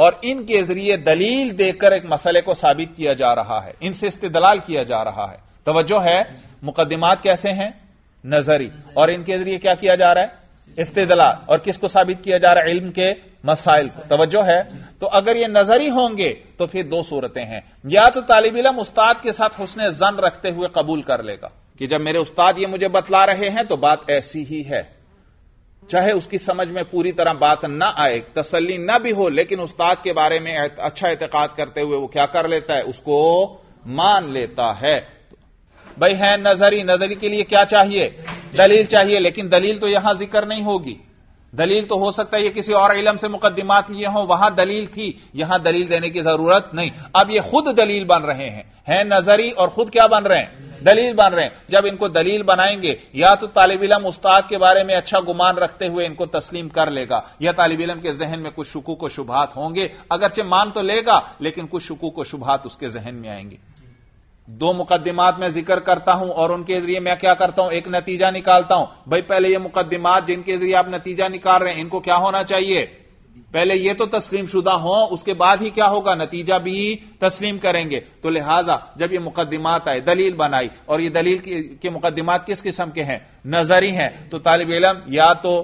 A: और इनके जरिए दलील देकर एक मसले को साबित किया जा रहा है इनसे इस्तलाल किया जा रहा है तोज्जो है मुकदमात कैसे हैं नजरी और इनके जरिए क्या किया जा रहा है इस्तेदला और किसको साबित किया जा रहा है इल्म के मसाइल को तवज्जो है तो अगर ये नजरी होंगे तो फिर दो सूरतें हैं या तो तालिब इलम उस्ताद के साथ हुसन जन रखते हुए कबूल कर लेगा कि जब मेरे उस्ताद ये मुझे बतला रहे हैं तो बात ऐसी ही है चाहे उसकी समझ में पूरी तरह बात ना आए तसली ना भी हो लेकिन उस्ताद के बारे में अच्छा एतकाद करते हुए वो क्या कर लेता है उसको मान लेता है तो- भाई है नजरी नजरी के लिए क्या चाहिए दलील चाहिए लेकिन दलील तो यहां जिक्र नहीं होगी दलील तो हो सकता है ये किसी और इलम से मुकदमात लिए हो वहां दलील थी यहां दलील देने की जरूरत नहीं अब ये खुद दलील बन रहे हैं है नजरी और खुद क्या बन रहे हैं दलील बन रहे हैं जब इनको दलील बनाएंगे या तो तालिब इलम उस्ताद के बारे में अच्छा गुमान रखते हुए इनको तस्लीम कर लेगा या तालिब इलम के जहन में कुछ शकूक व शुभात होंगे अगरचे मान तो लेगा लेकिन कुछ शकूक व शुभात उसके जहन में आएंगे दो मुकदमात में जिक्र करता हूं और उनके जरिए मैं क्या करता हूं एक नतीजा निकालता हूं भाई पहले ये मुकदमात जिनके जरिए आप नतीजा निकाल रहे हैं इनको क्या होना चाहिए पहले ये तो तस्लीम शुदा हो उसके बाद ही क्या होगा नतीजा भी तस्लीम करेंगे तो लिहाजा जब ये मुकदमात आए दलील बनाई और ये दलील के, मुकदमात किस किस्म के हैं नजरी हैं तो तालिब इलम या तो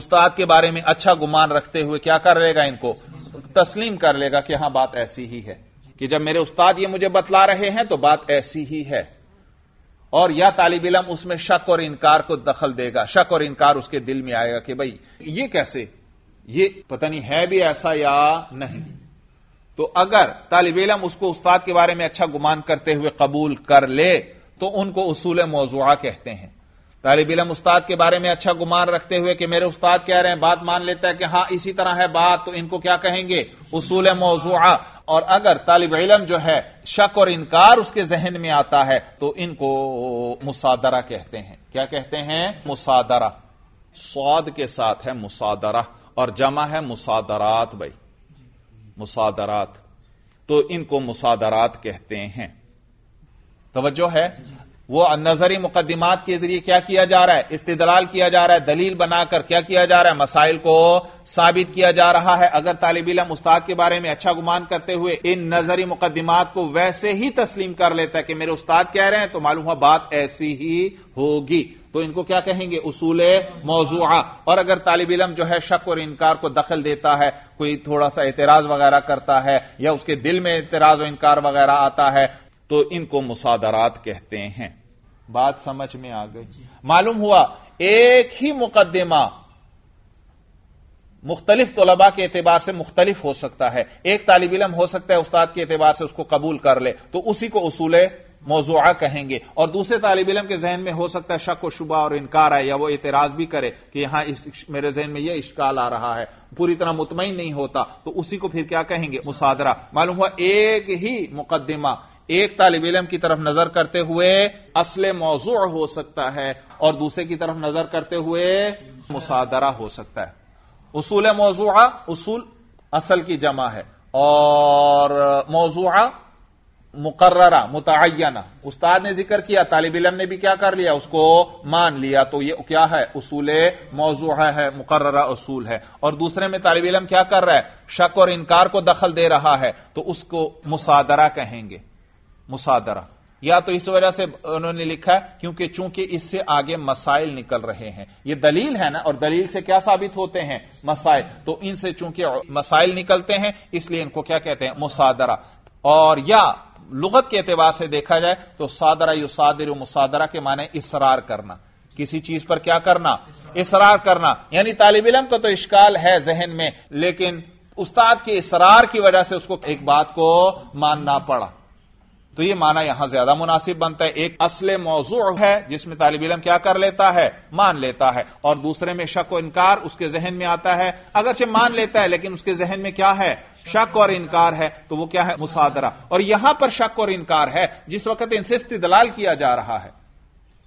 A: उस्ताद के बारे में अच्छा गुमान रखते हुए क्या कर लेगा इनको तस्लीम कर लेगा कि हां बात ऐसी ही है कि जब मेरे उस्ताद ये मुझे बतला रहे हैं तो बात ऐसी ही है और यह तालिब इलम उसमें शक और इनकार को दखल देगा शक और इनकार उसके दिल में आएगा कि भाई ये कैसे ये पता नहीं है भी ऐसा या नहीं तो अगर तालिब इलम उसको उस्ताद के बारे में अच्छा गुमान करते हुए कबूल कर ले तो उनको उसूल मौजूआ कहते हैं तालिब इलम उस्ताद के बारे में अच्छा गुमान रखते हुए कि मेरे उस्ताद कह रहे हैं बात मान लेता है कि हां इसी तरह है बात तो इनको क्या कहेंगे उसूल मौजूआ और अगर तालिब इलम जो है शक और इनकार उसके जहन में आता है तो इनको मुसादरा कहते हैं क्या कहते हैं मुसादरा स्वाद के साथ है मुसादरा और जमा है मुसादरात भाई मुसादरात तो इनको मुसादरात कहते हैं तोज्जो है वो नजरी मुकदमात के जरिए क्या किया जा रहा है इस्तेदलाल किया जा रहा है दलील बनाकर क्या किया जा रहा है मसाइल को साबित किया जा रहा है अगर तालब इलम उस्ताद के बारे में अच्छा गुमान करते हुए इन नजरी मुकदमात को वैसे ही तस्लीम कर लेता है कि मेरे उस्ताद कह रहे हैं तो मालूम हुआ बात ऐसी ही होगी तो इनको क्या कहेंगे उसूल मौजूआ और अगर तालब इलम जो है शक और इनकार को दखल देता है कोई थोड़ा सा एतराज वगैरह करता है या उसके दिल में एतराज और इनकार वगैरह आता है तो इनको मुसादरात कहते हैं बात समझ में आ गई मालूम हुआ एक ही मुकदमा मुख्तलिफ तलबा के एतबार से मुख्तलिफ हो सकता है एक तालिब इलम हो सकता है उस्ताद के एतबार से उसको कबूल कर ले तो उसी को उसूल मौजूआ कहेंगे और दूसरे तालिब इलम के जहन में हो सकता है शक व शुबा और इनकार है या वो एतराज भी करे कि यहां इस, मेरे जहन में यह इश्काल आ रहा है पूरी तरह मुतमिन नहीं होता तो उसी को फिर क्या कहेंगे मुसादरा मालूम हुआ एक ही मुकदमा एक तालब इलम की तरफ नजर करते हुए असल मौजू हो सकता है और दूसरे की तरफ नजर करते हुए मुसादरा हो सकता है उसूल मौजूआ उसूल असल की जमा है और मौजूआ मुकर्रा मुतना उस्ताद ने जिक्र किया तालब इलम ने भी क्या कर लिया उसको मान लिया तो यह क्या है उसूल मौजू है मुकर्रा उसूल है और दूसरे में तालब इलम क्या कर रहा है शक और इनकार को दखल दे रहा है तो उसको मुसादरा कहेंगे मुसादरा या तो इस वजह से उन्होंने लिखा है क्योंकि चूंकि इससे आगे मसाइल निकल रहे हैं यह दलील है ना और दलील से क्या साबित होते हैं मसाइल तो इनसे चूंकि मसाइल निकलते हैं इसलिए इनको क्या कहते हैं मुसादरा और या लुगत के एतबार से देखा जाए तो सादरा यु सादिर मुसादरा के माने इसरार करना किसी चीज पर क्या करना इसरार करना यानी तालिब इलम का तो इश्काल है जहन में लेकिन उस्ताद के इसरार की वजह से उसको एक बात को मानना पड़ा तो यह माना यहां ज्यादा मुनासिब बनता है एक असल मौजू है जिसमें तालब इलम क्या कर लेता है मान लेता है और दूसरे में शक और इनकार उसके जहन में आता है अगरचे मान लेता है लेकिन उसके जहन में क्या है शक और इनकार है तो वो क्या है मुसादरा और यहां पर शक और इनकार है जिस वक्त इनसे इस्तलाल किया जा रहा है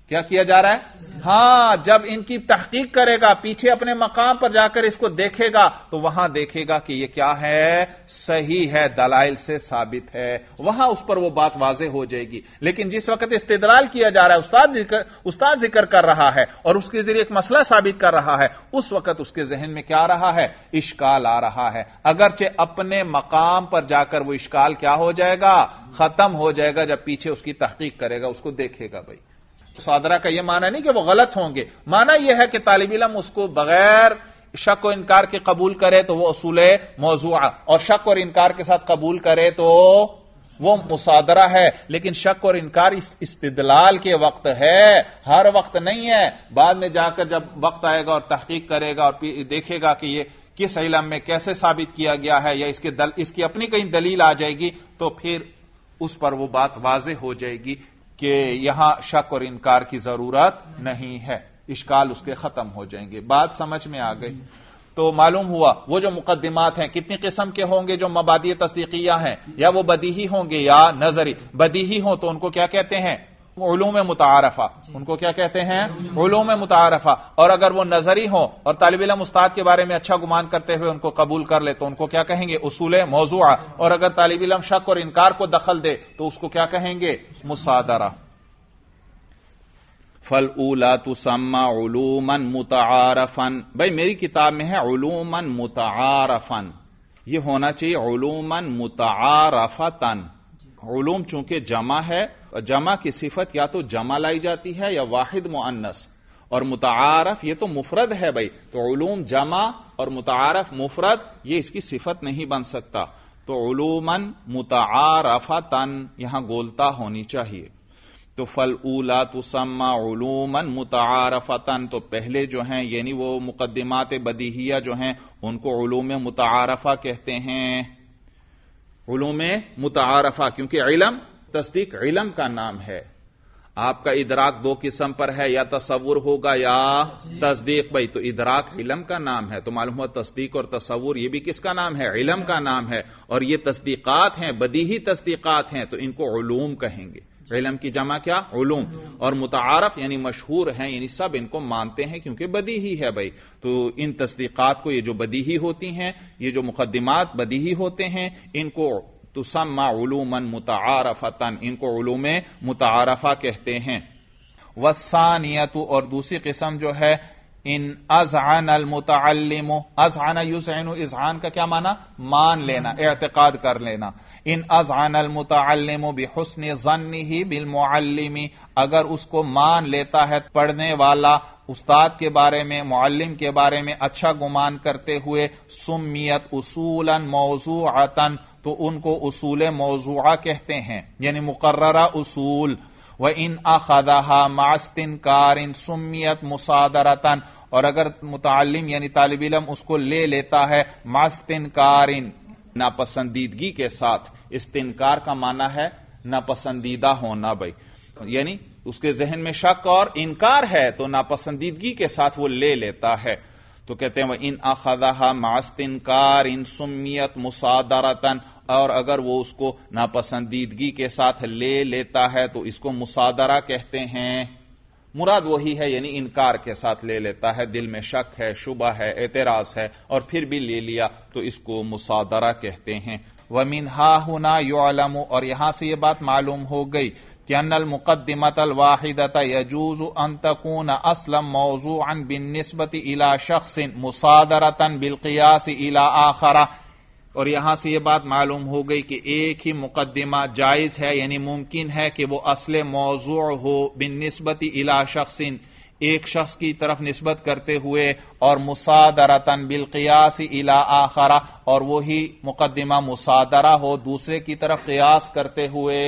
A: क्या किया जा रहा है हां जब इनकी तहकीक करेगा पीछे अपने मकाम पर जाकर इसको देखेगा तो वहां देखेगा कि यह क्या है सही है दलाइल से साबित है वहां उस पर वह बात वाजे हो जाएगी लेकिन जिस वक्त इस्तेदलाल किया जा रहा है उस्ताद उस्ताद जिक्र कर रहा है और उसके जरिए एक मसला साबित कर रहा है उस वक्त उसके जहन में क्या रहा है इश्काल आ रहा है अगरचे अपने मकाम पर जाकर वो इश्काल क्या हो जाएगा खत्म हो जाएगा जब पीछे उसकी तहकीक करेगा उसको देखेगा भाई सादरा का यह माना नहीं कि वह गलत होंगे माना यह है कि तालब इलम उसको बगैर शक और इनकार के कबूल करे तो वह असूल मौजूआ और शक और इनकार के साथ कबूल करे तो वो मुसादरा है लेकिन शक और इनकार इस इस्तदलाल के वक्त है हर वक्त नहीं है बाद में जाकर जब वक्त आएगा और तहकीक करेगा और देखेगा कि ये किस इलम में कैसे साबित किया गया है या इसके दल, इसकी अपनी कहीं दलील आ जाएगी तो फिर उस पर वो बात वाज हो जाएगी कि यहां शक और इनकार की जरूरत नहीं है इश्काल उसके खत्म हो जाएंगे बात समझ में आ गई तो मालूम हुआ वो जो मुकदमात हैं कितनी किस्म के होंगे जो मबादी तस्दीकिया हैं या वो बदी ही होंगे या नजरी बदी ही हो तो उनको क्या कहते हैं उलूम मुतारफा उनको क्या कहते हैं उलूम मुतारफा और अगर वो नजरी हो और तालब इलम उस्ताद के बारे में अच्छा गुमान करते हुए उनको कबूल कर ले तो उनको क्या कहेंगे उसूल मौजूआ और अगर तालब इलम शक और इनकार को दखल दे तो उसको क्या कहेंगे मुसादरा फल उला तुसम्मा उलूमन मुतारफन भाई मेरी किताब में है उलूमन मुतारफन यह होना चाहिए उलूमन मुतारफा तन उलूम चूंकि जमा है जमा की सिफत या तो जमा लाई जाती है या वाहिद मुअन्नस और मुतारफ ये तो मुफरद है भाई तो उलूम जमा और मुतारफ मुफरद यह इसकी सिफत नहीं बन सकता तो उलूमन मुतारफा तन यहां गोलता होनी चाहिए तो फल उला तुसम्मा उलूमन मुतारफतन तो पहले जो हैं यानी वो मुकदमात बदीहिया जो हैं उनको उलूम मुतारफा कहते हैं उलूम मुतारफा क्योंकि इलम तस्दीक इलम का नाम है आपका इदराक दो किस्म पर है या तस्वुर होगा या तस्दीक भाई तो इदराक इलम का नाम है तो मालूम हुआ तस्दीक और तस्वुर ये भी किसका नाम है इलम का नाम है और ये तस्दीकात हैं बदीही तस्दीकात हैं तो इनको उलूम कहेंगे इलम की जमा क्या उलूम और मुतारफ यानी मशहूर हैं यानी सब इनको मानते हैं क्योंकि बदी ही है भाई तो इन तस्दीकात को ये जो बदी ही होती हैं ये जो मुकदमात बदीही होते हैं इनको तो सम्मा उलूमन मुतारफतन इनको उलूम मुतारफा कहते हैं वसानियत और दूसरी किस्म जो है इन अजहान मुतालिमो अजहान युसैन इजहान का क्या माना मान लेना एतकाद कर लेना इन अजहान भी बेहसन जन ही बिलमि अगर उसको मान लेता है पढ़ने वाला उस्ताद के बारे में मुअल्लिम के बारे में अच्छा गुमान करते हुए सुमियत उसूलन आतन तो उनको उसूल मौजूआ कहते हैं यानी मुकर्रा उसूल व इन अखदहा मास्तिन इन सुमियत मुसादरतन और अगर मुतालिम यानी तालब इलम उसको ले लेता है मास्तिन इन नापसंदीदगी के साथ इस तिनकार का माना है नापसंदीदा होना भाई यानी उसके जहन में शक और इनकार है तो नापसंदीदगी के साथ वो ले लेता है तो कहते हैं वह इन अखदहा मास्तिनकार इन सुमियत मुसादरतन और अगर वो उसको नापसंदीदगी के साथ ले लेता है तो इसको मुसादरा कहते हैं मुराद वही है यानी इनकार के साथ ले लेता है दिल में शक है शुबा है एतराज है और फिर भी ले लिया तो इसको मुसादरा कहते हैं वमिन हा हुना योलम और यहां से यह बात मालूम हो गई अनल मुकदमत वाहिदत यजूज अन तकून असलम मौजू अन बिन नस्बत इला शख्स मुसादरतन बिलकियास इला आखरा और यहां से यह बात मालूम हो गई कि एक ही मुकदमा जायज है यानी मुमकिन है कि वह असल मौजू हो बिन नस्बत इला शख्स एक शख्स की तरफ नस्बत करते हुए और मुसादरतन बिलकियास इला आखरा और वही मुकदमा मुसादरा हो दूसरे की तरफ कयास करते हुए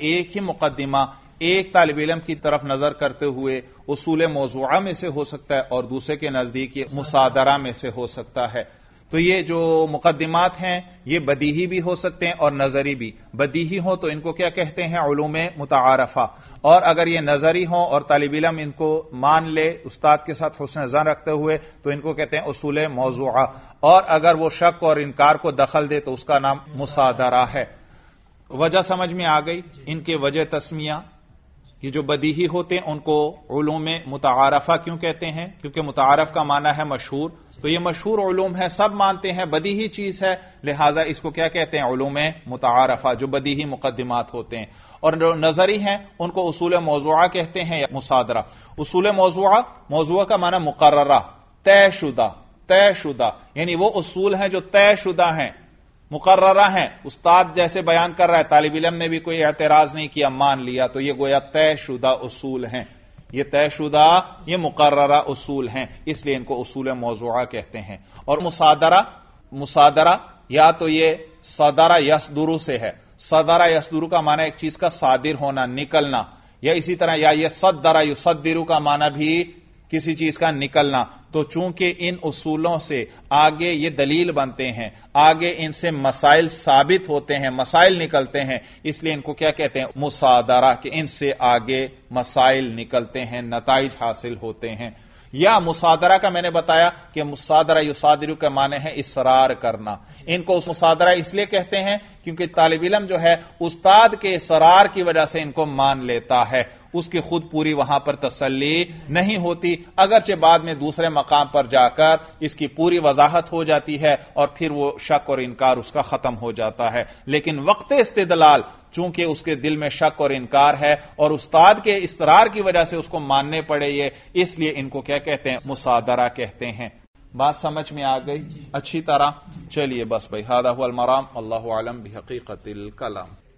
A: एक ही मुकदमा एक तालब इलम की तरफ नजर करते हुए उसूल मौजुआ में से हो सकता है और दूसरे के नजदीक ये मुसादरा में से हो सकता है तो ये जो मुकदमात हैं ये बदीही भी हो सकते हैं और नजरी भी बदीही हो तो इनको क्या कहते हैं ओलूम मुतारफा और अगर ये नजरी हो और तालब इलम इनको मान ले उस्ताद के साथ हुसन जन रखते हुए तो इनको कहते हैं उसूल मौजूा और अगर वो शक और इनकार को दखल दे तो उसका नाम मुसादरा है वजह समझ में आ गई इनके वजह तस्मिया ये जो बदीही होते हैं उनको उलूम में मुतारफा क्यों कहते हैं क्योंकि मुतारफ का माना है मशहूर तो ये मशहूर उलूम है सब मानते हैं बदीही चीज है लिहाजा इसको क्या कहते हैं उलूम मुतारफा जो बदीही मुकदमात होते हैं और जो नजरी हैं उनको उसूल मौजुआ कहते हैं या मुसादरा उसूल मौजुआ मौजुआ का माना मुकर्रा तयशुदा तयशुदा यानी वो उसूल हैं जो तयशुदा हैं मुकर्रा है उस्ताद जैसे बयान कर रहा है तालिब इलम ने भी कोई एतराज नहीं किया मान लिया तो यह गोया तयशुदा उसूल हैं यह तयशुदा यह मुकर्रा उसूल हैं इसलिए इनको उसूल मौजूा कहते हैं और मुसादरा मुसादरा या तो ये सदारा यसदुरु से है सदारा यसदुरु का माना एक चीज का सादिर होना निकलना या इसी तरह या ये सदरा सदिरु का माना भी किसी चीज का निकलना तो चूंकि इन उसूलों से आगे ये दलील बनते हैं आगे इनसे मसाइल साबित होते हैं मसाइल निकलते हैं इसलिए इनको क्या कहते हैं मुसादरा कि इनसे आगे मसाइल निकलते हैं नतज हासिल होते हैं या मुसादरा का मैंने बताया कि मुसादरा युसादरू के माने हैं इसरार करना इनको उस मुसादरा इसलिए कहते हैं क्योंकि तालब इलम जो है उस्ताद के इसरार की वजह से इनको मान लेता है उसकी खुद पूरी वहां पर तसली नहीं होती अगरचे बाद में दूसरे मकाम पर जाकर इसकी पूरी वजाहत हो जाती है और फिर वो शक और इनकार उसका खत्म हो जाता है लेकिन वक्त इस्तेदलाल चूंकि उसके दिल में शक और इनकार है और उस्ताद के इसरार की वजह से उसको मानने पड़े ये इसलिए इनको क्या कहते हैं मुसादरा कहते हैं बात समझ में आ गई अच्छी तरह चलिए बस भाई हादा मराम अल्लाह आलम भी हकीकत कलाम